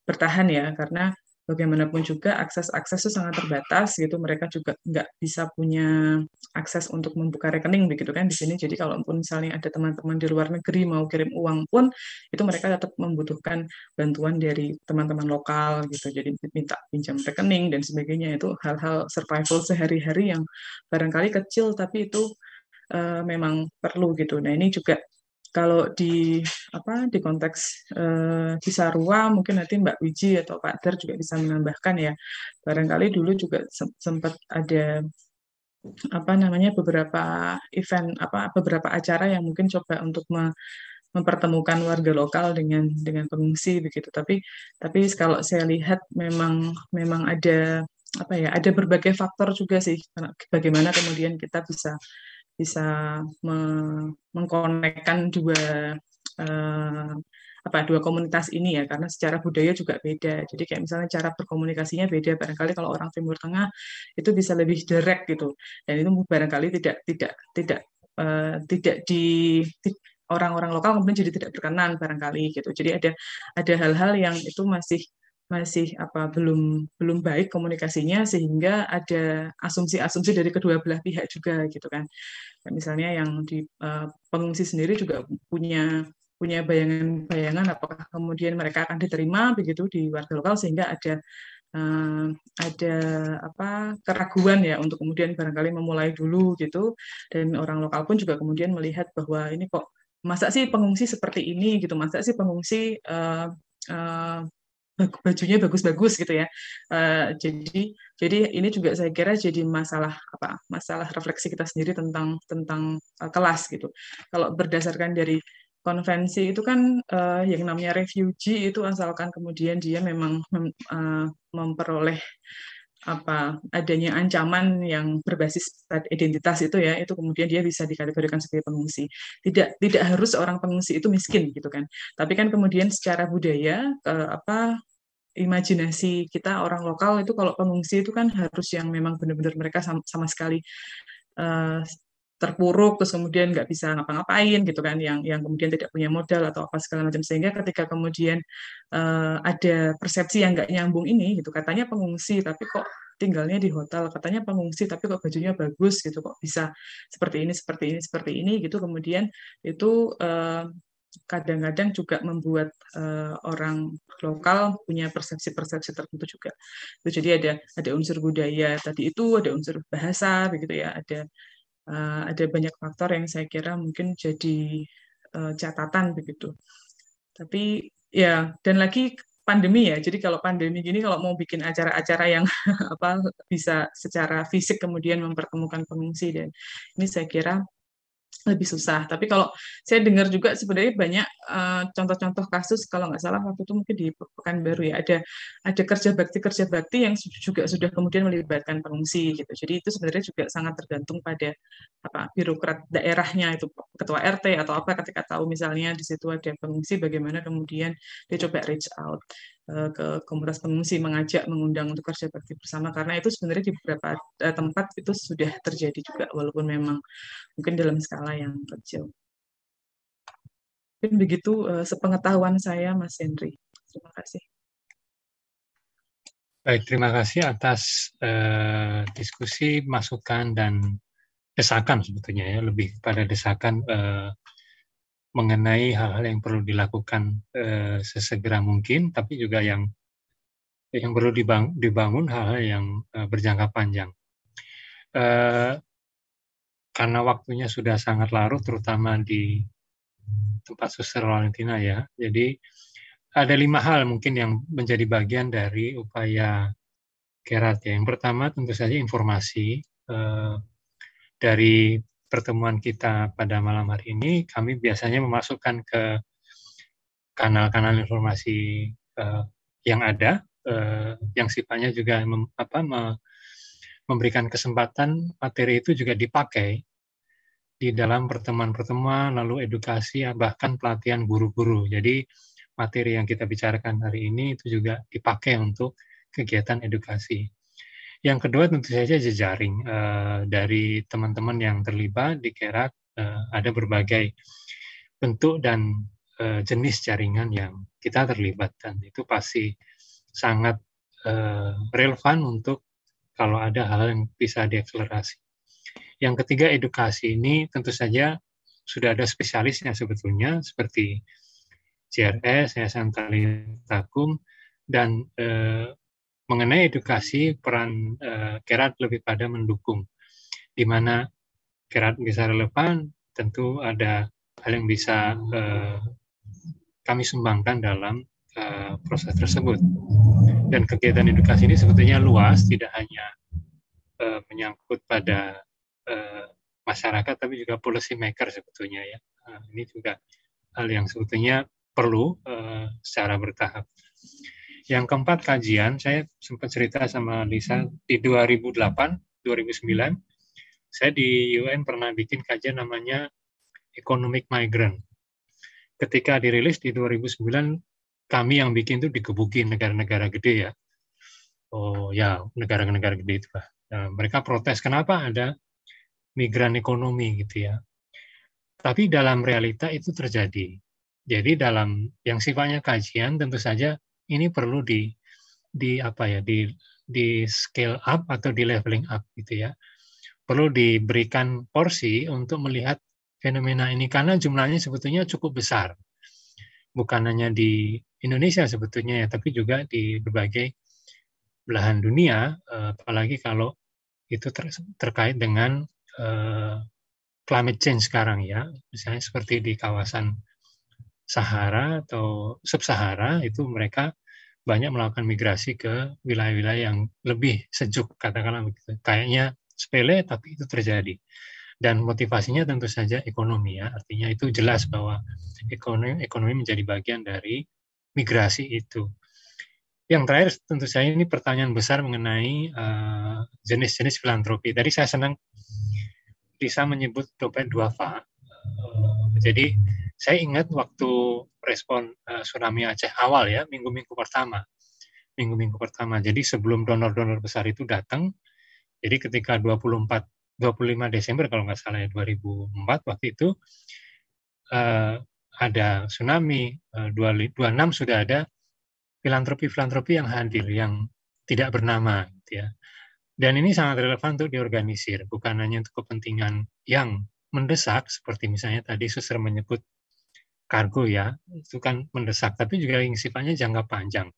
bertahan ya karena bagaimanapun juga akses-akses itu sangat terbatas gitu mereka juga nggak bisa punya akses untuk membuka rekening begitu kan di sini jadi kalaupun misalnya ada teman-teman di luar negeri mau kirim uang pun itu mereka tetap membutuhkan bantuan dari teman-teman lokal gitu jadi minta pinjam rekening dan sebagainya itu hal-hal survival sehari-hari yang barangkali kecil tapi itu uh, memang perlu gitu nah ini juga kalau di apa di konteks eh, Cisarua mungkin nanti Mbak Wiji atau Pak Ter juga bisa menambahkan ya barangkali dulu juga sempat ada apa namanya beberapa event apa beberapa acara yang mungkin coba untuk me, mempertemukan warga lokal dengan dengan pengungsi begitu tapi tapi kalau saya lihat memang memang ada apa ya ada berbagai faktor juga sih bagaimana kemudian kita bisa bisa me mengkonekkan dua eh, apa dua komunitas ini ya karena secara budaya juga beda jadi kayak misalnya cara berkomunikasinya beda barangkali kalau orang Timur Tengah itu bisa lebih direct gitu dan itu barangkali tidak tidak tidak eh, tidak di orang-orang lokal kemudian jadi tidak berkenan barangkali gitu jadi ada ada hal-hal yang itu masih masih apa belum belum baik komunikasinya sehingga ada asumsi-asumsi dari kedua belah pihak juga gitu kan misalnya yang di uh, pengungsi sendiri juga punya punya bayangan-bayangan apakah kemudian mereka akan diterima begitu di warga lokal sehingga ada uh, ada apa keraguan ya untuk kemudian barangkali memulai dulu gitu dan orang lokal pun juga kemudian melihat bahwa ini kok masa sih pengungsi seperti ini gitu masa sih pengungsi uh, bajunya bagus-bagus gitu ya. Uh, jadi jadi ini juga saya kira jadi masalah apa? Masalah refleksi kita sendiri tentang tentang uh, kelas gitu. Kalau berdasarkan dari konvensi itu kan uh, yang namanya refugee itu asalkan kemudian dia memang mem, uh, memperoleh apa adanya ancaman yang berbasis identitas itu ya itu kemudian dia bisa dikategorikan sebagai pengungsi tidak tidak harus orang pengungsi itu miskin gitu kan tapi kan kemudian secara budaya ke, apa imajinasi kita orang lokal itu kalau pengungsi itu kan harus yang memang benar-benar mereka sama, sama sekali uh, terpuruk terus kemudian nggak bisa ngapa-ngapain gitu kan yang yang kemudian tidak punya modal atau apa segala macam sehingga ketika kemudian uh, ada persepsi yang nggak nyambung ini gitu katanya pengungsi tapi kok tinggalnya di hotel katanya pengungsi tapi kok bajunya bagus gitu kok bisa seperti ini seperti ini seperti ini gitu kemudian itu uh, kadang-kadang juga membuat uh, orang lokal punya persepsi-persepsi tertentu juga. Jadi ada ada unsur budaya tadi itu, ada unsur bahasa begitu ya, ada uh, ada banyak faktor yang saya kira mungkin jadi uh, catatan begitu. Tapi ya dan lagi pandemi ya. Jadi kalau pandemi gini kalau mau bikin acara-acara yang apa bisa secara fisik kemudian mempertemukan pengungsi dan ini saya kira lebih susah. Tapi kalau saya dengar juga sebenarnya banyak contoh eh, contoh-contoh kasus kalau nggak salah waktu itu mungkin di pekan baru ya ada ada kerja bakti kerja bakti yang juga sudah kemudian melibatkan pengungsi gitu. Jadi itu sebenarnya juga sangat tergantung pada apa birokrat daerahnya itu ketua RT atau apa ketika tahu misalnya di situ ada pengungsi bagaimana kemudian dia coba reach out. Eh, ke komunitas pengungsi mengajak mengundang untuk kerja bakti bersama karena itu sebenarnya di beberapa eh, tempat itu sudah terjadi juga walaupun memang mungkin dalam skala yang kecil. Mungkin begitu eh, sepengetahuan saya Mas Henry. Terima kasih. Baik, terima kasih atas uh, diskusi, masukan dan desakan sebetulnya ya, lebih pada desakan uh, mengenai hal-hal yang perlu dilakukan e, sesegera mungkin, tapi juga yang yang perlu dibangun, dibangun hal-hal yang e, berjangka panjang. E, karena waktunya sudah sangat larut, terutama di tempat suster Valentina ya. Jadi ada lima hal mungkin yang menjadi bagian dari upaya Kerat ya. Yang pertama tentu saja informasi e, dari pertemuan kita pada malam hari ini, kami biasanya memasukkan ke kanal-kanal informasi uh, yang ada, uh, yang sifatnya juga mem, apa, me, memberikan kesempatan materi itu juga dipakai di dalam pertemuan-pertemuan, lalu edukasi, bahkan pelatihan guru-guru. Jadi materi yang kita bicarakan hari ini itu juga dipakai untuk kegiatan edukasi. Yang kedua tentu saja jejaring uh, dari teman-teman yang terlibat di Kerak uh, ada berbagai bentuk dan uh, jenis jaringan yang kita terlibat dan itu pasti sangat uh, relevan untuk kalau ada hal yang bisa diakselerasi. Yang ketiga edukasi ini tentu saja sudah ada spesialisnya sebetulnya seperti CRS, Yayasan Tali dan eh, mengenai edukasi peran uh, Kerat lebih pada mendukung di mana Kerat bisa relevan tentu ada hal yang bisa uh, kami sumbangkan dalam uh, proses tersebut dan kegiatan edukasi ini sebetulnya luas tidak hanya uh, menyangkut pada uh, masyarakat tapi juga policy maker sebetulnya ya uh, ini juga hal yang sebetulnya perlu uh, secara bertahap. Yang keempat kajian, saya sempat cerita sama Lisa hmm. di 2008, 2009, saya di UN pernah bikin kajian namanya Economic Migrant. Ketika dirilis di 2009, kami yang bikin itu dikebuki negara-negara gede ya. Oh ya, negara-negara gede itu lah. Nah, ya, mereka protes kenapa ada migran ekonomi gitu ya. Tapi dalam realita itu terjadi. Jadi dalam yang sifatnya kajian tentu saja ini perlu di di apa ya di di scale up atau di leveling up gitu ya perlu diberikan porsi untuk melihat fenomena ini karena jumlahnya sebetulnya cukup besar bukan hanya di Indonesia sebetulnya ya tapi juga di berbagai belahan dunia eh, apalagi kalau itu ter terkait dengan uh, climate change sekarang ya misalnya seperti di kawasan Sahara atau sub-Sahara itu mereka banyak melakukan migrasi ke wilayah-wilayah yang lebih sejuk, katakanlah begitu. Kayaknya sepele, tapi itu terjadi. Dan motivasinya tentu saja ekonomi ya, artinya itu jelas bahwa ekonomi, ekonomi menjadi bagian dari migrasi itu. Yang terakhir tentu saja ini pertanyaan besar mengenai eh, jenis-jenis uh, filantropi. Tadi saya senang bisa menyebut dompet duafa. Uh, jadi saya ingat waktu respon uh, tsunami Aceh awal ya, minggu-minggu pertama. Minggu-minggu pertama. Jadi sebelum donor-donor besar itu datang, jadi ketika 24 25 Desember kalau nggak salah ya 2004 waktu itu uh, ada tsunami eh, uh, 26 sudah ada filantropi-filantropi yang hadir yang tidak bernama gitu ya. Dan ini sangat relevan untuk diorganisir, bukan hanya untuk kepentingan yang mendesak seperti misalnya tadi Suster menyebut kargo ya itu kan mendesak tapi juga yang sifatnya jangka panjang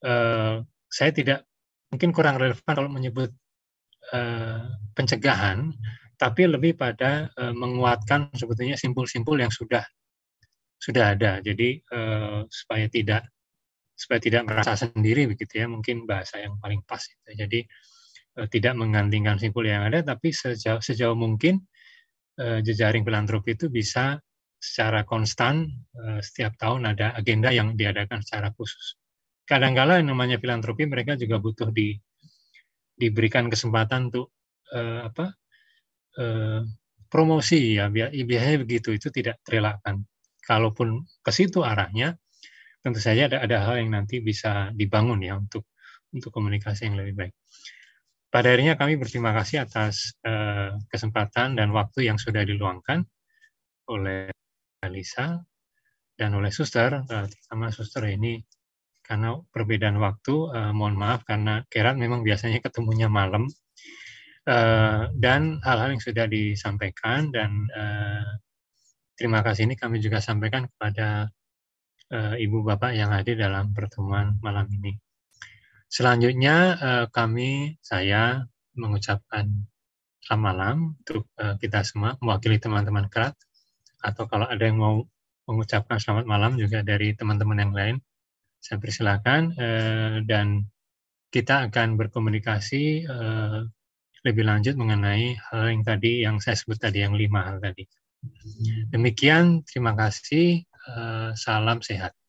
eh, saya tidak mungkin kurang relevan kalau menyebut eh, pencegahan tapi lebih pada eh, menguatkan sebetulnya simpul-simpul yang sudah sudah ada jadi eh, supaya tidak supaya tidak merasa sendiri begitu ya mungkin bahasa yang paling pas itu jadi eh, tidak menggantikan simpul yang ada tapi sejauh sejauh mungkin eh, jejaring filantropi itu bisa secara konstan eh, setiap tahun ada agenda yang diadakan secara khusus. Kadangkala yang namanya filantropi mereka juga butuh di diberikan kesempatan untuk uh, apa uh, promosi ya biaya begitu itu tidak terelakkan. Kalaupun ke situ arahnya, tentu saja ada ada hal yang nanti bisa dibangun ya untuk untuk komunikasi yang lebih baik. Pada akhirnya kami berterima kasih atas uh, kesempatan dan waktu yang sudah diluangkan oleh Alisa dan oleh suster, sama eh, suster ini karena perbedaan waktu, eh, mohon maaf karena Keran memang biasanya ketemunya malam eh, dan hal-hal yang sudah disampaikan dan terima kasih ini kami juga sampaikan kepada ibu bapak yang hadir dalam pertemuan malam ini. Selanjutnya kami saya mengucapkan selamat malam untuk kita semua mewakili teman-teman kerat atau kalau ada yang mau mengucapkan selamat malam juga dari teman-teman yang lain, saya persilakan eh, dan kita akan berkomunikasi eh, lebih lanjut mengenai hal yang tadi yang saya sebut tadi yang lima hal tadi. Hmm. Demikian, terima kasih. Eh, salam sehat.